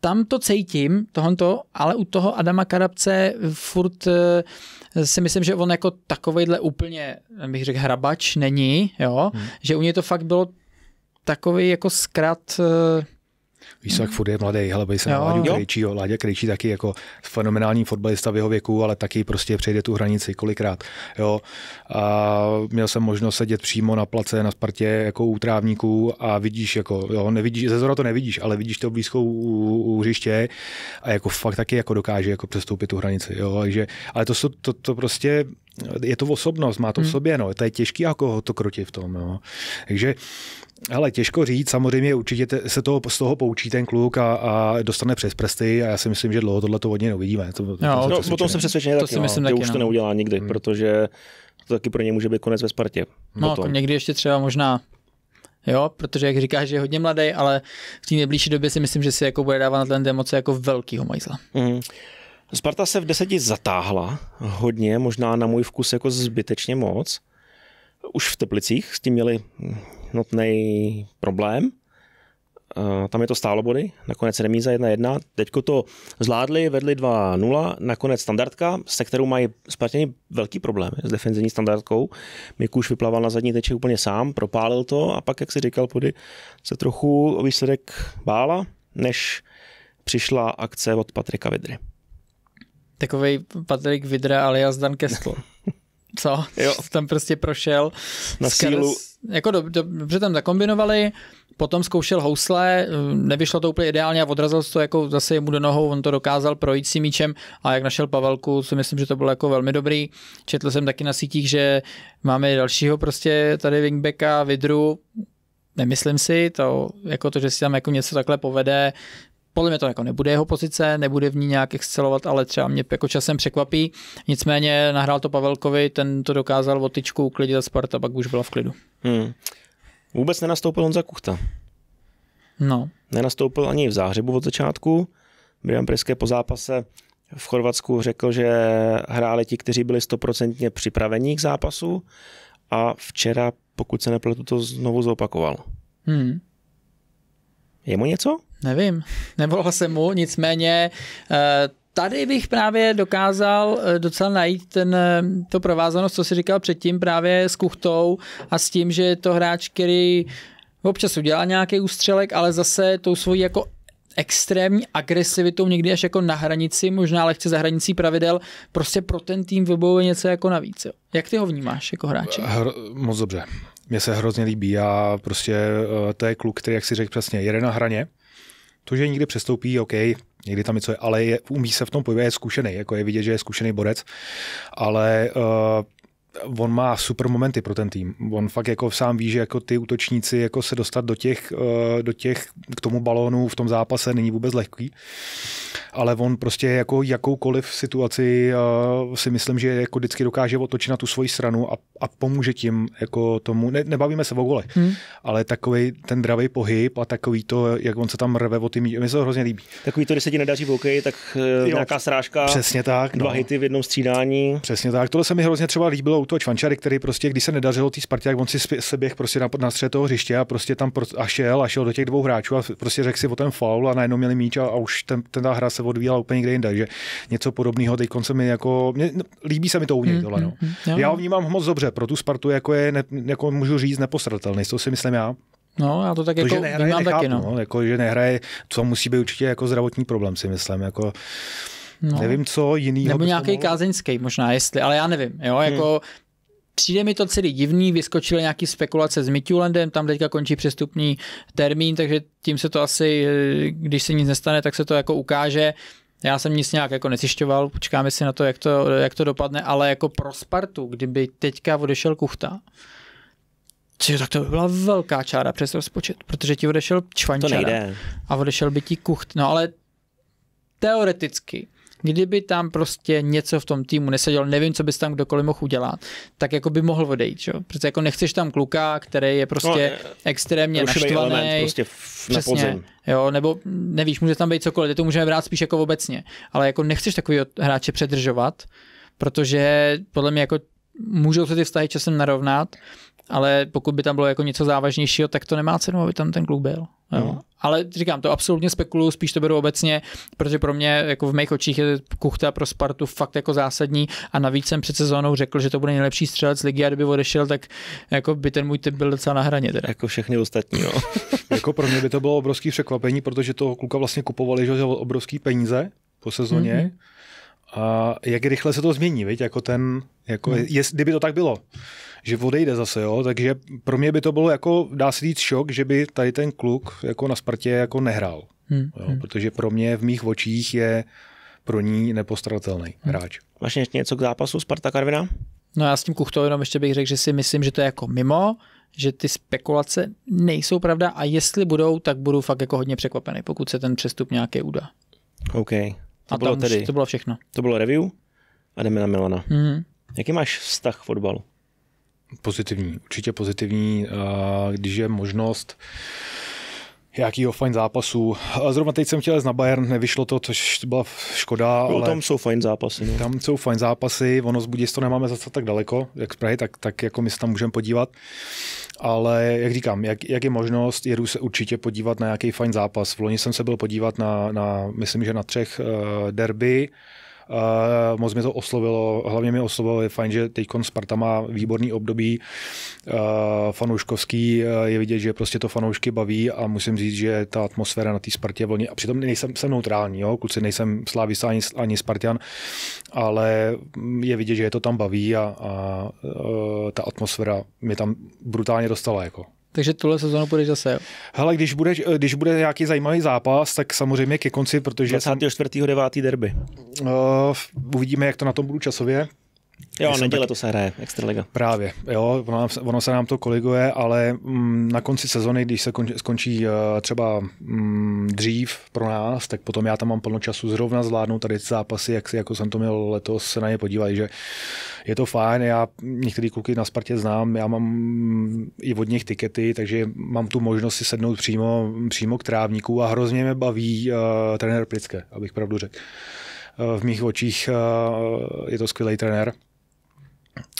Speaker 2: tam to cítím, tohoto, ale u toho Adama Karabce furt eh, si myslím, že on jako takovejhle úplně, bych řekl, hrabač není, jo? Hmm. že u něj to fakt bylo takový jako zkrat eh,
Speaker 4: Víš, jak furt je mladý, Ale by se na Láďu Krejčího. Láďa Krejčí taky jako fenomenální fotbalista v jeho věku, ale taky prostě přejde tu hranici kolikrát. Jo. A měl jsem možnost sedět přímo na place na Spartě jako u trávníků a vidíš, jako, jo, nevidíš, ze zora to nevidíš, ale vidíš to blízko u, u, u hřiště a jako fakt taky jako dokáže jako přestoupit tu hranici. Jo. Takže, ale to, to, to prostě je to osobnost, má to v hmm. sobě, no. to je těžký jako ho to krotit v tom. No. Takže ale těžko říct, samozřejmě určitě se toho, z toho poučí ten kluk a, a dostane přes
Speaker 1: prsty a já si myslím, že dlouho tohle to od něj neuvidíme. To, to, to no, potom jsem přesvědčený, to taky, si no, myslím no, taky, už no. to neudělá nikdy, hmm. protože to taky pro ně může být konec ve Spartě. No, potom. Jako
Speaker 2: někdy ještě třeba možná Jo, protože jak říkáš, že je hodně mladý, ale v té nejbližší době si myslím, že si jako bude dávat na ten democe jako velkýho majzla. Mm. Sparta se v deseti zatáhla hodně, možná
Speaker 1: na můj vkus jako zbytečně moc. Už v Teplicích s tím měli jednotný problém. Eh, tam je to stálo body, nakonec remíza 1-1. Teďko to zvládli, vedli 2-0, nakonec standardka, se kterou mají Spartani velký problém s defenzivní standardkou. Mikuš vyplaval na zadní teče úplně sám, propálil to a pak, jak si říkal, Pody se trochu o výsledek bála, než přišla akce od Patrika Vidry.
Speaker 2: Takový Patrik Vidra alias Dan Kestl. co? Jo. Tam prostě prošel. Na skrz, sílu. Jako do, do, dobře tam zakombinovali, potom zkoušel housle, eh, nevyšlo to úplně ideálně a odrazil to jako zase jemu do nohou, on to dokázal projít si míčem a jak našel Pavelku, si myslím, že to bylo jako velmi dobrý. Četl jsem taky na sítích, že máme dalšího prostě tady wingbacka, Vidru, Nemyslím si, to, jako to, že si tam jako něco takhle povede, podle mě to jako nebude jeho pozice, nebude v ní nějak excelovat, ale třeba mě jako časem překvapí. Nicméně nahrál to Pavelkovi, ten to dokázal o tyčku uklidit a Sparta pak už byla v klidu. Hmm. Vůbec nenastoupil Honza Kuchta.
Speaker 1: No. Nenastoupil ani v Záhřebu od začátku. Brian Priske po zápase v Chorvatsku řekl, že hráli ti, kteří byli stoprocentně připravení k zápasu a včera, pokud se nepletu, to znovu zopakoval.
Speaker 2: Hmm. Je mu něco? Nevím, nevolal jsem mu, nicméně eh, tady bych právě dokázal eh, docela najít ten, eh, to provázanost, co si říkal předtím, právě s Kuchtou a s tím, že je to hráč, který občas udělá nějaký ústřelek, ale zase tou svojí jako extrémní agresivitou, někdy až jako na hranici, možná lehce za hranicí pravidel, prostě pro ten tým vybojuje něco jako navíc. Jo. Jak ty ho vnímáš jako hráče?
Speaker 4: Hro, moc dobře. Mně se hrozně líbí. a prostě, to je kluk, který, jak si řekl přesně, jede na hraně, to, že někdy přestoupí, OK, někdy tam něco je, ale je, umí se v tom pohybě, je zkušený, jako je vidět, že je zkušený borec, ale uh, on má super momenty pro ten tým. On fakt jako sám ví, že jako ty útočníci jako se dostat do těch, uh, do těch, k tomu balónu v tom zápase není vůbec lehký ale on prostě jako jakoukoliv situaci uh, si myslím, že jako vždycky dokáže otočit na tu svoji stranu a, a pomůže tím jako tomu, ne, nebavíme se o gole, hmm. ale takový ten dravý pohyb a takový to, jak on se tam rve o ty míče, mi se to hrozně líbí.
Speaker 1: Takový to, když se ti nedaří v hokeji, tak eh, jo, nějaká srážka, přesně
Speaker 4: tak, dva no. hity v jednom střídání. Přesně tak, tohle se mi hrozně třeba líbilo u toho Čvančary, který prostě, když se nedařilo tý Spartě, jak on si se běh prostě na, na střed toho hřiště a prostě tam pro, a šel a šel do těch dvou hráčů a prostě řekl si o ten faul a najednou měli míč a, a už ten, ten ta hra se odvíjela úplně někde jinde. Takže něco podobného teď se mi jako. Mě, líbí se mi to u něj hmm, tohle. No. Mm, já ho vnímám moc dobře. Pro tu Spartu jako je, ne, jako můžu říct, neposratelný, to si myslím já.
Speaker 2: No, já to tak to, jako že nehraje, vnímám nechápu, taky, no.
Speaker 4: no. jako, že nehraje, co musí být určitě jako zdravotní problém, si myslím. Jako, No. Nevím, co jiný. Nebo
Speaker 2: nějaký tomu... kázeňský možná, jestli, ale já nevím. Jo? Jako, hmm. Přijde mi to celý divný, vyskočily nějaký spekulace s Mitulandem, tam teďka končí přestupní termín, takže tím se to asi, eh, když se nic nestane, tak se to jako ukáže. Já jsem nic nějak jako nezjišťoval, počkáme si na to jak, to, jak to dopadne, ale jako pro Spartu, kdyby teďka odešel Kuchta, Čiže tak to by byla velká čára přes rozpočet, protože ti odešel Čvančara a odešel by ti Kucht. No ale teoreticky Kdyby tam prostě něco v tom týmu nesedělo, nevím, co bys tam kdokoliv mohl udělat, tak jako by mohl odejít, jo? Protože jako nechceš tam kluka, který je prostě no, extrémně naštvaný. prostě v, přesně, na Jo, nebo nevíš, může tam být cokoliv, to můžeme brát spíš jako obecně, ale jako nechceš takový hráče předržovat, protože podle mě jako můžou se ty vztahy časem narovnat ale pokud by tam bylo jako něco závažnějšího, tak to nemá cenu, aby tam ten kluk byl. Jo. Mm. Ale říkám, to absolutně spekuluju, spíš to beru obecně, protože pro mě jako v mých očích je Kuchta pro Spartu fakt jako zásadní a navíc jsem před sezónou řekl, že to bude nejlepší střelec ligy a kdyby odešel, tak jako by ten můj typ byl docela na hraně. Teda. Jako všechny ostatní, jo. No.
Speaker 4: jako pro mě by to bylo obrovský překvapení, protože toho kluka vlastně kupovali že obrovský peníze po sezóně. Mm-hmm a jak rychle se to změní, viď? jako ten, jako, hmm. je, kdyby to tak bylo, že odejde zase, jo, takže pro mě by to bylo jako, dá se říct šok, že by tady ten kluk jako na Spartě jako nehrál, hmm. jo, hmm. protože pro mě v mých očích je pro ní nepostradatelný
Speaker 1: hmm. hráč. Máš ještě něco k zápasu Sparta Karvina?
Speaker 2: No já s tím Kuchtou jenom ještě bych řekl, že si myslím, že to je jako mimo, že ty spekulace nejsou pravda a jestli budou, tak budu fakt jako hodně překvapený, pokud se ten přestup nějaký udá. OK. To a bylo tam tedy, to bylo všechno.
Speaker 1: To bylo review a jdeme na Milana. Mm-hmm. Jaký
Speaker 4: máš vztah k fotbalu? Pozitivní, určitě pozitivní, když je možnost jakýho fajn zápasu. Zrovna teď jsem chtěl na Bayern, nevyšlo to, což byla škoda. No, ale tam jsou fajn zápasy. Ne? No. Tam jsou fajn zápasy, ono z Budějs to nemáme zase tak daleko, jak z Prahy, tak, tak jako my se tam můžeme podívat. Ale jak říkám, jak, jak je možnost, jedu se určitě podívat na nějaký fajn zápas. V loni jsem se byl podívat na, na myslím, že na třech uh, derby, Uh, moc mě to oslovilo, hlavně mi oslovilo, je fajn, že teď Sparta má výborný období uh, fanouškovský, uh, je vidět, že prostě to fanoušky baví a musím říct, že ta atmosféra na té Spartě vlně, a přitom nejsem jsem neutrální, jo? kluci nejsem slávista ani, ani Spartian, ale je vidět, že je to tam baví a, a uh, ta atmosféra mě tam brutálně dostala. Jako.
Speaker 2: Takže tuhle sezónu
Speaker 4: půjdeš zase, Hele, když, bude, když bude nějaký zajímavý zápas, tak samozřejmě ke konci, protože... 9. derby. Uh, uvidíme, jak to na tom budu časově. Jo, neděle tak... to se hraje, Extraliga. Právě, jo, ono, ono se nám to koliguje, ale mm, na konci sezony, když se konč, skončí uh, třeba mm, dřív pro nás, tak potom já tam mám plno času zrovna zvládnout tady zápasy, jak si, jako jsem to měl letos, se na ně podívat, že je to fajn, já některý kluky na Spartě znám, já mám mm, i od nich tikety, takže mám tu možnost si sednout přímo, přímo k trávníku a hrozně mě baví uh, trenér Plické, abych pravdu řekl v mých očích eh, je to skvělý trenér.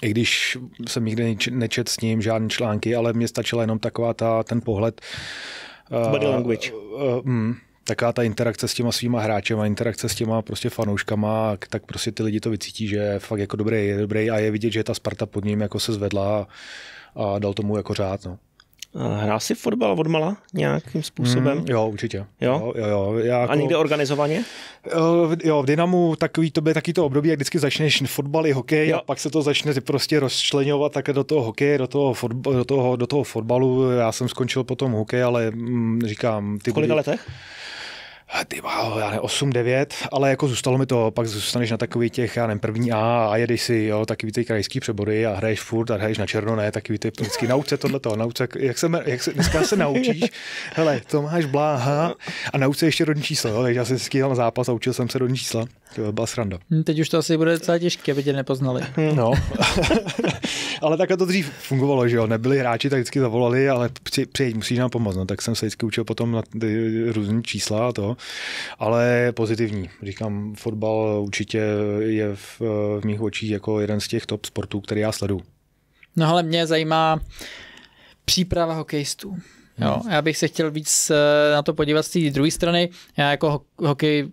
Speaker 4: I když jsem nikdy nečet s ním žádné články, ale mě stačila jenom taková ta, ten pohled. Eh, Body language. Uh, eh, uh, mm, hm, taká ta interakce s těma svýma a interakce s těma prostě fanouškama, tak prostě ty lidi to vycítí, že je fakt jako dobrý, je dobrý a je vidět, že ta Sparta pod ním jako se zvedla a, a dal tomu jako řád. No.
Speaker 1: Eh, hrál jsi fotbal mala nějakým způsobem? Mm, jo, určitě. Jo? Jo, jo, já jako... A někde organizovaně?
Speaker 4: Eh, jo, v Dynamu takový, to byl taky to období, jak vždycky začneš fotbal i hokej jo. a pak se to začne prostě rozčlenovat tak do toho hokeje, do toho, fotba, do toho, do toho fotbalu. Já jsem skončil potom hokej, ale m, mm, říkám... Ty v kolika budi... letech? Eh, ty wow, já ne, 8, 9, ale jako zůstalo mi to, pak zůstaneš na takových těch, já nevím, první A a jedeš si, jo, taky ty krajský přebory a hraješ furt a hraješ na černo, ne, taky ty vždycky nauce tohleto, se, jak se, jak se, dneska se naučíš, hele, to máš bláha a nauč se ještě rodní číslo, jo, takže já jsem si na zápas a učil jsem se rodní čísla, to byla sranda.
Speaker 2: Hm, teď už to asi bude docela těžké, aby tě nepoznali. No.
Speaker 4: ale takhle to dřív fungovalo, že jo. Nebyli hráči, tak vždycky zavolali, ale při, přijď, musí nám pomoct. No, tak jsem se vždycky učil potom na ty různý čísla a to. Ale pozitivní. Říkám, fotbal určitě je v, v mých očích jako jeden z těch top sportů,
Speaker 2: který já sledu. No ale mě zajímá příprava hokejistů. Jo, hmm. já bych se chtěl víc eh, na to podívat z té druhé strany. Já jako hokej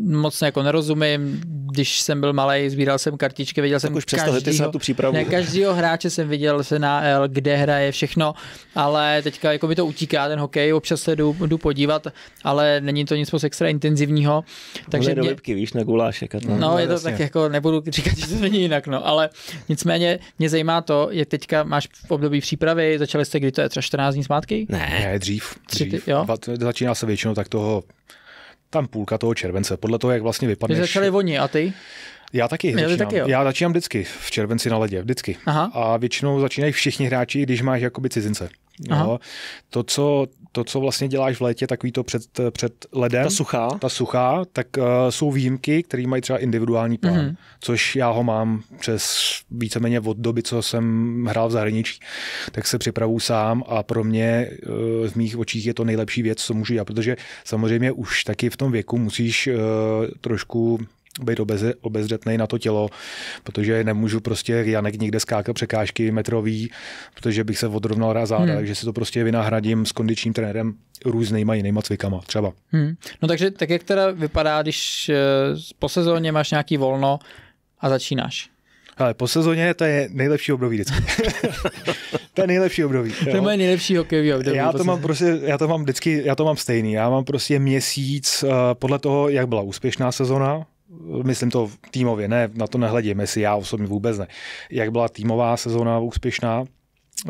Speaker 2: moc jako nerozumím. Když jsem byl malý, sbíral jsem kartičky, viděl tak jsem už každýho, se na tu přípravu. Ne, každýho hráče jsem viděl se na L, kde hraje všechno, ale teďka jako by to utíká ten hokej, občas se jdu, jdu podívat, ale není to nic moc extra intenzivního. Takže mě... lipky,
Speaker 1: víš, na gulášek. A no, no, je to vlastně. tak jako,
Speaker 2: nebudu říkat, že to není jinak, no, ale nicméně mě zajímá to, jak teďka máš v období přípravy, začali jste, kdy to je třeba 14 dní zpátky? Ne,
Speaker 4: ne dřív. dřív. Ty, jo? Začíná se většinou tak toho tam půlka toho července, podle toho, jak vlastně vypadne. Začali
Speaker 2: oni a ty? Já taky. Já, začínám. taky jo. já
Speaker 4: začínám vždycky v červenci na ledě, vždycky. Aha. A většinou začínají všichni hráči, když máš jakoby cizince. Aha. Jo. To, co to, co vlastně děláš v létě, takový to před, před ledem. Ta suchá. Ta suchá, tak uh, jsou výjimky, které mají třeba individuální plán, mm-hmm. což já ho mám přes víceméně od doby, co jsem hrál v zahraničí, tak se připravu sám a pro mě uh, v mých očích je to nejlepší věc, co můžu dělat, protože samozřejmě už taky v tom věku musíš uh, trošku být obez, obezřetný na to tělo, protože nemůžu prostě Janek někde skákat překážky metrový, protože bych se odrovnal rád záda, hmm. takže si to prostě vynahradím s kondičním trenérem různýma jinýma cvikama třeba.
Speaker 2: Hmm. No takže tak jak teda vypadá, když eh, po sezóně máš nějaký volno a začínáš? Ale po sezóně
Speaker 4: to je nejlepší období vždycky. to je nejlepší období. To je moje
Speaker 2: nejlepší hokejový období. Já to, mám
Speaker 4: prostě, já to mám vždycky, já to mám stejný. Já mám prostě měsíc uh, podle toho, jak byla úspěšná sezona, myslím to týmově, ne, na to nehledím, jestli já osobně vůbec ne. Jak byla týmová sezóna úspěšná,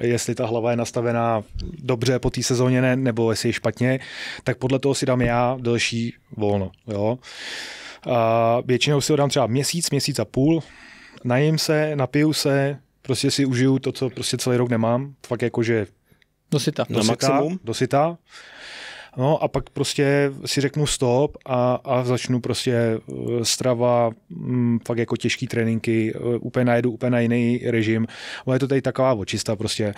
Speaker 4: jestli ta hlava je nastavená dobře po té sezóně ne, nebo jestli je špatně, tak podle toho si dám já delší volno. Jo? A většinou si ho dám třeba měsíc, měsíc a půl, najím se, napiju se, prostě si užiju to, co prostě celý rok nemám, fakt jakože dosyta. Dosyta, Maximum. dosyta. No a pak prostě si řeknu stop a, a začnu prostě eh, strava, m, mm, fakt jako těžký tréninky, eh, úplně najedu úplně na jiný režim. Ale je to tady taková očista prostě.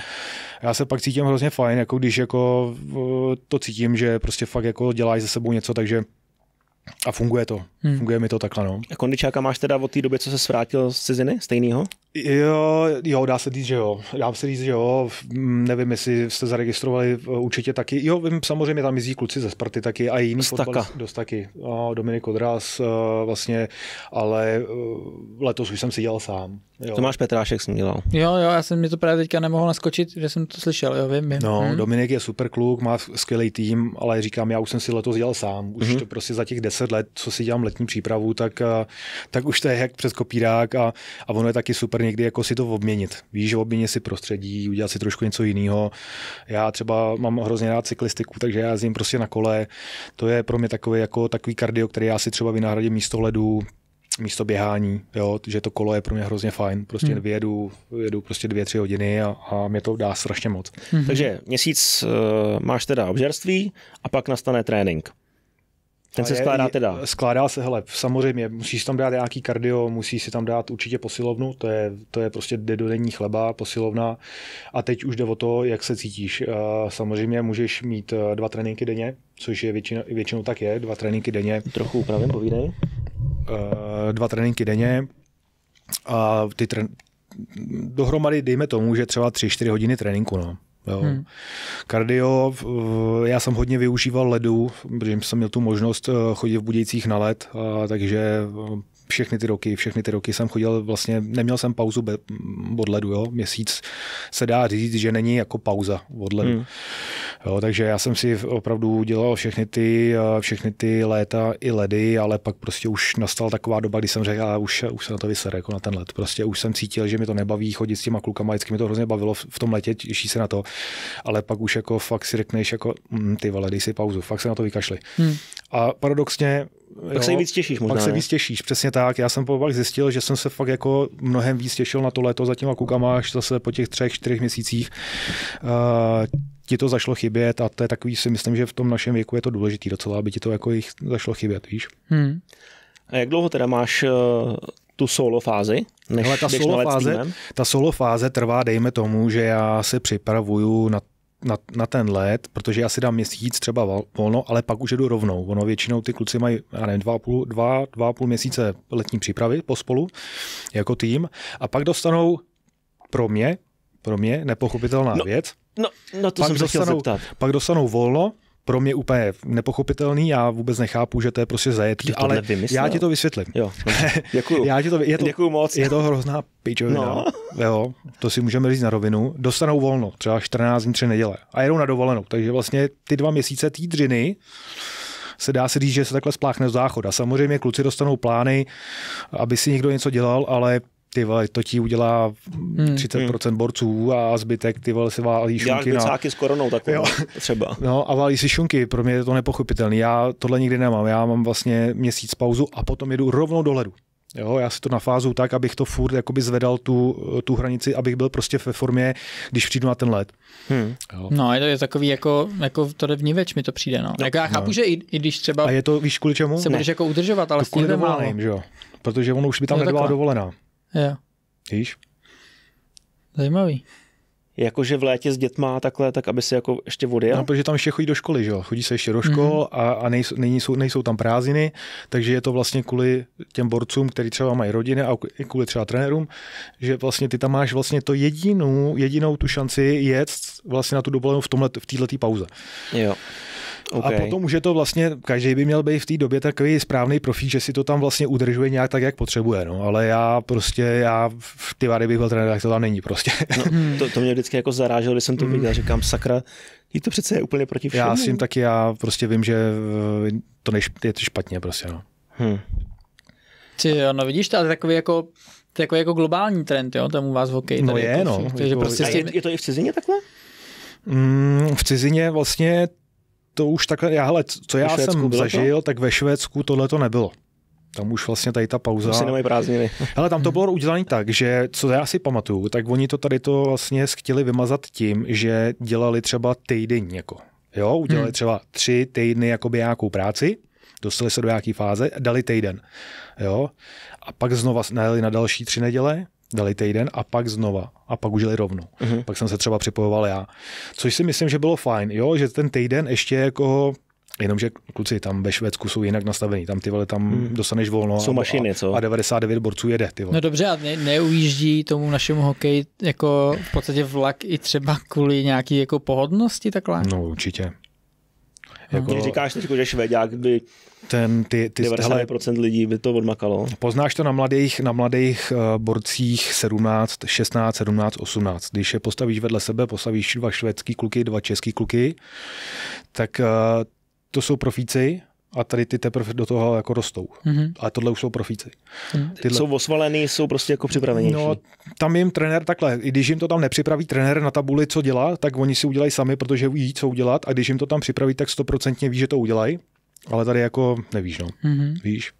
Speaker 4: Já se pak cítím hrozně fajn, jako když jako eh, to cítím, že prostě fakt jako děláš ze sebou něco, takže a funguje
Speaker 1: to. Hmm. Funguje mi to takhle, no. A kondičáka máš teda od té doby, co se svrátil z ciziny, stejného?
Speaker 4: Jo, jo, dá se říct, že jo. Dá se říct, že jo. Nevím, jestli jste zaregistrovali určitě taky. Jo, vím, samozřejmě tam jezdí kluci ze Sparty taky a jiný Staka. Dost taky. Dominik Odras, eh, vlastně, ale eh, letos už jsem si dělal sám. Jo. Tomáš Petrášek jsem dělal.
Speaker 2: Jo, jo, já jsem mi to právě teďka nemohl naskočit, že jsem to slyšel, jo, vím, vím. No, hmm. Dominik
Speaker 4: je super kluk, má skvělý tým, ale říkám, já už jsem si letos dělal sám. Už hmm. to prostě za těch deset let, co si dělám letní přípravu, tak, eh, tak už to je jak přes kopírák a, a ono je taky super někdy jako si to obměnit. Víš, obměnit si prostředí, udělat si trošku něco jiného. Já třeba mám hrozně rád cyklistiku, takže já jezdím prostě na kole. To je pro mě takový, jako, takový kardio, který já si třeba vynahradím místo ledu, místo běhání, jo, že to kolo je pro mě hrozně fajn, prostě hmm.
Speaker 1: vyjedu, jedu prostě dvě, tři hodiny a, a mě to dá strašně moc. Hmm. Takže měsíc uh, máš teda obžerství a pak nastane trénink. Ten se je, skládá teda? Skládá
Speaker 4: se, hele, samozřejmě, musíš tam dát nějaký kardio, musíš si tam dát určitě posilovnu, to je, to je prostě dedodenní chleba, posilovna a teď už jde o to, jak se cítíš. Samozřejmě můžeš mít eh, dva tréninky denně, což je většina, většinou tak je, dva tréninky denně. Trochu upravím, povídej. Eh, dva tréninky denně a ty tre... dohromady dejme tomu, že třeba 3-4 hodiny tréninku, no. Jo. Hmm. Kardio, já jsem hodně využíval ledu, protože jsem měl tu možnost eh, chodit v budějcích na led, eh, takže eh, všechny ty roky, všechny ty roky jsem chodil, vlastně neměl jsem pauzu be, od ledu, jo. Měsíc se dá říct, že není jako pauza od ledu. Hmm. Jo, takže já jsem si opravdu dělal všechny ty, všechny ty léta i ledy, ale pak prostě už nastala taková doba, kdy jsem řekl, já už, už se na to vysere, jako na ten let. Prostě už jsem cítil, že mi to nebaví chodit s těma klukama, vždycky mi to hrozně bavilo v tom letě, těší se na to, ale pak už jako fakt si řekneš, jako mm, ty vole, dej si pauzu, fakt se na to vykašli. Hmm. A paradoxně pak jo, se víc těšíš možná. Pak ne? se víc těšíš, přesně tak. Já jsem pak zjistil, že jsem se fakt jako mnohem víc těšil na to léto za těma kukama, až zase po těch třech, čtyřech měsících. Uh, ti to zašlo chybět a to je takový, si myslím, že v tom našem věku je to důležité docela, aby ti to jako jich zašlo chybět, víš.
Speaker 3: Hmm.
Speaker 1: A jak dlouho teda máš uh, tu solo fázi? Než ta, solo fáze,
Speaker 4: ta solo fáze trvá, dejme tomu, že já se připravuju na na, na ten let, protože já si dám měsíc třeba volno, ale pak už jedu rovnou. Ono většinou ty kluci mají, já nevím, dva a půl, dva, dva a půl měsíce letní přípravy pospolu jako tým a pak dostanou pro mě, pro mě nepochopitelná no, věc.
Speaker 1: No, no to pak jsem se chtěl zeptat.
Speaker 4: Pak dostanou volno pro mě úplně nepochopitelný, já vůbec nechápu, že to je prostě zajetí, ale já ti to vysvětlím. Jo,
Speaker 1: děkuju. já ti to, je to, děkuju moc. Je to
Speaker 4: hrozná pičovina, no. jo, to si můžeme říct na rovinu. Dostanou volno, třeba 14 dní, 3 neděle a jedou na dovolenou, takže vlastně ty dva měsíce tý dřiny se dá se říct, že se takhle spláchne z záchoda. Samozřejmě kluci dostanou plány, aby si někdo něco dělal, ale ty vole, to ti udělá 30% hmm. hmm. borců a zbytek ty vole si válí šunky. Já na...
Speaker 1: s koronou takovou jo. třeba.
Speaker 4: No a válí si šunky, pro mě je to nepochopitelné. Já tohle nikdy nemám, já mám vlastně měsíc pauzu a potom jedu rovnou do ledu. Jo, já si to nafázu tak, abych to furt jakoby zvedal tu, tu hranici, abych byl prostě ve formě, když přijdu na ten let.
Speaker 3: Hmm.
Speaker 2: No, je to je takový jako, jako to je vníveč mi to přijde. No. no. Jako já no. chápu, no. že i, i, když třeba... A je to, víš, kvůli čemu? Se no. jako udržovat, ale to kvůli dovoleným,
Speaker 4: že jo? Protože ono už by tam no, nebyla dovolená.
Speaker 2: Jo. Víš? Zajímavý.
Speaker 1: Jakože v létě s dětma takhle, tak aby si jako ještě vody. No,
Speaker 4: protože tam ještě chodí do školy, že jo? Chodí se ještě do mhm. škol mm-hmm. a, a nejsou, nejsou, nejsou tam prázdniny, takže je to vlastně kvůli těm borcům, kteří třeba mají rodiny a kvůli třeba trenérům, že vlastně ty tam máš vlastně to jedinou, jedinou tu šanci jet vlastně na tu dovolenou v, této v pauze. Jo. Okay. A potom už je to vlastně, každý by měl být v té době takový správný profí, že si to tam vlastně udržuje nějak tak, jak potřebuje. No. Ale já prostě, já v ty vady bych byl trenér, tak to tam není prostě. No, hmm. to, to, mě vždycky jako zaráželo, když jsem to hmm. viděl, říkám sakra, je to přece je úplně proti všemu. Já s tím taky, já prostě vím, že eh, to nejš, je to špatně prostě. No. Hmm.
Speaker 2: Ty jo, eh, no vidíš to, ale takový jako to je jako, jako globální trend, jo, tam u vás v hokeji. No je, jako, no. Takže jako, prostě je, je to i v cizině takhle?
Speaker 4: Mm, v cizině vlastně to už takhle, já, hele, co já jsem zažil, to? tak ve Švédsku tohle to nebylo. Tam už vlastně tady ta pauza. Asi si nemají prázdniny. Ale tam to bylo udělané tak, že co já si pamatuju, tak oni to tady to vlastně chtěli vymazat tím, že dělali třeba týden jako. Jo, udělali hmm. třeba tři týdny jakoby nějakou práci, dostali se do nějaké fáze, dali týden. Jo, a pak znova najeli na další tři neděle, dali týden a pak znova a pak už jeli rovnou. Mm-hmm. Pak jsem se třeba připojoval já. Což si myslím, že bylo fajn, jo, že ten týden ještě jako Jenomže kluci tam ve Švédsku jsou jinak nastavení, tam ty vole, tam hmm. dostaneš volno jsou a, mašiny, co? a 99 borců jede. Ty vole. No
Speaker 2: dobře, a ne, neujíždí tomu našemu hokeji jako v podstatě vlak i třeba kvůli nějaký jako pohodnosti takhle? No určitě, jako, Když
Speaker 4: říkáš
Speaker 1: teď, že Švédák by
Speaker 4: ten, ty, ty, 90%
Speaker 1: hele, lidí by to odmakalo.
Speaker 4: Poznáš to na mladých, na mladých eh, borcích 17, 16, 17, 18. Když je postavíš vedle sebe, postavíš dva švédský kluky, dva český kluky, tak eh, to jsou profíci, a tady ty teprve do toho jako rostou. Mm-hmm. Ale tohle už jsou profíci. Mm. Tyhle... Jsou osvalený, jsou prostě jako připravení. No, tam jim trenér takhle, i když jim to tam nepřipraví trenér na tabuli, co dělá, tak oni si udělají sami, protože ví, co udělat a když jim to tam připraví, tak stoprocentně ví, že to udělají. Ale tady jako nevíš, no. Mm-hmm. Víš?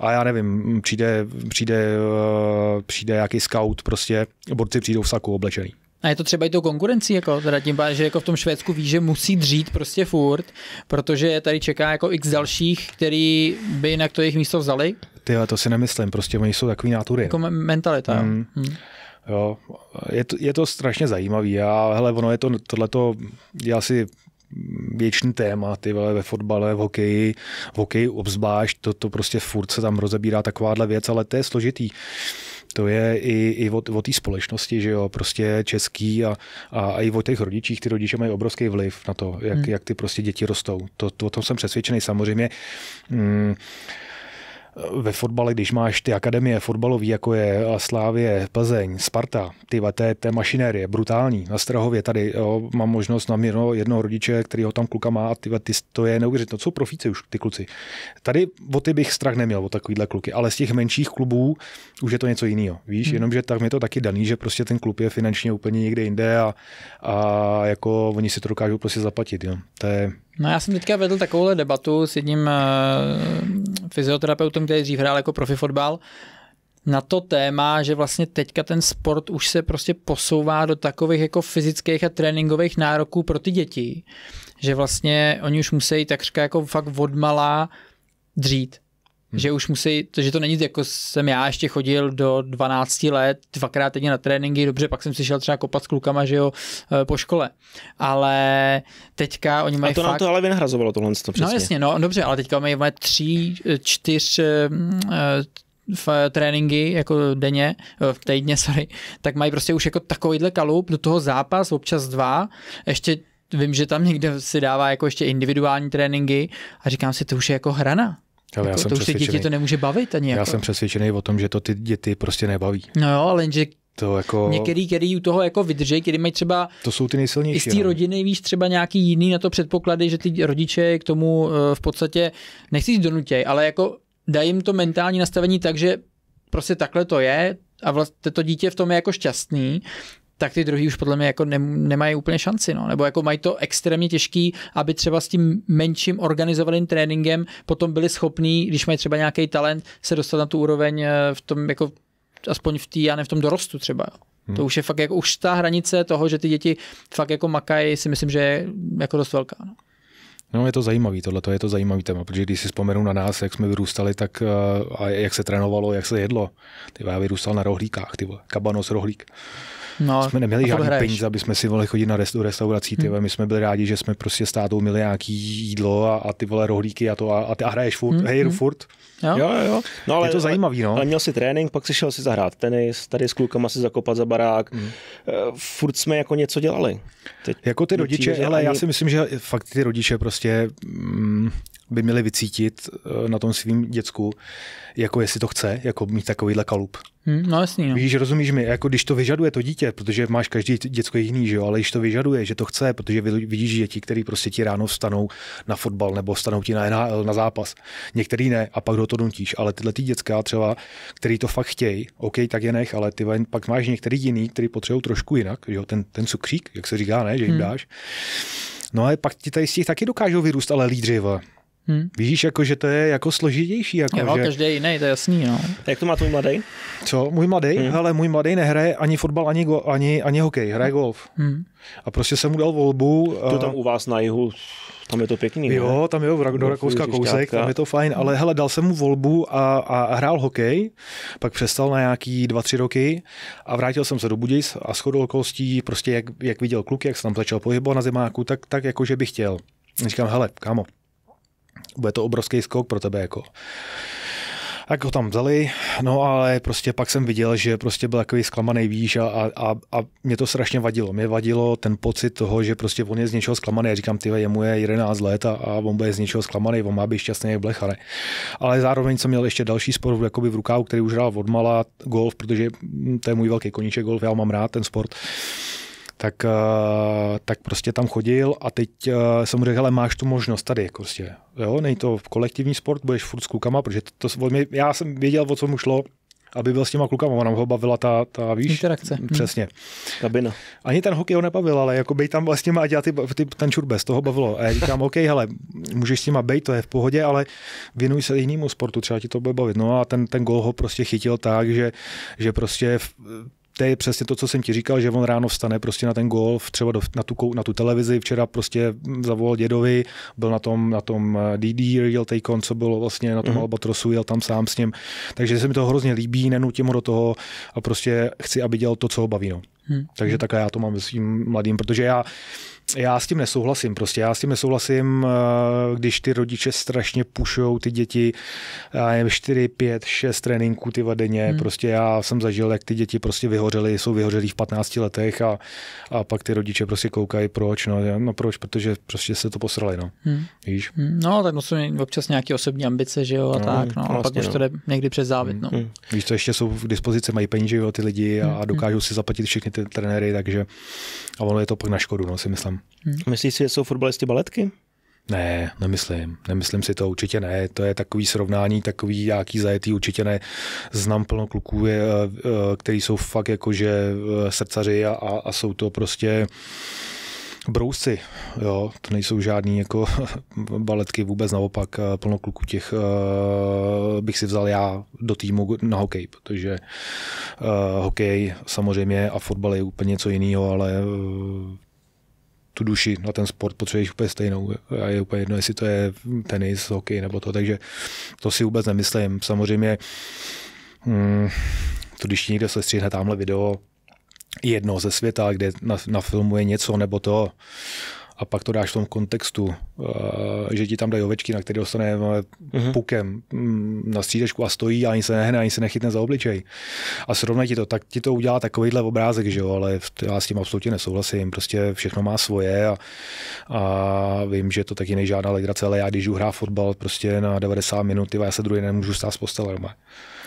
Speaker 4: A já nevím, přijde, přijde, eh, přijde jaký scout, prostě borci přijdou v saku oblečený.
Speaker 2: A je to třeba i tou konkurencí, jako, teda tím pádem, že jako v tom Švédsku ví, že musí dřít prostě furt, protože je tady čeká jako x dalších, který by jinak to jejich místo vzali.
Speaker 4: Ty, to si nemyslím, prostě oni jsou takový natury. Jako mentalita. Mm. Hmm. Jo, je to, je to strašně zajímavý a hele, ono je to, tohleto je asi věčný téma, ty vole, ve fotbale, v hokeji, v hokeji obzvlášť, to, to prostě furt se tam rozebírá takováhle věc, ale to je složitý. Uh, to je i, i o, o té společnosti, že jo, prostě český a, a, a i o těch rodičích, ty rodiče mají obrovský vliv na to, jak, hmm. jak ty prostě děti rostou. To, to, o tom jsem přesvědčený samozřejmě. Mm, ve fotbale, když máš ty akademie fotbalové, jako je Slávě, Plzeň, Sparta, ty to té mašinérie, brutální. Na Strahově tady jo, mám možnost na měno jednoho rodiče, který ho tam kluka má a ty, ty to je neuvěřitelné. To jsou profíci už ty kluci. Tady o ty bych strach neměl, o takovýhle kluky, ale z těch menších klubů už je to něco jiného. Víš, hmm. jenomže tam je to taky daný, že prostě ten klub je finančně úplně někde jinde a, a jako oni si to dokážou prostě zaplatit. Jo. To je
Speaker 2: No já jsem teďka vedl takovouhle debatu s jedním uh, fyzioterapeutem, který dřív hrál jako profi fotbal, na to téma, že vlastně teďka ten sport už se prostě posouvá do takových jako fyzických a tréninkových nároků pro ty děti, že vlastně oni už musí takřka jako fakt odmala dřít. Hmm. Že už musí, to, že to není jako jsem já ještě chodil do 12 let, dvakrát týdně na tréninky, dobře, pak jsem si šel třeba kopat s klukama, že jo, e, po škole. Ale teďka oni mají A to fakt... na to ale
Speaker 1: vynahrazovalo tohle, to no, přesně. No jasně,
Speaker 2: no dobře, ale teďka mají, mají tři, e, čtyř v e, tréninky jako denně, v týdně, sorry, tak mají prostě už jako takovýhle kalup, do toho zápas, občas dva, ještě vím, že tam někde si dává jako ještě individuální tréninky a říkám si, to už je jako hrana.
Speaker 3: Ale jako já jsem to už ty děti
Speaker 2: to nemůže bavit ani. Já jako.
Speaker 4: jsem přesvědčený o tom, že to ty děti prostě nebaví.
Speaker 2: No jo, ale že
Speaker 4: to jako... Některý,
Speaker 2: který u toho jako vydrží, který mají třeba...
Speaker 4: To jsou ty nejsilnější. I z té no.
Speaker 2: rodiny víš třeba nějaký jiný na to předpoklady, že ty rodiče k tomu eh, v podstatě nechci donutěj, ale jako dají jim to mentální nastavení tak, že prostě takhle to je a vlastně to dítě v tom je jako šťastný tak ty druhý už podle mě jako nemají úplně šanci, no. nebo jako mají to extrémně těžký, aby třeba s tím menším organizovaným tréninkem potom byli schopní, když mají třeba nějaký talent, se dostat na tu úroveň eh, v tom jako aspoň v té, a ne v tom dorostu třeba. Hmm. To už je fakt jako, už ta hranice toho, že ty děti fakt jako makají, si myslím, že je jako dost velká. No.
Speaker 4: No je to zajímavý, tohle je to zajímavý téma, protože když si vzpomenu na nás, jak jsme vyrůstali, tak eh, a jak se trénovalo, jak se jedlo. Ty já vyrůstal na rohlíkách, ty vole, kabanos rohlík.
Speaker 3: No, jsme neměli žádný hraješ. peníze,
Speaker 4: aby jsme si vole chodit na rest, do restaurací, ty hmm. my jsme byli rádi, že jsme prostě
Speaker 1: s tátou měli nějaký jídlo a, a ty vole rohlíky a to a, a ty a hraješ furt, hmm. hejru hmm. furt. Jo, jo, jo. No, ale, je to zajímavý, no. Ale měl si trénink, pak si šel si zahrát tenis, tady s klukama si zakopat za barák. Hmm. Eh, furt jsme jako něco dělali. Teď jako ty rodiče, ale ani... já si
Speaker 4: myslím, že fakt ty rodiče prostě mm, by měli vycítit eh, na tom svým děcku, jako jestli to chce, jako mít takovýhle kalup.
Speaker 2: Hmm, no jasný. No.
Speaker 4: Víš, rozumíš mi, jako když to vyžaduje to dítě, protože máš každý děcko jiný, že jo, ale když to vyžaduje, že to chce, protože vidíš děti, které prostě ti ráno vstanou na fotbal nebo vstanou ti na NHL, na zápas. Některý ne a pak do to nutíš. ale tyhle ty děcka třeba, který to fakt chtějí, OK, tak je nech, ale ty pak máš některý jiný, který potřebují trošku jinak, že jo, ten, ten cukřík, jak se říká, ne, že jim hmm. dáš. No a pak ti tady z těch taky dokážou vyrůst, ale lídři, Hmm. Víš, jako, že to je jako složitější. Jako, jo, že...
Speaker 2: každý jiný, to je jasný. No.
Speaker 4: Jak to má tvůj mladý? Co? Můj mladý? Hmm. Hele, můj mladý nehraje ani fotbal, ani, go, ani, ani hokej, hraje hmm. golf. Hmm. A prostě jsem mu dal volbu. To a... tam eh, u
Speaker 2: vás na jihu,
Speaker 1: tam je to pěkný. Jo, ne? tam je v, do no, Rakouska kousek, tam je to fajn, ale
Speaker 4: hele, dal jsem mu volbu a, a hrál hokej, pak přestal na nějaký dva, tři roky a vrátil jsem se do Budějs a shodol kostí, prostě jak, jak viděl kluk, jak se tam začal pohybovat na zimáku, tak, tak jako, že bych chtěl. Říkám, hele, kámo, bude to obrovský skok pro tebe jako. Tak ho tam vzali, no ale prostě pak jsem viděl, že prostě byl takový zklamaný výš a, a, a, a mě to strašně vadilo. Mě vadilo ten pocit toho, že prostě on je z něčeho zklamaný. Já říkám, ty jemu je 11 let a, a on bude z něčeho zklamaný, on má být šťastný v blechare. Ale zároveň jsem měl ještě další sport jakoby v rukávu, který už hrál odmala golf, protože hm, to je můj velký koníček golf, já mám rád ten sport tak, eh, tak prostě tam chodil a teď jsem mu řekl, ale máš tu možnost tady, jako prostě, jo, není to kolektivní sport, budeš furt s klukama, protože to, to já jsem věděl, o co mu šlo, aby byl s těma klukama, ona ho bavila ta, ta víš? Interakce. Hm. Přesně. Kabina. Ani ten hokej ho nebavil, ale jako bej tam vlastně a dělat ty, ty, ten čurbes, toho bavilo. A já říkám, OK, hele, můžeš s těma bejt, to je v pohodě, ale věnuj se jinému sportu, třeba ti to bude bavit. No a ten, ten gol ho prostě chytil tak, že, že prostě v, to je přesně to, co jsem ti říkal, že on ráno vstane prostě na ten golf, třeba do, na, tu, na tu televizi, včera prostě zavolal dědovi, byl na tom, na tom DD eh, jel Take co bylo vlastně na tom mm Albatrosu, jel tam sám s ním, takže se mi to hrozně líbí, nenutím ho do toho a prostě chci, aby dělal to, co ho baví. No. Hmm. Takže takhle já to mám s tím mladým, protože já já s tím nesouhlasím prostě. Já s tím nesouhlasím, eh, když ty rodiče strašně pušou ty děti 4, 5, 6 tréninků ty vadeně. Hmm. Prostě já jsem zažil, jak ty děti prostě vyhořely, jsou vyhořelí v 15 letech a, a pak ty rodiče prostě koukají, proč, no, no proč, protože prostě se to posrali, no. Hmm. Víš?
Speaker 2: Hmm. No, tak musím jsou občas nějaké osobní ambice, že jo, a no, tak, no, vlastně, a pak vlastně už no. to jde někdy přes závit, hmm. no. Hmm. hmm.
Speaker 4: Víš, to ještě jsou v dispozici, mají peníze, jo, ty lidi a, hmm. a dokážou si zaplatit všechny ty trenéry, takže a ono je to pak na škodu, no, si myslím tam. Hmm. Myslíš si, že jsou fotbalisti baletky? Ne, nemyslím. Nemyslím si to určitě ne. To je takový srovnání, takový nějaký zajetý určitě ne. Znám plno kluků, je, eh, eh, který jsou fakt jakože eh, srdcaři a, a, a jsou to prostě brousci, jo, to nejsou žádný jako baletky, vůbec naopak plno kluků těch bych si vzal já do týmu na hokej, protože hokej samozřejmě a fotbal je úplně něco jiného, ale tu duši na ten sport potřebuješ úplně stejnou a je úplně jedno, jestli to je tenis, hokej nebo to, takže to si vůbec nemyslím. Samozřejmě, hmm, to když někde se stříhne tamhle video jedno ze světa, kde na, nafilmuje něco nebo to, a pak to dáš v tom kontextu, eh, že ti tam dají ovečky, na které dostane mhm. mm pukem na střídečku a stojí a ani se nehne, ani se nechytne za obličej. A srovnají ti to, tak ti to udělá takovýhle obrázek, že jo, ale já s tím absolutně nesouhlasím, prostě všechno má svoje a, a vím, že to taky nejžádná legrace, ale já když hrá fotbal prostě na 90 minut, já se druhý nemůžu stát z postele. No,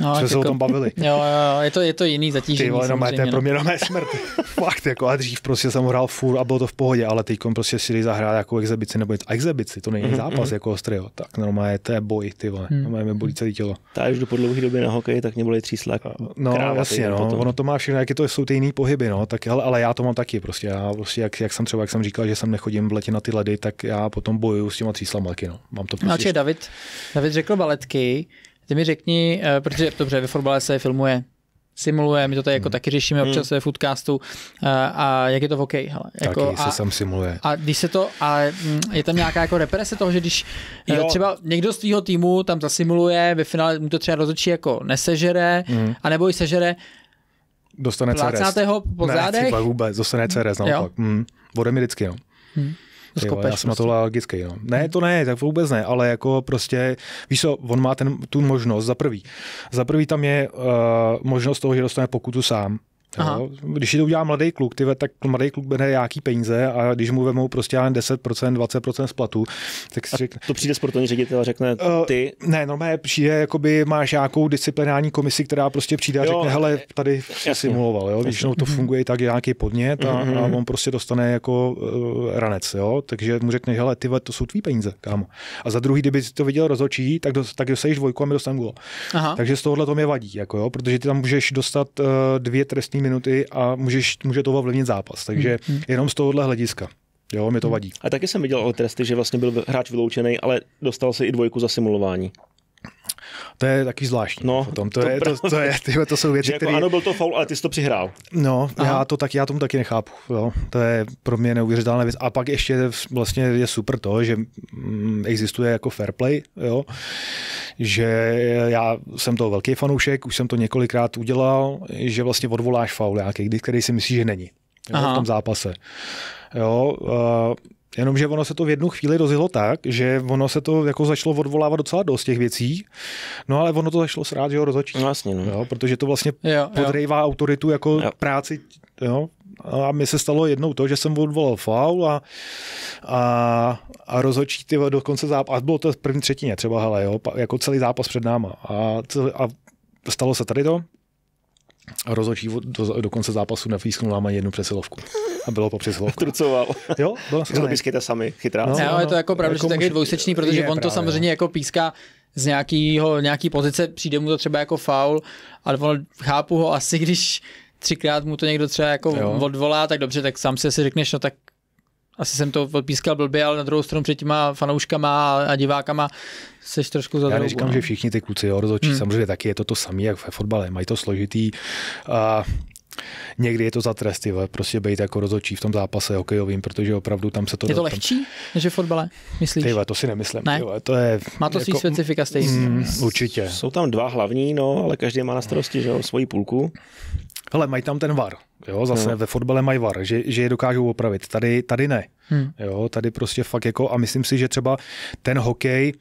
Speaker 4: no jsme se o jako- tom bavili.
Speaker 2: Jo, jo, je to, je to jiný zatížení. Ty vole, no, to je pro no. mě no, smrt.
Speaker 4: Fakt, jako a dřív prostě jsem hrál fůr a bylo to v pohodě, ale teď prostě si jde zahrát jako exhibici nebo něco. Exhibici, to není mm-hmm. zápas mhm. jako ostry, jo. tak normálně to je boj, ty vole, mm. normálně mi bolí celé tělo.
Speaker 1: Ta už do po doby na hokej, tak mě bolí tříslak. No, no, kráva, no, potom.
Speaker 4: ono to má všechno, jak je to, jsou ty jiné pohyby, no, tak, ale, ale, já to mám taky, prostě, já prostě, jak, jak, jsem třeba, jak jsem říkal, že jsem nechodím v letě na ty ledy, tak já potom bojuju s těma tříslama taky, no. Mám to no, prostě... No,
Speaker 2: David, David řekl baletky, ty mi řekni, eh, protože dobře, ve fotbale se filmuje simuluje, my to tady jako hmm. taky řešíme hmm. občas hmm. ve foodcastu a, a jak je to v hokeji, hele. Jako, taky a, se sam simuluje. A když se to, a mm, je tam nějaká jako represe toho, že když eh, jo. třeba někdo z tvýho týmu tam zasimuluje, ve finále mu to třeba rozhodčí jako nesežere, hmm. anebo i sežere, Dostane CRS. ho po ne, zádech? Ne,
Speaker 4: vůbec, dostane CRS naopak. Hmm. Ode mi vždycky, no. Hmm. Jo, já jsem prostě. na to prostě. logický, no. Ne, to ne, tak vůbec ne, ale jako prostě, víš co, on má ten, tu možnost, za prvý. Za prvý tam je uh, možnost toho, že dostane pokutu sám, Aha. Jo? Když si to udělá mladý kluk, tyve, tak mladý kluk bere nějaký peníze a když mu vemou prostě jen 10%, 20%
Speaker 1: splatu, tak si a řekne... to přijde sportovní ředitel a řekne eh, ty?
Speaker 4: Uh, ne, no přijde, jakoby máš nějakou disciplinární komisi, která prostě přijde a jo, řekne,
Speaker 1: hele, tady jasně, simuloval, jo? většinou to mhm. funguje
Speaker 4: tak, nějaký podnět a, mhm. a on prostě dostane jako uh, ranec, jo? takže mu řekne, hele, tyve, to jsou tvý peníze, kámo. A za druhý, kdyby to viděl rozhodčí, tak, do, tak dostaneš dvojku a my dostaneme gol. Takže z tohohle to mě vadí, jako, jo? protože ty tam můžeš dostat uh, dvě trestní krásné minuty a můžeš, může to ovlivnit zápas. Takže hmm. hmm. jenom z tohohle hlediska. Jo, mi to hmm. vadí.
Speaker 1: A taky jsem viděl ale tresty, že vlastně byl hráč vyloučený, ale dostal se i dvojku za simulování. To je taky zvláštní. No, potom. To, to, je, to, to, je, tyhle, to jsou věci, jako, které... Ano, byl to foul, ale ty jsi to přihrál.
Speaker 4: No, Aha. já, to tak, já tomu taky nechápu. Jo. To je pro mě neuvěřitelná věc. A pak ještě vlastně je super to, že mm, existuje jako fair play, jo. že já jsem toho velký fanoušek, už jsem to několikrát udělal, že vlastně odvoláš faul nějaký, který si myslíš, že není. Jo, v tom zápase. Jo, uh, Jenomže ono se to v jednu chvíli rozjelo tak, že ono se to jako začalo odvolávat docela dost těch věcí, no ale ono to začalo srát, že ho rozhočí. No vlastně, no. Jo, protože to vlastně jo, podrývá jo. autoritu jako jo. práci, jo. A mi se stalo jednou to, že jsem odvolal faul a, a, a rozhočí ty do konce zápas, a bylo to v první třetině třeba, hele, jo, jako celý zápas před náma. A, a stalo se tady to, rozhodčí do, do konce zápasu navýsknul nám jednu přesilovku. A bylo po přesilovku.
Speaker 1: Trucoval. Jo, bylo to pískejte sami, chytrá.
Speaker 4: No, no, no, je to no. jako pravda, jako že taky může... dvousečný, protože je, on to právě, no. samozřejmě
Speaker 2: no. jako píská z nějakýho, nějaký pozice, přijde mu to třeba jako faul, ale on, chápu ho asi, když třikrát mu to někdo třeba jako jo. odvolá, tak dobře, tak sám si asi řekneš, no tak asi jsem to odpískal blbě, ale na druhou stranu před těma fanouškama a divákama seš trošku za Já neříkám, no. že
Speaker 4: všichni ty kluci, jo, rozhodčí hmm. samozřejmě taky je to to samé, jak ve fotbale, mají to složitý. A někdy je to za tresty, prostě být jako rozhodčí v tom zápase hokejovým, protože opravdu tam se to... Je to lehčí
Speaker 2: než v fotbale, myslíš?
Speaker 4: Tyve, to si nemyslím. Ne? Tyve, to je, má to jako, svý specifika stejný. Mm, určitě. Jsou tam dva hlavní, no, ale každý má na starosti že, svoji půlku. Hele, mají tam ten var. Jo, zase no. ve fotbale mají var, že, že je dokážou opravit. Tady, tady ne. Hmm. Jo, tady prostě fakt jako, a myslím si, že třeba ten hokej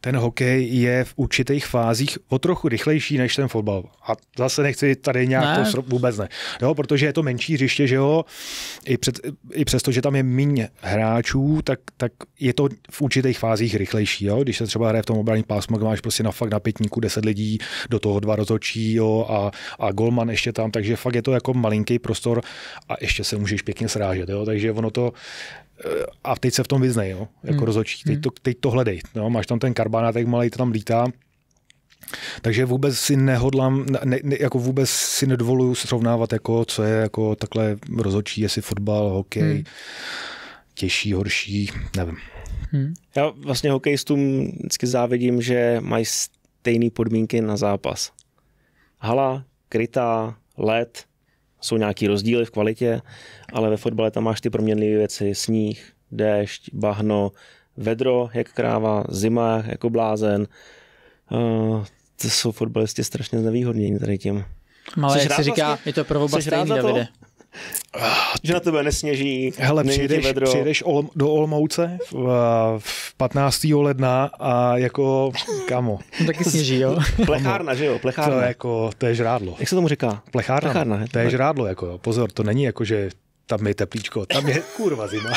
Speaker 4: ten hokej je v určitých fázích o trochu rychlejší než ten fotbal. A zase nechci tady nějak ne. to srop, vůbec ne. Jo, protože je to menší hřiště, že jo, i, před, i přesto, že tam je méně hráčů, tak, tak je to v určitých fázích rychlejší. Jo? Když se třeba hraje v tom obraném pásmu, kde máš prostě na fakt na pětníku 10 lidí, do toho dva rozočí jo? A, a golman ještě tam, takže fakt je to jako malinký prostor a ještě se můžeš pěkně srážet. Jo? Takže ono to Eh, a teď se v tom vyznej, jo, jako hmm. rozhodčí. Teď, hmm. to, teď to hledej. Jo. No, máš tam ten karbana, tak malý to tam lítá. Takže vůbec si nehodlám, ne, ne, jako vůbec si nedovoluju srovnávat, jako, co je jako takhle rozhodčí, jestli fotbal, hokej, hmm. těžší, horší,
Speaker 1: nevím. Hmm. Já vlastně hokejistům vždycky závidím, že mají stejné podmínky na zápas. Hala, krytá, led, jsou nějaký rozdíly v kvalitě, ale ve fotbale tam máš ty proměnlivé věci, sníh, déšť, bahno, vedro, jak kráva, zima, jako blázen. Uh, to jsou fotbalisti strašně znevýhodnění tady tím.
Speaker 3: Ale Což jak se říká, vlastně? je to oba stejný, Davide.
Speaker 1: Že na tebe nesněží, Hele, přijedeš, vedro. přijdeš Olm- do Olmouce
Speaker 4: v, v 15. ledna a jako, kamo. No, taky sněží, jo?
Speaker 1: Plechárna, že jo? Plechárna. To je
Speaker 4: jako, to je žrádlo. Jak se tomu říká? Plechárna. No. Plechárna to je žrádlo, jako jo. Pozor, to není jako, že tam je teplíčko, tam
Speaker 1: je kurva zima.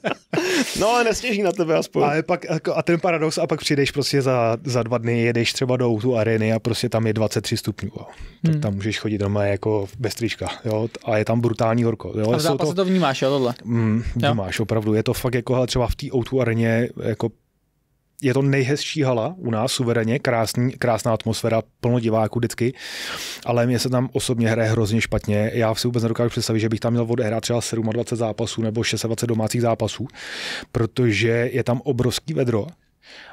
Speaker 1: no ale nesněží na tebe aspoň. A
Speaker 4: pak, jako, a ten paradox, a pak přijdeš prostě za, za dva dny, jedeš třeba do tu areny a prostě tam je 23 stupňů. Jo. Tak hmm. tam můžeš chodit doma jako bez trička, jo, a je tam brutální horko. Jo. A v to,
Speaker 2: to vnímáš, jo, tohle?
Speaker 4: Mm, vnímáš, jo. opravdu. Je to fakt jako, třeba v té o areně, jako je to nejhezčí hala u nás suverénně, krásný, krásná atmosféra, plno diváků vždycky, ale mě se tam osobně hraje hrozně špatně. Já si vůbec nedokážu představit, že bych tam měl odehrát třeba 27 zápasů nebo 26 domácích zápasů, protože je tam obrovský vedro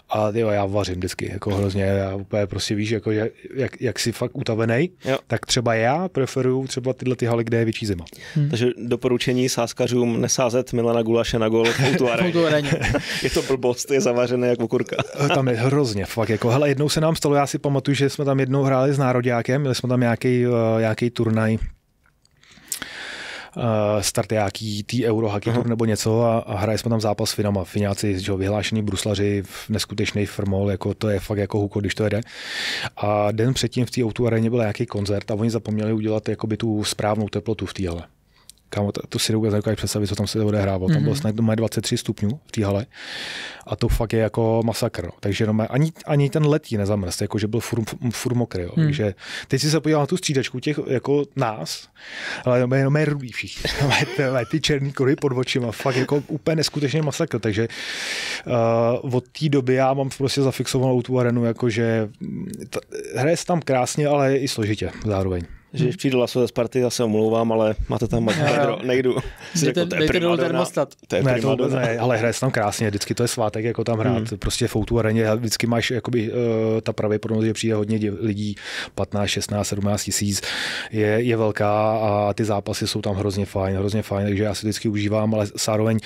Speaker 4: a jo, já vařím vždycky, jako hrozně, já úplně prostě víš, jako jak, jak, jak jsi fakt utavený, jo. tak třeba já preferuju třeba tyhle ty haly,
Speaker 1: kde je větší zima. Hmm. Takže doporučení sáskařům nesázet Milana Gulaše na gol v Je to blbost, je zavařené jako kurka. Eh, tam je hrozně, fakt jako, hele, jednou se nám stalo,
Speaker 4: já si pamatuju, že jsme tam jednou hráli s nároďákem, měli jsme tam nějaký, uh, eh, nějaký turnaj, Eh, nějaký tý Euro Hockey Tour nebo něco a, a hraje jsme tam zápas s Finama. Fináci, že jo, vyhlášený bruslaři, neskutečný firmol, jako to je fakt jako huko, když to jede. A den předtím v té autu aréně byl nějaký koncert a oni zapomněli udělat jakoby tu správnou teplotu v téhle kámo, to si dokážu představit, co tam se odehrávalo. Mm-hmm. Tam mhm. bylo snad 23 stupňů v té hale a to fakt je jako masakr. No. Takže no, ani, ani ten letí nezamrz, jako že byl fur, fur mokrý. Jo. Mm. Takže teď si se podíval na tu střídačku těch jako nás, ale jenom, jenom je rudý všichni. ty černý kory pod očima, fakt jako úplně neskutečně masakr. Takže uh, od té doby já mám prostě zafixovanou tu arenu, jako že mm, hraje se tam krásně, ale i složitě zároveň že když hmm. přijdu Laso ze Sparty, já se omlouvám, ale máte tam Madro, nejdu.
Speaker 1: Dejte dolů termostat. To je ne, to, ne, ale hraje se
Speaker 4: tam krásně, vždycky to je svátek, jako tam hrát. Hmm. Prostě v tu areně vždycky máš jakoby, uh, ta pravděpodobnost, že přijde hodně lidí, 15, 16, 17 tisíc, je, je velká a ty zápasy jsou tam hrozně fajn, hrozně fajn, takže já si vždycky užívám, ale zároveň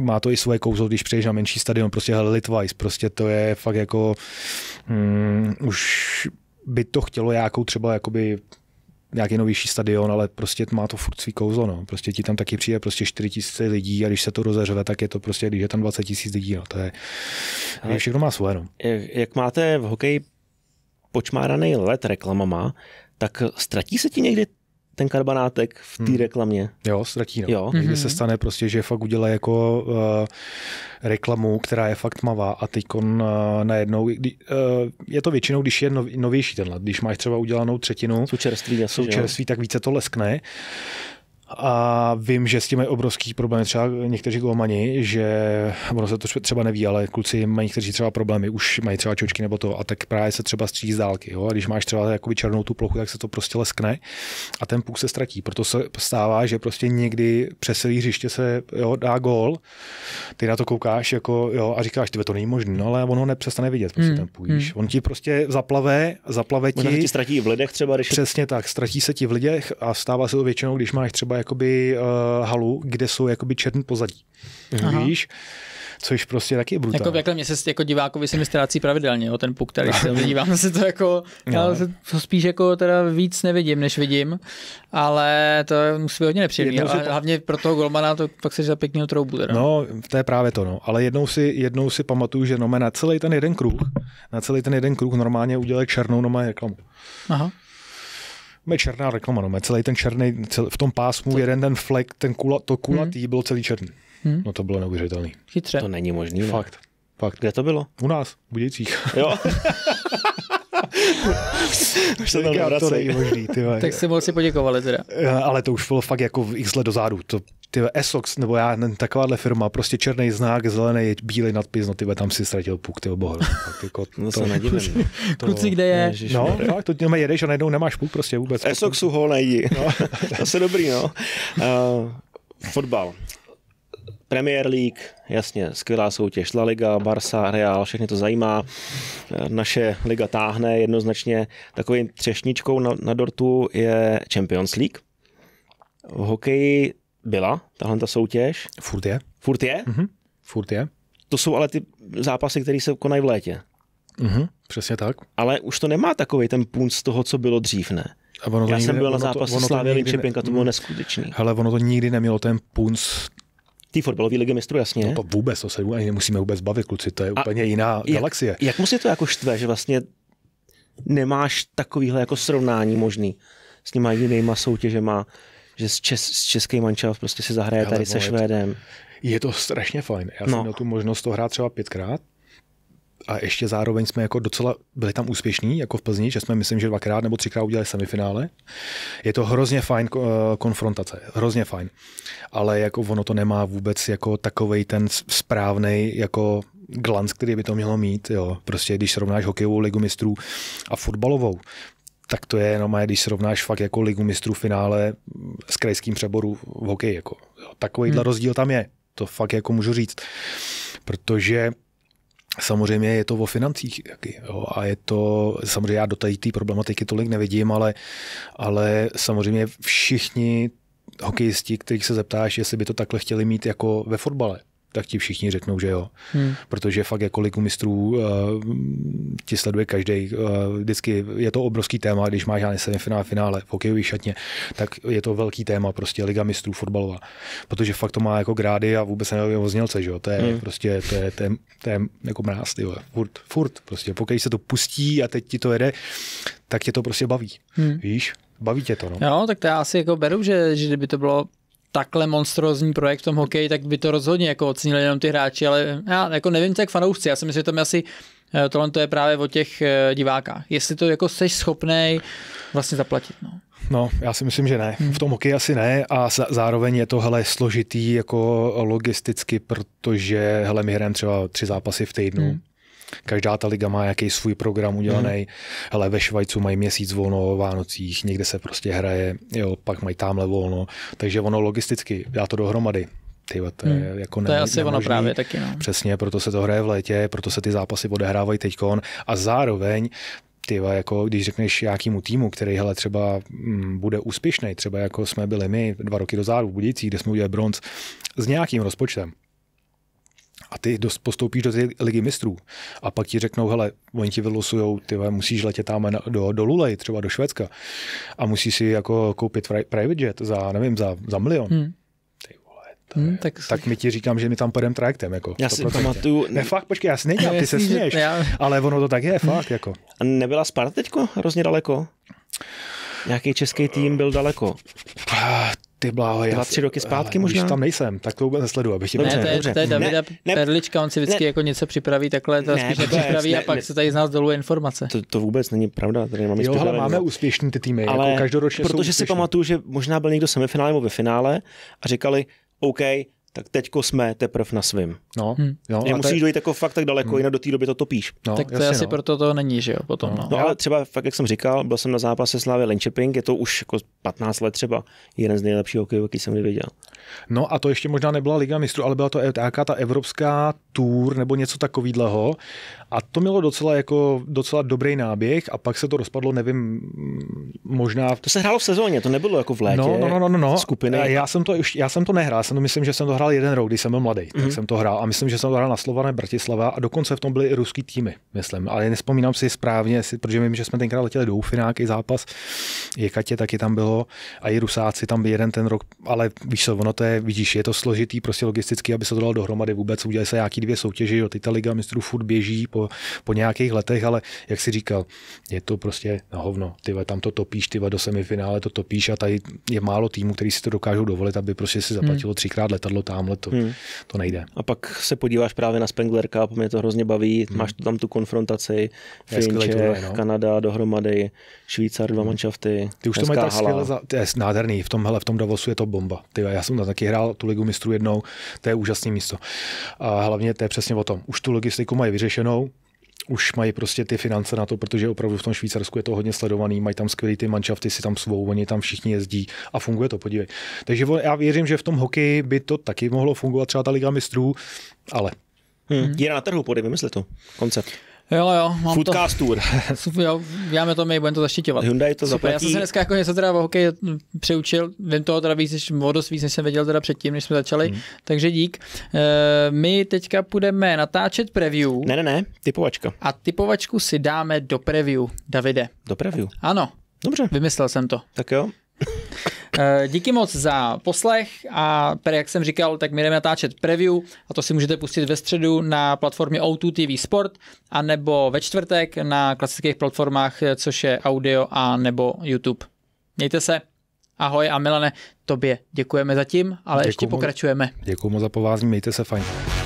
Speaker 4: má to i svoje kouzlo, když přijdeš na menší stadion, prostě hele Litvice, prostě to je fakt jako hmm, už by to chtělo nějakou třeba jakoby nějaký novější stadion, ale prostě má to furt svý kouzlo. No. Prostě ti tam taky přijde prostě 4 tisíce lidí a když se to rozeřve, tak je to prostě, když je tam 20 tisíc lidí. No. To je, ale všechno má svoje. No.
Speaker 1: Jak, jak máte v hokeji počmáraný let reklamama, tak ztratí se ti někdy ten karbanátek v té hmm. reklamě. Jo, ztratí. No. Jo. Mm-hmm. se mhm. stane prostě, že fakt udělá jako uh,
Speaker 4: reklamu, která je fakt mavá a teď on uh, najednou, kdy, uh, je to většinou, když je nov, novější tenhle, když máš třeba udělanou třetinu, jsou čerství, jasný, čerství tak více to leskne. Uh, a vím, že s tím mají obrovský problém třeba někteří golmani, že ono se to třeba neví, ale kluci mají někteří třeba problémy, už mají třeba čočky nebo to, a tak právě se třeba střílí z dálky. Jo? A když máš třeba jakoby černou tu plochu, tak se to prostě leskne a ten puk se ztratí. Proto se stává, že prostě někdy přes celý hřiště se jo, dá gol, ty na to koukáš jako, jo, a říkáš, ty to není možné, no, ale ono nepřestane vidět, prostě hmm. ten půj, hmm. On ti prostě zaplave, zaplave ti. Ono ti ztratí v lidech třeba, když... Přesně tak, ztratí se ti v lidech a stává se to většinou, když máš třeba jakoby uh, halu, kde jsou jakoby černý pozadí. Aha. Víš?
Speaker 2: což prostě taky je brutální. Jako, jako mě se jako divákovi se mi ztrácí pravidelně, jo, ten puk, který se dívám se to jako, no. já se to spíš jako teda víc nevidím, než vidím, ale to musí být hodně nepříjemný. A si... hlavně pro toho golmana to pak se za pěkný troubu. Teda.
Speaker 4: No, to je právě to, no. Ale jednou si, jednou si pamatuju, že no, na celý ten jeden kruh, na celý ten jeden kruh normálně udělal černou no, reklamu. Aha. Mě černá reklama, no, celý ten černý, celý, v tom pásmu to... jeden ten flek, ten kula, to hmm. kulatý hmm. byl celý černý. Hmm. No to bylo neuvěřitelný. Chytře. To není možný. Ne? Fakt. Fakt. Kde to bylo? U nás, v Budějcích. Jo.
Speaker 2: už se tam To není možný, ty vole. Tak si moc si poděkovali teda. Eh, ale
Speaker 4: to už bylo fakt jako v x let dozadu. To, ty Esox, nebo já, takováhle firma, prostě černý znak, zelený, bílý nadpis, no ty tam si ztratil puk, ty bohor. Jako, no to, to, se nedivím. Kluci, no. to... kluci, kde je? Ježiš, no, fakt, to jenom jedeš a najednou nemáš puk prostě vůbec.
Speaker 1: Esoxu ho najdi. No. to se dobrý, no. Uh, fotbal. Premier League, jasně, skvělá soutěž, La Liga, Barca, Real, všechny to zajímá. Eh, naše liga táhne jednoznačně. Takovým třešničkou na, na dortu je Champions League. V hokeji byla tahle ta soutěž. Furt je. Furt je? Mm-hmm. Furt je. To jsou ale ty zápasy, které se konají v létě. Mm-hmm. Přesně tak. Ale už to nemá takový ten punc z toho, co bylo dřív, ne? A ono Já nikdy, jsem byl na zápase Slávy Linčepinka, to bylo mhm. neskutečný. Ale ono to nikdy nemělo ten punc Té fotbalové ligy mistrů, jasně. No to vůbec, to se
Speaker 4: ani nemusíme vůbec bavit, kluci, to
Speaker 1: je a úplně jiná jak, galaxie. Jak musí to jako štve, že vlastně nemáš takovýhle jako srovnání možný s těma jinýma soutěžema, že s, čes, s český mančel prostě si zahraje Hele, tady se Švédem. Je to strašně fajn. Já no. jsem měl tu
Speaker 4: možnost to hrát třeba pětkrát a ještě zároveň jsme jako docela byli tam úspěšní, jako v Plzni, že jsme myslím, že dvakrát nebo třikrát udělali semifinále. Je to hrozně fajn eh, konfrontace, hrozně fajn. Ale jako ono to nemá vůbec jako takový ten správný jako glans, který by to mělo mít. Jo. Prostě když srovnáš hokejovou ligu mistrů a fotbalovou, tak to je jenom, když srovnáš fakt jako ligu mistrů finále s krajským přeboru v hokeji. Jako. Takovýhle hmm. rozdíl tam je. To fakt jako můžu říct. Protože Samozřejmě je to o financích jo, a je to, samozřejmě já do té problematiky tolik nevidím, ale, ale samozřejmě všichni hokejisti, kterých se zeptáš, jestli by to takhle chtěli mít jako ve fotbale, tak ti všichni řeknou, že jo. Hmm. Protože fakt jako ligu mistrů uh, ti sleduje každý. Uh, eh, vždycky je to obrovský téma, když máš, já semifinále, finále, finále, v hokejový šatně, tak je to velký téma, prostě liga mistrů fotbalová. Protože fakt to má jako grády a vůbec nevím o znělce, že jo. To je hmm. prostě, to je, to je, to je jako mráz, ty furt, furt prostě. Pokud se to pustí a teď ti to jede, tak tě to prostě baví, hmm. víš. Baví tě to, no.
Speaker 2: Jo, tak to já asi jako beru, že, že kdyby to bylo takhle monstrózní projekt v tom hokeji, tak by to rozhodně jako ocenili jenom ty hráči, ale já jako nevím, co jak fanoušci, já si myslím, že tam asi eh, tohle to je právě o těch eh, divákách. Jestli to jako seš schopnej vlastně zaplatit. No.
Speaker 4: No, já si myslím, že ne. Hmm. V tom hokeji asi ne a zároveň je to hele, složitý jako logisticky, protože hele, my hrajeme třeba tři zápasy v týdnu. Hmm Každá ta liga má jaký svůj program udělaný. Hmm. Hele, ve Švajcu mají měsíc volno o Vánocích, někde se prostě hraje, jo, pak mají tamhle volno. Takže ono logisticky dá to dohromady. Tyva, to je mhm. jako ne, to je asi ono právě taky. No. Přesně, proto se to hraje v létě, proto se ty zápasy odehrávají teď. a zároveň tyva, jako když řekneš nějakému týmu, který hele, třeba m, mm, bude úspěšný, třeba jako jsme byli my dva roky dozadu v Budících, kde jsme udělali bronz, s nějakým rozpočtem, a ty dost postoupíš do té ligy mistrů. A pak ti řeknou, hele, oni ti vylosujou, ty musíš letět tam do, do Lulej, třeba do Švédska a musíš si jako koupit private jet za, nevím, za, za milion. Hmm. Hmm, tak, tak mi ti říkám, že mi tam půjdeme trajektem. Jako, já si pamatuju... Ne, fakt,
Speaker 1: počkej, já nejde, ty se směješ, já... ale ono to tak je, hmm. fakt. Jako. A nebyla Sparta teďko hrozně daleko? Nějaký český tým byl daleko.
Speaker 4: Ah, ty bláho, já... Dva, tři roky zpátky hele, možná? Když tam nejsem, tak to vůbec nesledu, abych jim ne, to, je, to je Davida
Speaker 2: ne, Perlička, on si vždycky ne, jako něco připraví takhle, to spíš ne, připraví ne, a pak ne, se tady
Speaker 1: z nás dolů informace. To, to vůbec není pravda, tady máme Jo, ale máme úspěšný ty týmy, jako ale jako každoročně Protože si pamatuju, že možná byl někdo semifinále nebo ve finále a říkali, OK, tak teďko jsme teprve na svým. No, hmm. jo, musíš tady...
Speaker 2: dojít jako fakt tak daleko, hmm. jinak
Speaker 1: do té doby to topíš. No, tak to asi no.
Speaker 2: proto to není, že jo, potom. No. No. no. ale
Speaker 1: třeba, fakt jak jsem říkal, byl jsem na zápase Slávy Lenčeping, je to už jako 15 let třeba, jeden z nejlepších hokejů, jaký jsem kdy viděl. No a to ještě možná nebyla Liga mistrů, ale byla
Speaker 4: to nějaká ta evropská tour nebo něco takového. A to mělo docela, jako, docela dobrý náběh a pak se to rozpadlo, nevím, možná... To
Speaker 1: se hrálo v sezóně, to nebylo jako
Speaker 4: v létě. No, no, no, no, no. no. Skupiny. Já jsem to, já jsem to nehrál, jsem to myslím, že jsem to hrál hrál jeden rok, když jsem byl mladý, tak mm. jsem to hrál a myslím, že jsem to hrál na Slované Bratislava a dokonce v tom byly i ruský týmy, myslím, ale nespomínám si správně, protože vím, že jsme tenkrát letěli do Ufinák, i zápas Katě taky tam bylo a i Rusáci tam by jeden ten rok, ale víš co, ono to je, vidíš, je to složitý prostě logisticky, aby se to dalo dohromady vůbec, udělali se nějaký dvě soutěže, jo, ta liga mistrů furt běží po, po nějakých letech, ale jak si říkal, je to prostě na hovno, ty tam to topíš, ty do semifinále to topíš a tady je málo týmů, který si to dokážou dovolit, aby prostě
Speaker 1: si
Speaker 3: hmm. zaplatilo
Speaker 4: hmm. třikrát letadlo tamhle
Speaker 1: to, hmm. to nejde. A pak se podíváš právě na Spenglerka, mě to hrozně baví, hmm. máš tam tu konfrontaci, Finče, no. Kanada dohromady, Švýcar, dva hmm. manšafty. Ty už to mají tak skvěle, za,
Speaker 4: to je nádherný, v tomhle v tom Davosu je to bomba. Ty, já jsem tam taky hrál tu ligu mistrů jednou, to je úžasné místo. A hlavně to je přesně o tom, už tu logistiku mají vyřešenou, už mají prostě ty finance na to, protože opravdu v tom Švýcarsku je to hodně sledovaný, mají tam skvělý ty manšafty, si tam svou, oni tam všichni jezdí a funguje to, podívej. Takže já věřím, že v tom hokeji by to taky mohlo fungovat, třeba ta Liga mistrů, ale
Speaker 1: Hmm. Je na trhu, podej, vymysli to, koncept. Jo, jo. Mám to, tour. Super, jo,
Speaker 2: uděláme to my, budeme to zaštiťovat. Hyundai to zaplatí. Já jsem se dneska jako něco teda o hokeji přeučil, vím toho teda víc, než, víc, než jsem věděl teda předtím, než jsme začali, hmm. takže dík. E, my teďka půjdeme natáčet preview. Ne, ne, ne, typovačka. A typovačku si dáme do preview, Davide. Do preview? Ano. Dobře. Vymyslel jsem to. Tak jo. Eh, díky moc za poslech a jak jsem říkal, tak my jdeme natáčet preview a to si můžete pustit ve středu na platformě O2 TV Sport a nebo ve čtvrtek na klasických platformách, eh, což je audio a nebo YouTube. Mějte se, ahoj a Milane, tobě děkujeme zatím, ale Děkuju ještě pokračujeme.
Speaker 4: Děkuji moc za povázní, mějte se fajn.